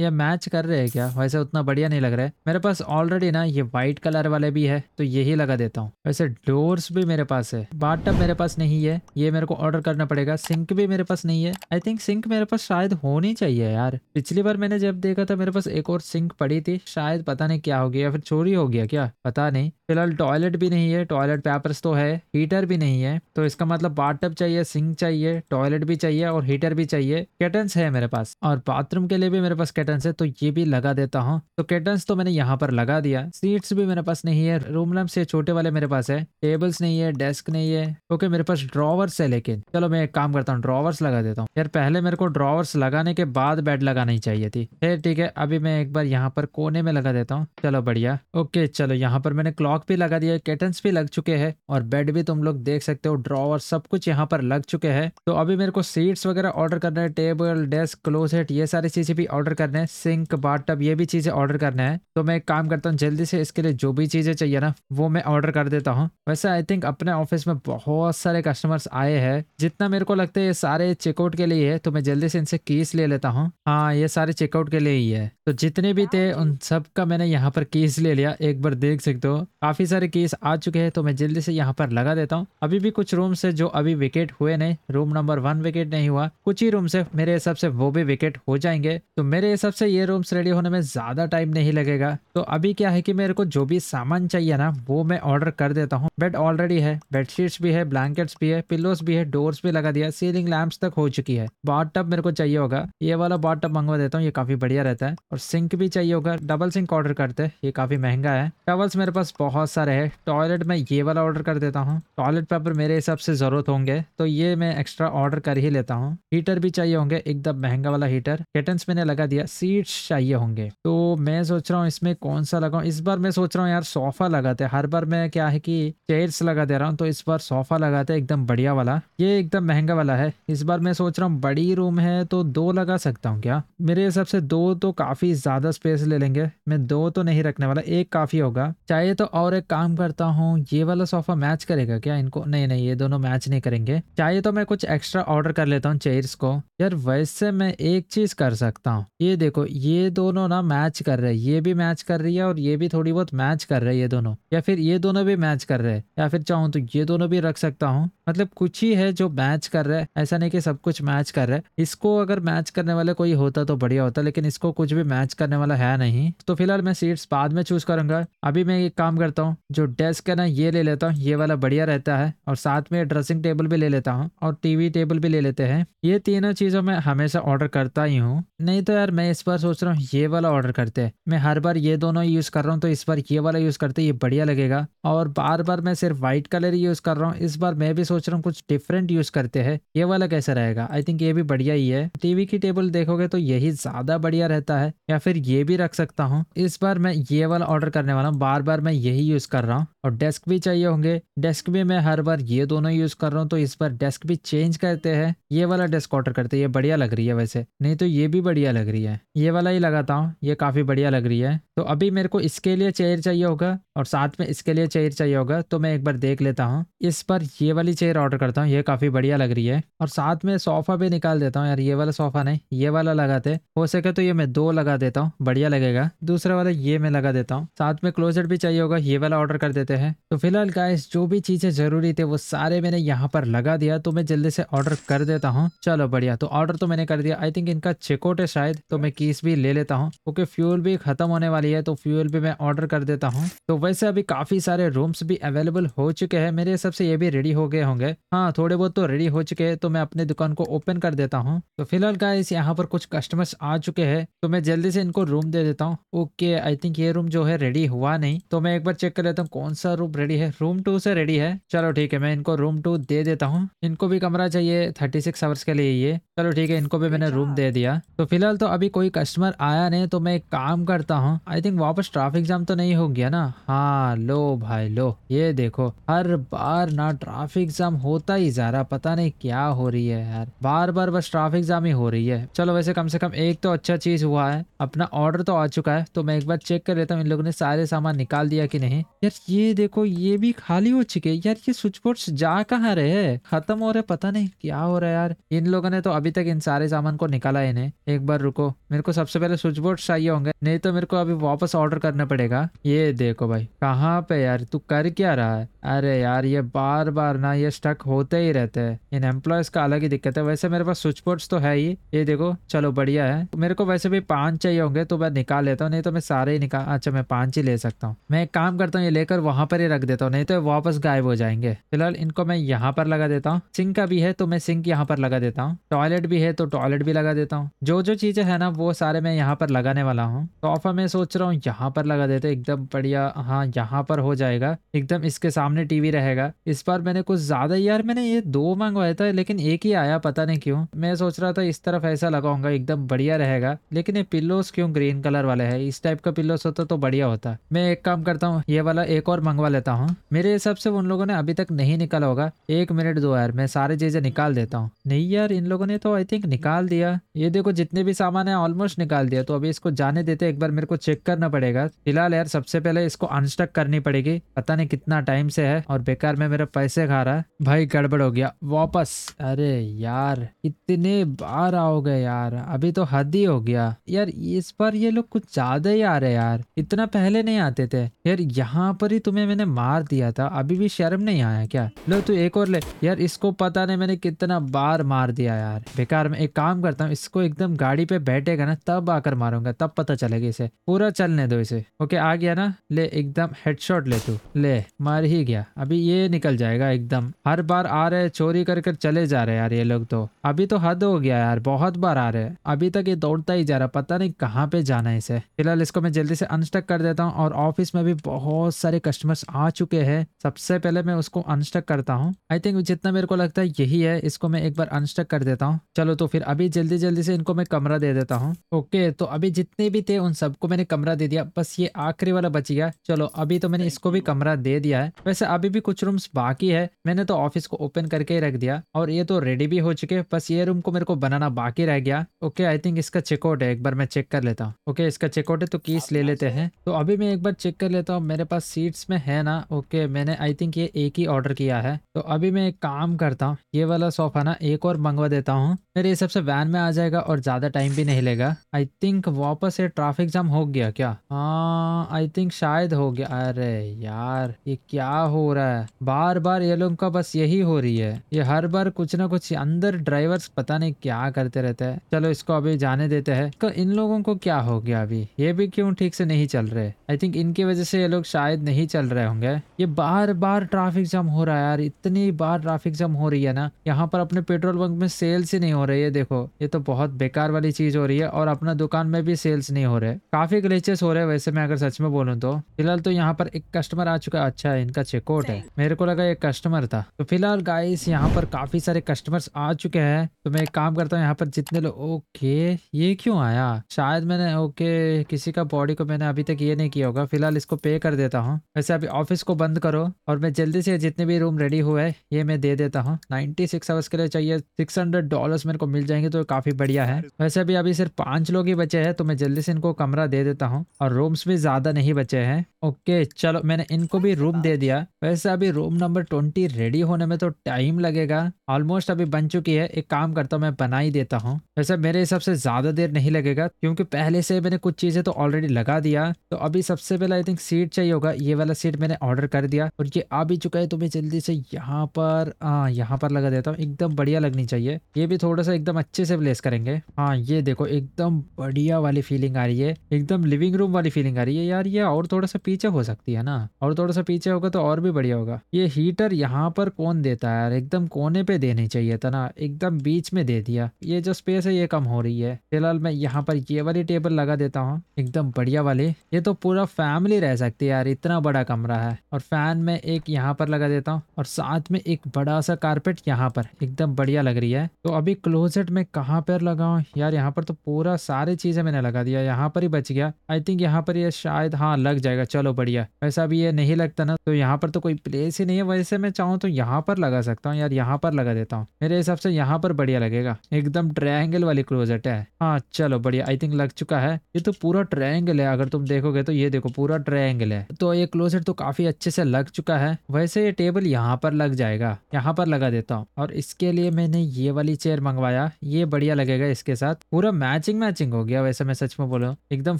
ये मैच कर रहे है क्या वैसे उतना बढ़िया नहीं लग रहा है मेरे पास ऑलरेडी ना ये व्हाइट कलर वाले भी है तो यही लगा देता हूँ वैसे डोर्स भी मेरे पास है बाथ मेरे पास नहीं है ये मेरे को ऑर्डर करना पड़ेगा सिंक भी मेरे पास नहीं है आई थिंक सिंक मेरे पास शायद होनी चाहिए यार पिछली बार मैंने जब देखा था मेरे पास एक और सिंक पड़ी थी शायद पता नहीं क्या हो गया फिर चोरी हो गया क्या पता नहीं फिलहाल टॉयलेट भी नहीं है टॉयलेट पेपर्स तो है हीटर भी नहीं है तो इसका मतलब बाथटब चाहिए सिंक चाहिए टॉयलेट भी चाहिए और हीटर भी चाहिए कैटन्स है मेरे पास और बाथरूम के लिए भी मेरे पास कैटन्स है तो ये भी लगा देता हूँ तो कैटन्स तो मैंने यहाँ पर लगा दिया सीट्स भी मेरे पास नहीं है रूम लैम्प से छोटे वाले मेरे पास है टेबल्स नहीं है डेस्क नहीं है ओके मेरे पास ड्रॉवर्स है लेकिन चलो मैं एक काम करता हूँ ड्रॉवर्स लगा देता हूँ यार पहले मेरे को ड्रॉवर्स लगाने के बाद बेड लगानी चाहिए थी फिर ठीक है अभी मैं एक बार यहाँ पर कोने में लगा देता हूँ चलो बढ़िया ओके चलो यहाँ पर मैंने क्लॉक लॉक भी लगा दिया है कैटन्स भी लग चुके हैं और बेड भी तुम लोग देख सकते हो ड्रॉवर सब कुछ यहाँ पर लग चुके हैं तो अभी मेरे को सीट्स वगैरह ऑर्डर करना है टेबल डेस्क क्लोजेट ये सारी चीजें भी ऑर्डर करना है सिंक बाथटब ये भी चीजें ऑर्डर करना है तो मैं एक काम करता हूँ जल्दी से इसके लिए जो भी चीजें चाहिए ना वो मैं ऑर्डर कर देता हूँ वैसे आई थिंक अपने ऑफिस में बहुत सारे कस्टमर्स आए हैं जितना मेरे को लगता है ये सारे चेकआउट के लिए है तो मैं जल्दी से इनसे कीस ले लेता हूँ हाँ ये सारे चेकआउट के लिए ही है तो जितने भी थे उन सब का मैंने यहाँ पर कीस ले लिया एक बार देख सकते हो काफ़ी सारे केस आ चुके हैं तो मैं जल्दी से यहाँ पर लगा देता हूँ अभी भी कुछ रूम से जो अभी विकेट हुए नहीं रूम नंबर वन विकेट नहीं हुआ कुछ ही रूम से मेरे हिसाब से वो भी विकेट हो जाएंगे तो मेरे हिसाब से ये रूम्स रेडी होने में ज़्यादा टाइम नहीं लगेगा तो अभी क्या है कि मेरे को जो भी सामान चाहिए ना वो मैं ऑर्डर कर देता हूँ बेड ऑलरेडी है बेडशीट्स भी है ब्लैंकेट्स भी है पिल्लोस भी है डोर्स भी लगा दिया सीलिंग लैम्प तक हो चुकी है बॉट टब मेरे को चाहिए होगा ये वाला बॉट टब मंगवा देता हूँ ये काफ़ी बढ़िया रहता है और सिंक भी चाहिए होगा डबल सिंक ऑर्डर करते हैं ये काफ़ी महंगा है टवल्स मेरे पास बहुत बहुत सारे हैं टॉयलेट में ये वाला ऑर्डर कर देता हूँ टॉयलेट पेपर मेरे हिसाब से ज़रूरत होंगे तो ये मैं एक्स्ट्रा ऑर्डर कर ही लेता हूँ हीटर भी चाहिए होंगे एकदम महंगा वाला हीटर केटन्स मैंने लगा दिया सीट्स चाहिए होंगे तो मैं सोच रहा हूँ इसमें कौन सा लगाऊ इस बार मैं सोच रहा हूँ यार सोफ़ा लगाते हर बार मैं क्या है की चेयर्स लगा दे रहा हूँ तो इस बार सोफ़ा लगाते एकदम बढ़िया वाला ये एकदम महंगा वाला है इस बार मैं सोच रहा हूँ बड़ी रूम है तो दो लगा सकता हूँ क्या मेरे हिसाब से दो तो काफ़ी ज़्यादा स्पेस ले लेंगे मैं दो तो नहीं रखने वाला एक काफ़ी होगा चाहे तो और एक काम करता हूँ ये वाला सोफ़ा मैच करेगा क्या इनको नहीं नहीं ये दोनों मैच नहीं करेंगे चाहिए तो मैं कुछ एक्स्ट्रा ऑर्डर कर लेता हूँ चेयर्स को यार वैसे मैं एक चीज़ कर सकता हूँ ये देखो ये दोनों ना मैच कर रहे हैं ये भी मैच कर रही है और ये भी थोड़ी बहुत मैच कर रहे है ये दोनों या फिर ये दोनों भी मैच कर रहे हैं या फिर चाहूँ तो ये दोनों भी रख सकता हूँ मतलब कुछ ही है जो मैच कर रहे है ऐसा नहीं कि सब कुछ मैच कर रहे है इसको अगर मैच करने वाला कोई होता तो बढ़िया होता लेकिन इसको कुछ भी मैच करने वाला है नहीं तो फिलहाल मैं सीट्स बाद में चूज करूंगा अभी मैं एक काम कर करता हूँ जो डेस्क है ना ये ले लेता हूँ ये वाला बढ़िया रहता है और साथ में ड्रेसिंग टेबल भी ले लेता हूँ और टीवी टेबल भी ले लेते हैं ये तीनों चीज़ों में हमेशा ऑर्डर करता ही हूँ नहीं तो यार मैं इस बार सोच रहा हूँ ये वाला ऑर्डर करते हैं मैं हर बार ये दोनों यूज़ कर रहा हूँ तो इस बार ये वाला यूज़ करते ये बढ़िया लगेगा और बार बार मैं सिर्फ व्हाइट कलर यूज़ कर रहा हूँ इस बार मैं भी सोच रहा हूँ कुछ डिफरेंट यूज़ करते हैं ये वाला कैसा रहेगा आई थिंक ये भी बढ़िया ही है टीवी की टेबल देखोगे तो यही ज़्यादा बढ़िया रहता है या फिर ये भी रख सकता हूँ इस बार मैं ये वाला ऑर्डर करने वाला हूँ बार बार मैं यही यही यूज़ कर रहा हूँ और डेस्क भी चाहिए होंगे डेस्क भी मैं हर बार ये दोनों यूज़ कर रहा हूँ तो इस बार डेस्क भी चेंज करते हैं ये वाला डेस्क ऑर्डर करते हैं ये बढ़िया लग रही है वैसे नहीं तो ये भी बढ़िया लग रही है ये वाला ही लगाता हूँ ये काफ़ी बढ़िया लग रही है तो अभी मेरे को इसके लिए चेयर चाहिए होगा और साथ में इसके लिए चेयर चाहिए होगा तो मैं एक बार देख लेता हूँ इस पर ये वाली चेयर ऑर्डर करता हूँ ये काफ़ी बढ़िया लग रही है और साथ में सोफ़ा भी निकाल देता हूँ यार ये वाला सोफ़ा नहीं ये वाला लगाते हो सके तो ये मैं दो लगा देता हूँ बढ़िया लगेगा दूसरा वाला ये मैं लगा देता हूँ साथ में क्लोजेट भी चाहिए होगा ये वाला ऑर्डर कर देते हैं तो फिलहाल गाइस जो भी चीज़ें ज़रूरी थे वो सारे मैंने यहाँ पर लगा दिया तो मैं जल्दी से ऑर्डर कर देता हूँ चलो बढ़िया तो ऑर्डर तो मैंने कर दिया आई थिंक इनका चेकआउट है शायद तो मैं कीस भी ले लेता हूँ क्योंकि फ्यूल भी खत्म होने वाली है तो फ्यूल भी मैं ऑर्डर कर देता हूँ तो वैसे अभी काफ़ी सारे रूम्स भी अवेलेबल हो चुके हैं मेरे हिसाब से ये भी रेडी हो गए होंगे हाँ थोड़े बहुत तो रेडी हो चुके हैं तो मैं अपने दुकान को ओपन कर देता हूँ तो फिलहाल गाइस यहाँ पर कुछ कस्टमर्स आ चुके हैं तो मैं जल्दी से इनको रूम दे देता हूँ ओके आई थिंक ये रूम जो है रेडी हुआ नहीं तो मैं एक बार चेक कर लेता हूँ कौन सा रूम रेडी है रूम टू से रेडी है चलो ठीक है मैं इनको रूम टू दे देता हूँ इनको भी कमरा चाहिए थर्टी सिक्स आवर्स के लिए ये चलो ठीक है इनको भी मैंने रूम अच्छा। दे दिया तो फिलहाल तो अभी कोई कस्टमर आया नहीं तो मैं एक काम करता हूँ आई थिंक वापस ट्राफिक जाम तो नहीं हो गया ना हाँ लो भाई लो ये देखो हर बार ना ट्राफिक जाम होता ही जा रहा पता नहीं क्या हो रही है यार बार बार बस ट्राफिक जाम ही हो रही है चलो वैसे कम से कम एक तो अच्छा चीज हुआ है अपना ऑर्डर तो आ चुका है तो मैं एक बार चेक कर लेता हूँ इन लोगों ने सारे सामान निकाल दिया कि नहीं हैं यार ये देखो ये भी खाली हो चुके हैं यार ये स्विच बोर्ड जा कहाँ रहे खत्म हो रहे पता नहीं क्या हो रहा है यार इन लोगों ने तो अभी तक इन सारे सामान को निकाला इन्हें एक बार रुको मेरे को सबसे पहले स्विच बोर्ड चाहिए होंगे नहीं तो मेरे को अभी वापस ऑर्डर करना पड़ेगा ये देखो भाई कहाँ पे यार तू कर क्या रहा है अरे यार ये बार बार ना ये स्टक होते ही रहते हैं इन एम्प्लॉयज का अलग ही दिक्कत है वैसे मेरे पास स्विच बोर्ड तो है ही ये देखो चलो बढ़िया है मेरे को वैसे भी पांच चाहिए होंगे तो मैं निकाल लेता हूँ नहीं तो मैं सारे ही निकाल अच्छा मैं पांच ही ले सकता हूँ मैं एक काम करता हूँ ये लेकर वहाँ पर ही रख देता हूँ नहीं तो वापस गायब हो जाएंगे फिलहाल इनको मैं यहाँ पर लगा देता हूँ सिंक का भी है तो मैं सिंक यहाँ पर लगा देता हूँ टॉयलेट भी है तो टॉयलेट भी लगा देता हूँ जो जो चीज़ें है ना वो सारे मैं यहाँ पर लगाने वाला हूँ सोफा तो मैं सोच रहा हूँ यहाँ पर लगा देते एकदम बढ़िया हाँ यहाँ पर हो जाएगा एकदम इसके सामने टीवी रहेगा इस बार मैंने कुछ ज़्यादा यार मैंने ये दो मंगवाया था लेकिन एक ही आया पता नहीं क्यों मैं सोच रहा था इस तरफ ऐसा लगाऊंगा एकदम बढ़िया रहेगा लेकिन ये पिल्लोस क्यों ग्रीन कलर वाले है इस टाइप का पिल्लोस होता तो बढ़िया होता मैं एक काम करता हूँ ये वाला एक और मंगवा लेता हूँ मेरे हिसाब से उन लोगों ने अभी तक नहीं निकाला होगा एक मिनट दो यार मैं सारी चीजें निकाल देता हूँ नहीं यार इन लोगों ने तो आई थिंक निकाल दिया ये देखो जितने भी सामान है ऑलमोस्ट निकाल दिया तो अभी इसको जाने देते एक बार मेरे को चेक करना पड़ेगा फिलहाल यार सबसे पहले इसको अनस्टक करनी पड़ेगी पता नहीं कितना टाइम से है और बेकार में मेरा पैसे खा रहा है भाई गड़बड़ हो गया वापस अरे यार इतने बार आओगे यार अभी तो हद ही हो गया यार इस बार ये लोग कुछ ज्यादा ही आ रहे यार इतना पहले नहीं आते थे यार यहाँ पर ही तुम्हें मैंने मार दिया था अभी भी शर्म नहीं आया क्या लो तू एक और ले यार इसको पता नहीं मैंने कितना बार मार दिया यार बेकार मैं एक काम करता हूँ इसको एकदम गाड़ी पे बैठेगा ना तब आकर मारूंगा तब पता चलेगा इसे पूरा चलने दो इसे ओके आ गया ना ले एकदम हेडशॉट ले तू ले मार ही गया अभी ये निकल जाएगा एकदम हर बार आ रहे चोरी कर कर चले जा रहे यार ये लोग तो अभी तो हद हो गया यार बहुत बार आ रहे अभी तक ये दौड़ता ही जा रहा पता नहीं कहाँ पे जाना है इसे फिलहाल इसको मैं जल्दी से अनस्टक कर देता हूँ और ऑफिस में भी बहुत बहुत सारे कस्टमर्स आ चुके हैं सबसे पहले मैं उसको अनस्टक करता हूँ आई थिंक जितना मेरे को लगता है यही है इसको मैं एक बार अनस्टक कर देता हूँ चलो तो फिर अभी जल्दी जल्दी से इनको मैं कमरा दे देता हूँ ओके तो अभी जितने भी थे उन सबको मैंने कमरा दे दिया बस ये आखिरी वाला बच गया चलो अभी तो मैंने इसको भी कमरा दे दिया है वैसे अभी भी कुछ रूम्स बाकी है मैंने तो ऑफिस को ओपन करके ही रख दिया और ये तो रेडी भी हो चुके बस ये रूम को मेरे को बनाना बाकी रह गया ओके आई थिंक इसका चेकआउट है एक बार मैं चेक कर लेता हूँ ओके इसका चेकआउट है तो कीस ले लेते हैं तो अभी मैं एक बार चेक कर लेता हूँ मेरे पास सीट्स में है ना ओके मैंने आई थिंक ये एक ही ऑर्डर किया है तो अभी मैं एक काम करता हूँ ये वाला सोफा ना एक और मंगवा देता हूँ मेरे हिसाब से वैन में आ जाएगा और ज़्यादा टाइम भी नहीं लेगा आई थिंक वापस ये ट्रैफिक जाम हो गया क्या हाँ आई थिंक शायद हो गया अरे यार ये क्या हो रहा है बार बार ये लोग का बस यही हो रही है ये हर बार कुछ ना कुछ अंदर ड्राइवर्स पता नहीं क्या करते रहते हैं चलो इसको अभी जाने देते हैं तो इन लोगों को क्या हो गया अभी ये भी क्यों ठीक से नहीं चल रहे आई थिंक इनकी वजह से ये लोग लोग शायद नहीं चल रहे होंगे ये बार बार ट्रैफिक जाम हो रहा है यार इतनी बार ट्रैफिक जाम हो रही है ना यहाँ पर अपने पेट्रोल पंप में सेल्स ही नहीं हो रही है देखो ये तो बहुत बेकार वाली चीज हो रही है और अपना दुकान में भी सेल्स नहीं हो रहे काफी ग्लेचेस हो रहे हैं वैसे मैं अगर सच में बोलूँ तो फिलहाल तो यहाँ पर एक कस्टमर आ चुका अच्छा है इनका चेकआउट है मेरे को लगा एक कस्टमर था तो फिलहाल गाइस यहाँ पर काफी सारे कस्टमर्स आ चुके हैं तो मैं एक काम करता हूँ यहाँ पर जितने लोग ओके ये क्यों आया शायद मैंने ओके किसी का बॉडी को मैंने अभी तक ये नहीं किया होगा फिलहाल इसको पे कर कर देता हूँ वैसे अभी ऑफिस को बंद करो और मैं जल्दी से जितने भी रूम रेडी हुए ये मैं दे देता हूँ नाइनटी सिक्स आवर्स के लिए चाहिए सिक्स हंड्रेड डॉलर मेरे को मिल जाएंगे तो काफ़ी बढ़िया है वैसे अभी अभी सिर्फ पांच लोग ही बचे हैं तो मैं जल्दी से इनको कमरा दे देता हूँ और रूम्स भी ज़्यादा नहीं बचे हैं ओके चलो मैंने इनको भी रूम दे दिया वैसे अभी रूम नंबर ट्वेंटी रेडी होने में तो टाइम लगेगा ऑलमोस्ट अभी बन चुकी है एक काम करता हूँ मैं बना ही देता हूँ वैसे मेरे हिसाब से ज्यादा देर नहीं लगेगा क्योंकि पहले से मैंने कुछ चीजें तो ऑलरेडी लगा दिया तो अभी सबसे पहले आई थिंक सीट चाहिए होगा ये वाला सीट मैंने ऑर्डर कर दिया और ये आ भी चुका है तो मैं जल्दी से यहाँ पर हाँ यहाँ पर लगा देता हूँ एकदम बढ़िया लगनी चाहिए ये भी थोड़ा सा एकदम अच्छे से प्लेस करेंगे हाँ ये देखो एकदम बढ़िया वाली फीलिंग आ रही है एकदम लिविंग रूम वाली फीलिंग आ रही है यार ये और थोड़ा सा पीछे हो सकती है ना और थोड़ा सा पीछे होगा तो और भी बढ़िया होगा ये हीटर यहाँ पर कौन देता है यार एकदम कोने पे देनी चाहिए था ना एकदम बीच में दे दिया ये जो स्पेस है ये कम हो रही है फिलहाल मैं यहाँ पर ये वाली टेबल लगा देता हूँ एकदम बढ़िया वाली ये तो पूरा फैमिली रह सकती है यार इतना बड़ा कमरा है और फैन में एक यहाँ पर लगा देता हूँ और साथ में एक बड़ा सा कारपेट यहाँ पर एकदम बढ़िया लग रही है तो अभी क्लोजेट में कहाँ पर लगाऊ यार यहाँ पर तो पूरा सारी चीजें मैंने लगा दिया यहाँ पर ही बच गया आई थिंक यहाँ पर ये शायद हाँ लग जाएगा चलो चलो बढ़िया वैसा भी ये नहीं लगता ना तो यहाँ पर तो कोई प्लेस ही नहीं है वैसे मैं चाहूँ तो यहाँ पर लगा सकता हूँ यार यहाँ पर लगा देता हूँ मेरे हिसाब से यहाँ पर बढ़िया लगेगा एकदम ट्रायंगल वाली क्लोजेट है हाँ चलो बढ़िया आई थिंक लग चुका है ये तो पूरा ट्रायंगल है अगर तुम देखोगे तो ये देखो पूरा ट्रायंगल है तो ये क्लोजेट तो काफी अच्छे से लग चुका है वैसे ये टेबल यहाँ पर लग जाएगा यहाँ पर लगा देता हूँ और इसके लिए मैंने ये वाली चेयर मंगवाया ये बढ़िया लगेगा इसके साथ पूरा मैचिंग मैचिंग हो गया वैसे मैं सच में बोलो एकदम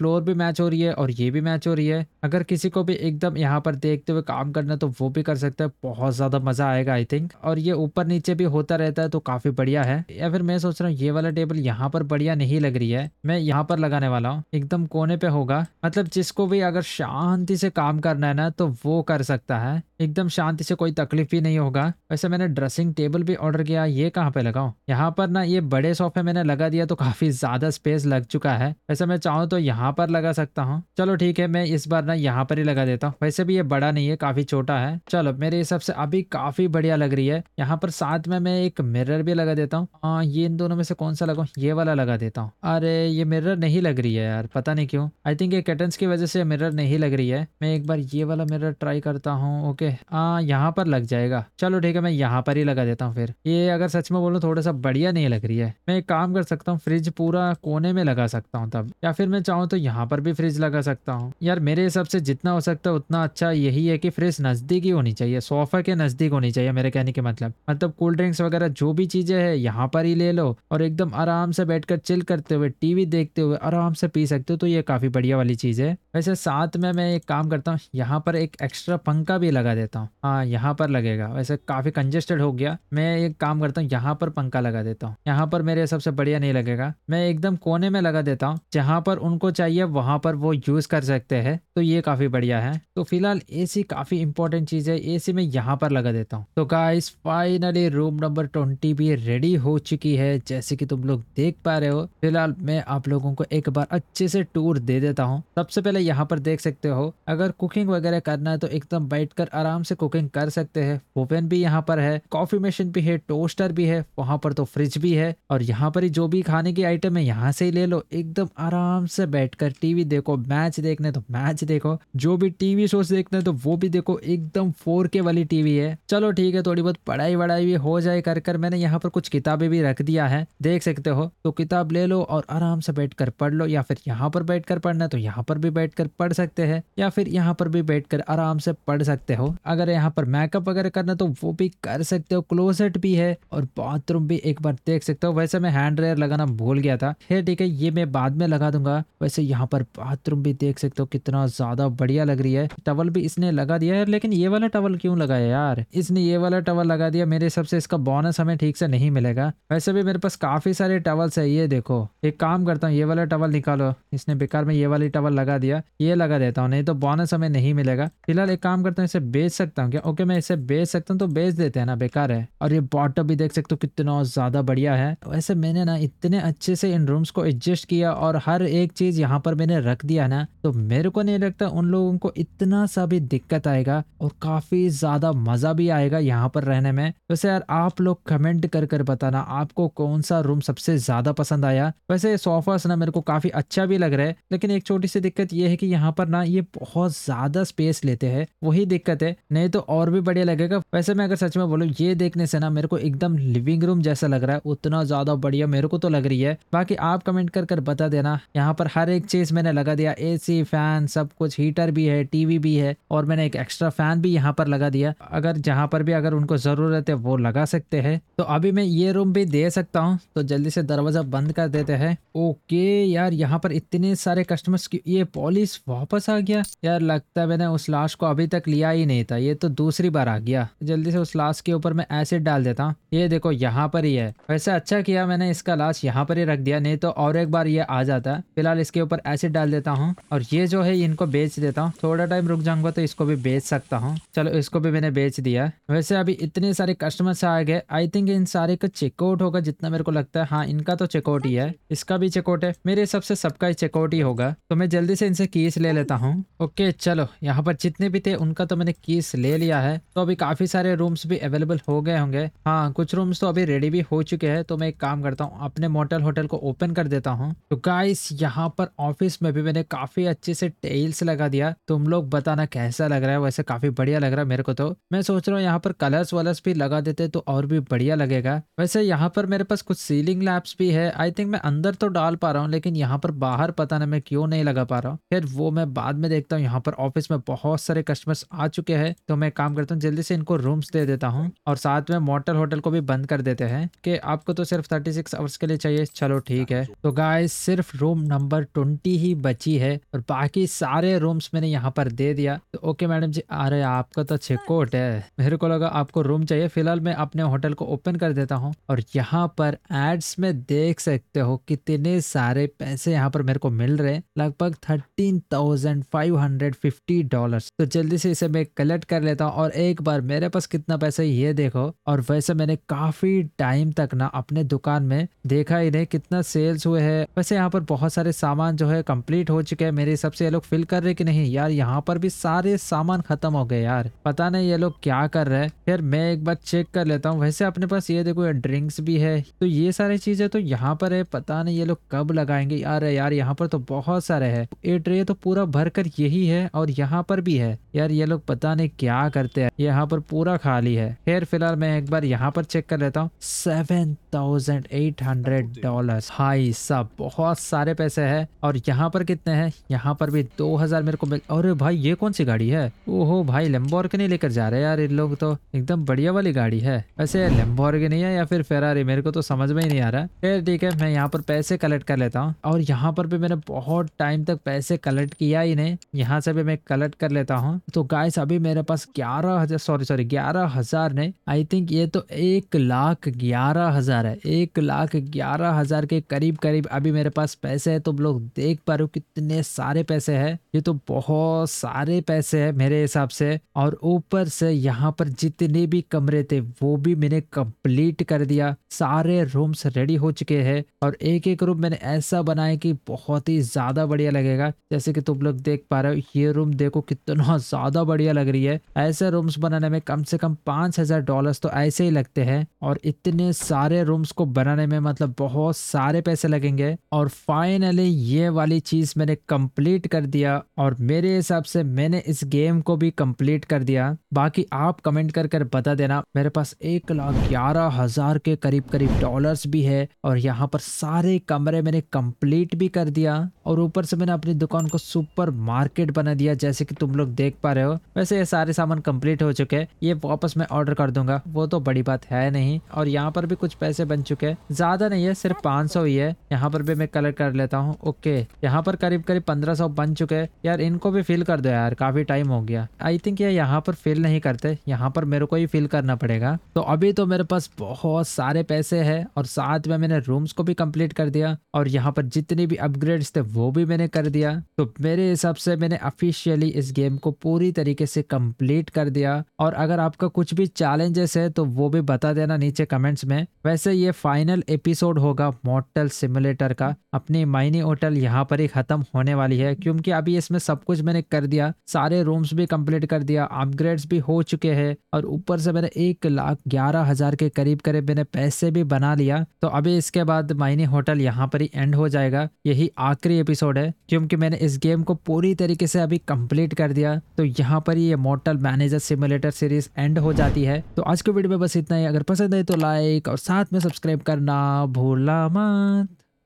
फ्लोर भी मैच हो रही है और ये भी मैच हो रही है अगर किसी को भी एकदम यहाँ पर देखते हुए काम करना तो वो भी कर सकते हैं बहुत ज़्यादा मज़ा आएगा आई थिंक और ये ऊपर नीचे भी होता रहता है तो काफ़ी बढ़िया है या फिर मैं सोच रहा हूँ ये वाला टेबल यहाँ पर बढ़िया नहीं लग रही है मैं यहाँ पर लगाने वाला हूँ एकदम कोने पे होगा मतलब जिसको भी अगर शांति से काम करना है ना तो वो कर सकता है एकदम शांति से कोई तकलीफ भी नहीं होगा वैसे मैंने ड्रेसिंग टेबल भी ऑर्डर किया ये कहाँ पे लगाऊ यहाँ पर ना ये बड़े सोफे मैंने लगा दिया तो काफ़ी ज़्यादा स्पेस लग चुका है वैसे मैं चाहूँ तो यहाँ पर लगा सकता हूँ चलो ठीक है मैं इस बार ना यहाँ यहाँ पर ही लगा देता हूँ वैसे भी ये बड़ा नहीं है काफी छोटा है चलो मेरे हिसाब से अभी काफी बढ़िया लग रही है यहाँ पर साथ में मैं एक मिरर भी लगा देता हूँ हाँ, ये इन दोनों में से कौन सा लगाऊ ये वाला लगा देता हूँ अरे ये मिरर नहीं लग रही है यार पता नहीं क्यों आई थिंक ये कर्टन्स की वजह से मिरर नहीं लग रही है मैं एक बार ये वाला मिरर ट्राई करता हूँ ओके हाँ यहाँ पर लग जाएगा चलो ठीक है मैं यहाँ पर ही लगा देता हूँ फिर ये अगर सच में बोलू थोड़ा सा बढ़िया नहीं लग रही है मैं एक काम कर सकता हूँ फ्रिज पूरा कोने में लगा सकता हूँ तब या फिर मैं चाहूँ तो यहाँ पर भी फ्रिज लगा सकता हूँ यार मेरे हिसाब से से जितना हो सकता है उतना अच्छा यही है कि फ्रिज नज़दीक ही होनी चाहिए सोफ़ा के नज़दीक होनी चाहिए मेरे कहने के मतलब मतलब कोल्ड ड्रिंक्स वगैरह जो भी चीज़ें हैं यहाँ पर ही ले लो और एकदम आराम से बैठ कर चिल करते हुए टीवी देखते हुए आराम से पी सकते हो तो ये काफ़ी बढ़िया वाली चीज़ है वैसे साथ में मैं एक काम करता हूँ यहाँ पर एक एक्स्ट्रा पंखा भी लगा देता हूँ हाँ यहाँ पर लगेगा वैसे काफ़ी कंजेस्टेड हो गया मैं एक काम करता हूँ यहाँ पर पंखा लगा देता हूँ यहाँ पर मेरे सबसे बढ़िया नहीं लगेगा मैं एकदम कोने में लगा देता हूँ जहाँ पर उनको चाहिए वहाँ पर वो यूज़ कर सकते हैं तो ये काफ़ी बढ़िया है तो फिलहाल एसी काफ़ी इंपॉर्टेंट चीज़ है एसी मैं यहाँ पर लगा देता हूँ तो guys finally room number twenty भी रेडी हो चुकी है जैसे कि तुम लोग देख पा रहे हो फिलहाल मैं आप लोगों को एक बार अच्छे से टूर दे देता हूँ सबसे पहले यहाँ पर देख सकते हो अगर कुकिंग वगैरह करना है तो एकदम बैठ कर आराम से कुकिंग कर सकते हैं ओवन भी यहाँ पर है कॉफी मशीन भी है टोस्टर भी है वहाँ पर तो फ्रिज भी है और यहाँ पर जो भी खाने की आइटम है यहाँ से ही ले लो एकदम आराम से बैठकर टीवी देखो मैच देखने तो मैच देखो जो भी टीवी शोज देखते हैं तो वो भी देखो एकदम फोर के वाली टीवी है चलो ठीक है थोड़ी बहुत पढ़ाई वढ़ाई भी हो जाए कर कर मैंने यहाँ पर कुछ किताबें भी रख दिया है देख सकते हो तो किताब ले लो और आराम से बैठ कर पढ़ लो या फिर यहाँ पर बैठ कर पढ़ना है तो यहाँ पर भी बैठ कर पढ़ सकते हैं या फिर यहाँ पर भी बैठ कर आराम से पढ़ सकते हो अगर यहाँ पर मेकअप वगैरह करना तो वो भी कर सकते हो क्लोजेट भी है और बाथरूम भी एक बार देख सकते हो वैसे मैं हैंड रेयर लगाना भूल गया था ठीक है ये मैं बाद में लगा दूंगा वैसे यहाँ पर बाथरूम भी देख सकते हो कितना ज्यादा ज़्यादा बढ़िया लग रही है टवल भी इसने लगा दिया है लेकिन ये वाला टवल क्यों लगाया यार इसने ये वाला टवल लगा दिया मेरे हिसाब से इसका बोनस हमें ठीक से नहीं मिलेगा वैसे भी मेरे पास काफ़ी सारे टवल्स है ये देखो एक काम करता हूँ ये वाला टवल निकालो इसने बेकार में ये वाली टवल लगा दिया ये लगा देता हूँ नहीं तो बोनस हमें नहीं मिलेगा फिलहाल एक काम करता हूँ इसे बेच सकता हूँ क्या ओके मैं इसे बेच सकता हूँ तो बेच देते हैं ना बेकार है और ये बॉटम भी देख सकते हो कितना ज़्यादा बढ़िया है वैसे मैंने ना इतने अच्छे से इन रूम्स को एडजस्ट किया और हर एक चीज़ यहाँ पर मैंने रख दिया ना तो मेरे को नहीं लगता उन लोगों को इतना सा भी दिक्कत आएगा और काफ़ी ज़्यादा मज़ा भी आएगा यहाँ पर रहने में वैसे यार आप लोग कमेंट कर कर बताना आपको कौन सा रूम सबसे ज़्यादा पसंद आया वैसे सोफास ना मेरे को काफ़ी अच्छा भी लग रहा है लेकिन एक छोटी सी दिक्कत ये है कि यहाँ पर ना ये बहुत ज़्यादा स्पेस लेते हैं वही दिक्कत है नहीं तो और भी बढ़िया लगेगा वैसे मैं अगर सच में बोलू ये देखने से ना मेरे को एकदम लिविंग रूम जैसा लग रहा है उतना ज़्यादा बढ़िया मेरे को तो लग रही है बाकी आप कमेंट कर कर बता देना यहाँ पर हर एक चीज़ मैंने लगा दिया एसी फैन सब कुछ ही हीटर भी है टीवी भी है और मैंने एक एक्स्ट्रा फैन भी यहाँ पर लगा दिया अगर जहाँ पर भी अगर उनको ज़रूरत है वो लगा सकते हैं तो अभी मैं ये रूम भी दे सकता हूँ तो जल्दी से दरवाज़ा बंद कर देते हैं ओके यार यहाँ पर इतने सारे कस्टमर्स की ये पॉलिस वापस आ गया यार लगता है मैंने उस लाश को अभी तक लिया ही नहीं था ये तो दूसरी बार आ गया जल्दी से उस लाश के ऊपर मैं एसिड डाल देता हूँ ये देखो यहाँ पर ही है वैसे अच्छा किया मैंने इसका लाश यहाँ पर ही रख दिया नहीं तो और एक बार ये आ जाता फिलहाल इसके ऊपर एसिड डाल देता हूँ और ये जो है इनको बेच देता हूँ थोड़ा टाइम रुक जाऊंगा तो इसको भी बेच सकता हूँ चलो इसको भी मैंने बेच दिया वैसे अभी इतने सारे कस्टमर्स आ गए आई थिंक इन सारे का चेकआउट होगा जितना मेरे को लगता है हाँ इनका तो चेकआउट ही है इसका भी चेकआउट है मेरे हिसाब से सबका ही चेकआउट ही होगा तो मैं जल्दी से इनसे कीस ले लेता हूँ ओके चलो यहाँ पर जितने भी थे उनका तो मैंने कीस ले लिया है तो अभी काफी सारे रूम्स भी अवेलेबल हो गए होंगे हाँ कुछ रूम्स तो अभी रेडी भी हो चुके हैं तो मैं एक काम करता हूँ अपने मोटल होटल को ओपन कर देता हूँ तो गाइस यहाँ पर ऑफिस में भी मैंने काफी अच्छे से टेल्स लगा दिखा दिया तुम लोग बताना कैसा लग रहा है वैसे काफी बढ़िया लग रहा है मेरे को तो मैं सोच रहा हूँ यहाँ पर कलर्स वलर्स भी लगा देते तो और भी बढ़िया लगेगा वैसे यहाँ पर मेरे पास कुछ सीलिंग लैप्स भी है आई थिंक मैं अंदर तो डाल पा रहा हूँ लेकिन यहाँ पर बाहर पता ना मैं क्यों नहीं लगा पा रहा हूँ फिर वो मैं बाद में देखता हूँ यहाँ पर ऑफिस में बहुत सारे कस्टमर्स आ चुके हैं तो मैं काम करता हूँ जल्दी से इनको रूम्स दे देता हूँ और साथ में मोटल होटल को भी बंद कर देते हैं कि आपको तो सिर्फ थर्टी आवर्स के लिए चाहिए चलो ठीक है तो गाय सिर्फ रूम नंबर ट्वेंटी ही बची है और बाकी सारे रूम रूम्स मैंने यहाँ पर दे दिया तो ओके मैडम जी अरे आपका तो चेकआउट है मेरे को लगा आपको रूम चाहिए फिलहाल मैं अपने होटल को ओपन कर देता हूँ और यहाँ पर एड्स में देख सकते हो कितने सारे पैसे यहाँ पर मेरे को मिल रहे हैं लगभग thirteen thousand five hundred fifty dollar तो जल्दी से इसे मैं कलेक्ट कर लेता हूँ और एक बार मेरे पास कितना पैसा ये देखो और वैसे मैंने काफी टाइम तक ना अपने दुकान में देखा ही नहीं कितना सेल्स हुए है वैसे यहाँ पर बहुत सारे सामान जो है कम्प्लीट हो चुके हैं मेरे हिसाब से ये लोग फिल कर रहे कि नहीं यार यहाँ पर भी सारे सामान खत्म हो गए यार पता नहीं ये लोग क्या कर रहे हैं फिर मैं एक बार चेक कर लेता हूँ वैसे अपने पास ये देखो ड्रिंक्स भी है तो ये सारी चीजें तो यहाँ पर है पता नहीं ये लोग कब लगाएंगे यार यार यहाँ पर तो बहुत सारे है ये ट्रे तो पूरा भर कर यही है और यहाँ पर भी है यार ये लोग पता नहीं क्या करते हैं यहाँ पर पूरा खाली है फिर फिलहाल मैं एक बार यहाँ पर चेक कर लेता हूँ seven thousand eight hundred dollar high सब बहुत सारे पैसे है और यहाँ पर कितने हैं यहाँ पर भी दो हजार मेरे को मिल अरे भाई ये कौन सी गाड़ी है ओहो भाई नहीं लेकर जा रहे यार इन लोग तो एकदम बढ़िया वाली गाड़ी है वैसे नहीं है या फिर फेरारी मेरे को तो समझ में ही नहीं आ रहा है फिर ठीक है मैं यहाँ पर पैसे कलेक्ट कर लेता हूँ और यहाँ पर भी मैंने बहुत टाइम तक पैसे कलेक्ट किया ही नहीं यहाँ से भी मैं कलेक्ट कर लेता हूँ तो गाइस अभी मेरे पास ग्यारह हजार सॉरी सॉरी ग्यारह हजार नहीं आई थिंक ये तो एक लाख ग्यारह हजार हज़ार है एक लाख ग्यारह हज़ार के करीब करीब अभी मेरे पास पैसे है तुम तो लोग देख पा रहे हो कितने सारे पैसे हैं ये तो बहुत सारे पैसे है मेरे हिसाब से और ऊपर से यहाँ पर जितने भी कमरे थे वो भी मैंने कंप्लीट कर दिया सारे रूम्स रेडी हो चुके हैं और एक एक रूम मैंने ऐसा बनाया कि बहुत ही ज़्यादा बढ़िया लगेगा जैसे कि तुम लोग देख पा रहे हो ये रूम देखो कितना ज़्यादा बढ़िया लग रही है ऐसे रूम्स बनाने में कम से कम पांच हज़ार डॉलर तो ऐसे ही लगते हैं और इतने सारे रूम रूम्स को बनाने में मतलब बहुत सारे पैसे लगेंगे और फाइनली ये वाली चीज मैंने कंप्लीट कर दिया और मेरे हिसाब से मैंने इस गेम को भी कंप्लीट कर दिया बाकी आप कमेंट कर कर बता देना मेरे पास एक लाख ग्यारह हजार के करीब करीब डॉलर्स भी है और यहाँ पर सारे कमरे मैंने कंप्लीट भी कर दिया और ऊपर से मैंने अपनी दुकान को सुपर मार्केट बना दिया जैसे कि तुम लोग देख पा रहे हो वैसे ये सारे सामान कंप्लीट हो चुके हैं ये वापस मैं ऑर्डर कर दूंगा वो तो बड़ी बात है नहीं और यहाँ पर भी कुछ पैसे पैसे बन चुके हैं ज्यादा नहीं है सिर्फ पाँच सौ ही है यहाँ पर भी मैं कलर कर लेता हूँ ओके यहाँ पर करीब करीब पंद्रह सौ बन चुके हैं यार इनको भी फिल कर दो यार काफी टाइम हो गया आई थिंक ये यहाँ पर फिल नहीं करते यहाँ पर मेरे को ही फिल करना पड़ेगा तो अभी तो मेरे पास बहुत सारे पैसे है और साथ में मैंने रूम्स को भी कम्प्लीट कर दिया और यहाँ पर जितनी भी अपग्रेड्स थे वो भी मैंने कर दिया तो मेरे हिसाब से मैंने ऑफिशियली इस गेम को पूरी तरीके से कम्प्लीट कर दिया और अगर आपका कुछ भी चैलेंजेस है तो वो भी बता देना नीचे कमेंट्स में वैसे से ये फाइनल एपिसोड होगा मोटल सिमुलेटर का अपनी माइनी होटल यहाँ पर ही खत्म होने वाली है क्योंकि अभी इसमें सब कुछ मैंने कर दिया सारे रूम्स भी कंप्लीट कर दिया अपग्रेड्स भी हो चुके हैं और ऊपर से मैंने एक लाख ग्यारह हजार के करीब करीब मैंने पैसे भी बना लिया तो अभी इसके बाद माइनी होटल यहाँ पर ही एंड हो जाएगा यही आखिरी एपिसोड है क्योंकि मैंने इस गेम को पूरी तरीके से अभी कम्प्लीट कर दिया तो यहाँ पर ही ये motel manager simulator series end हो जाती है तो आज के वीडियो में बस इतना ही अगर पसंद है तो लाइक और साथ में में सब्सक्राइब करना भूला मत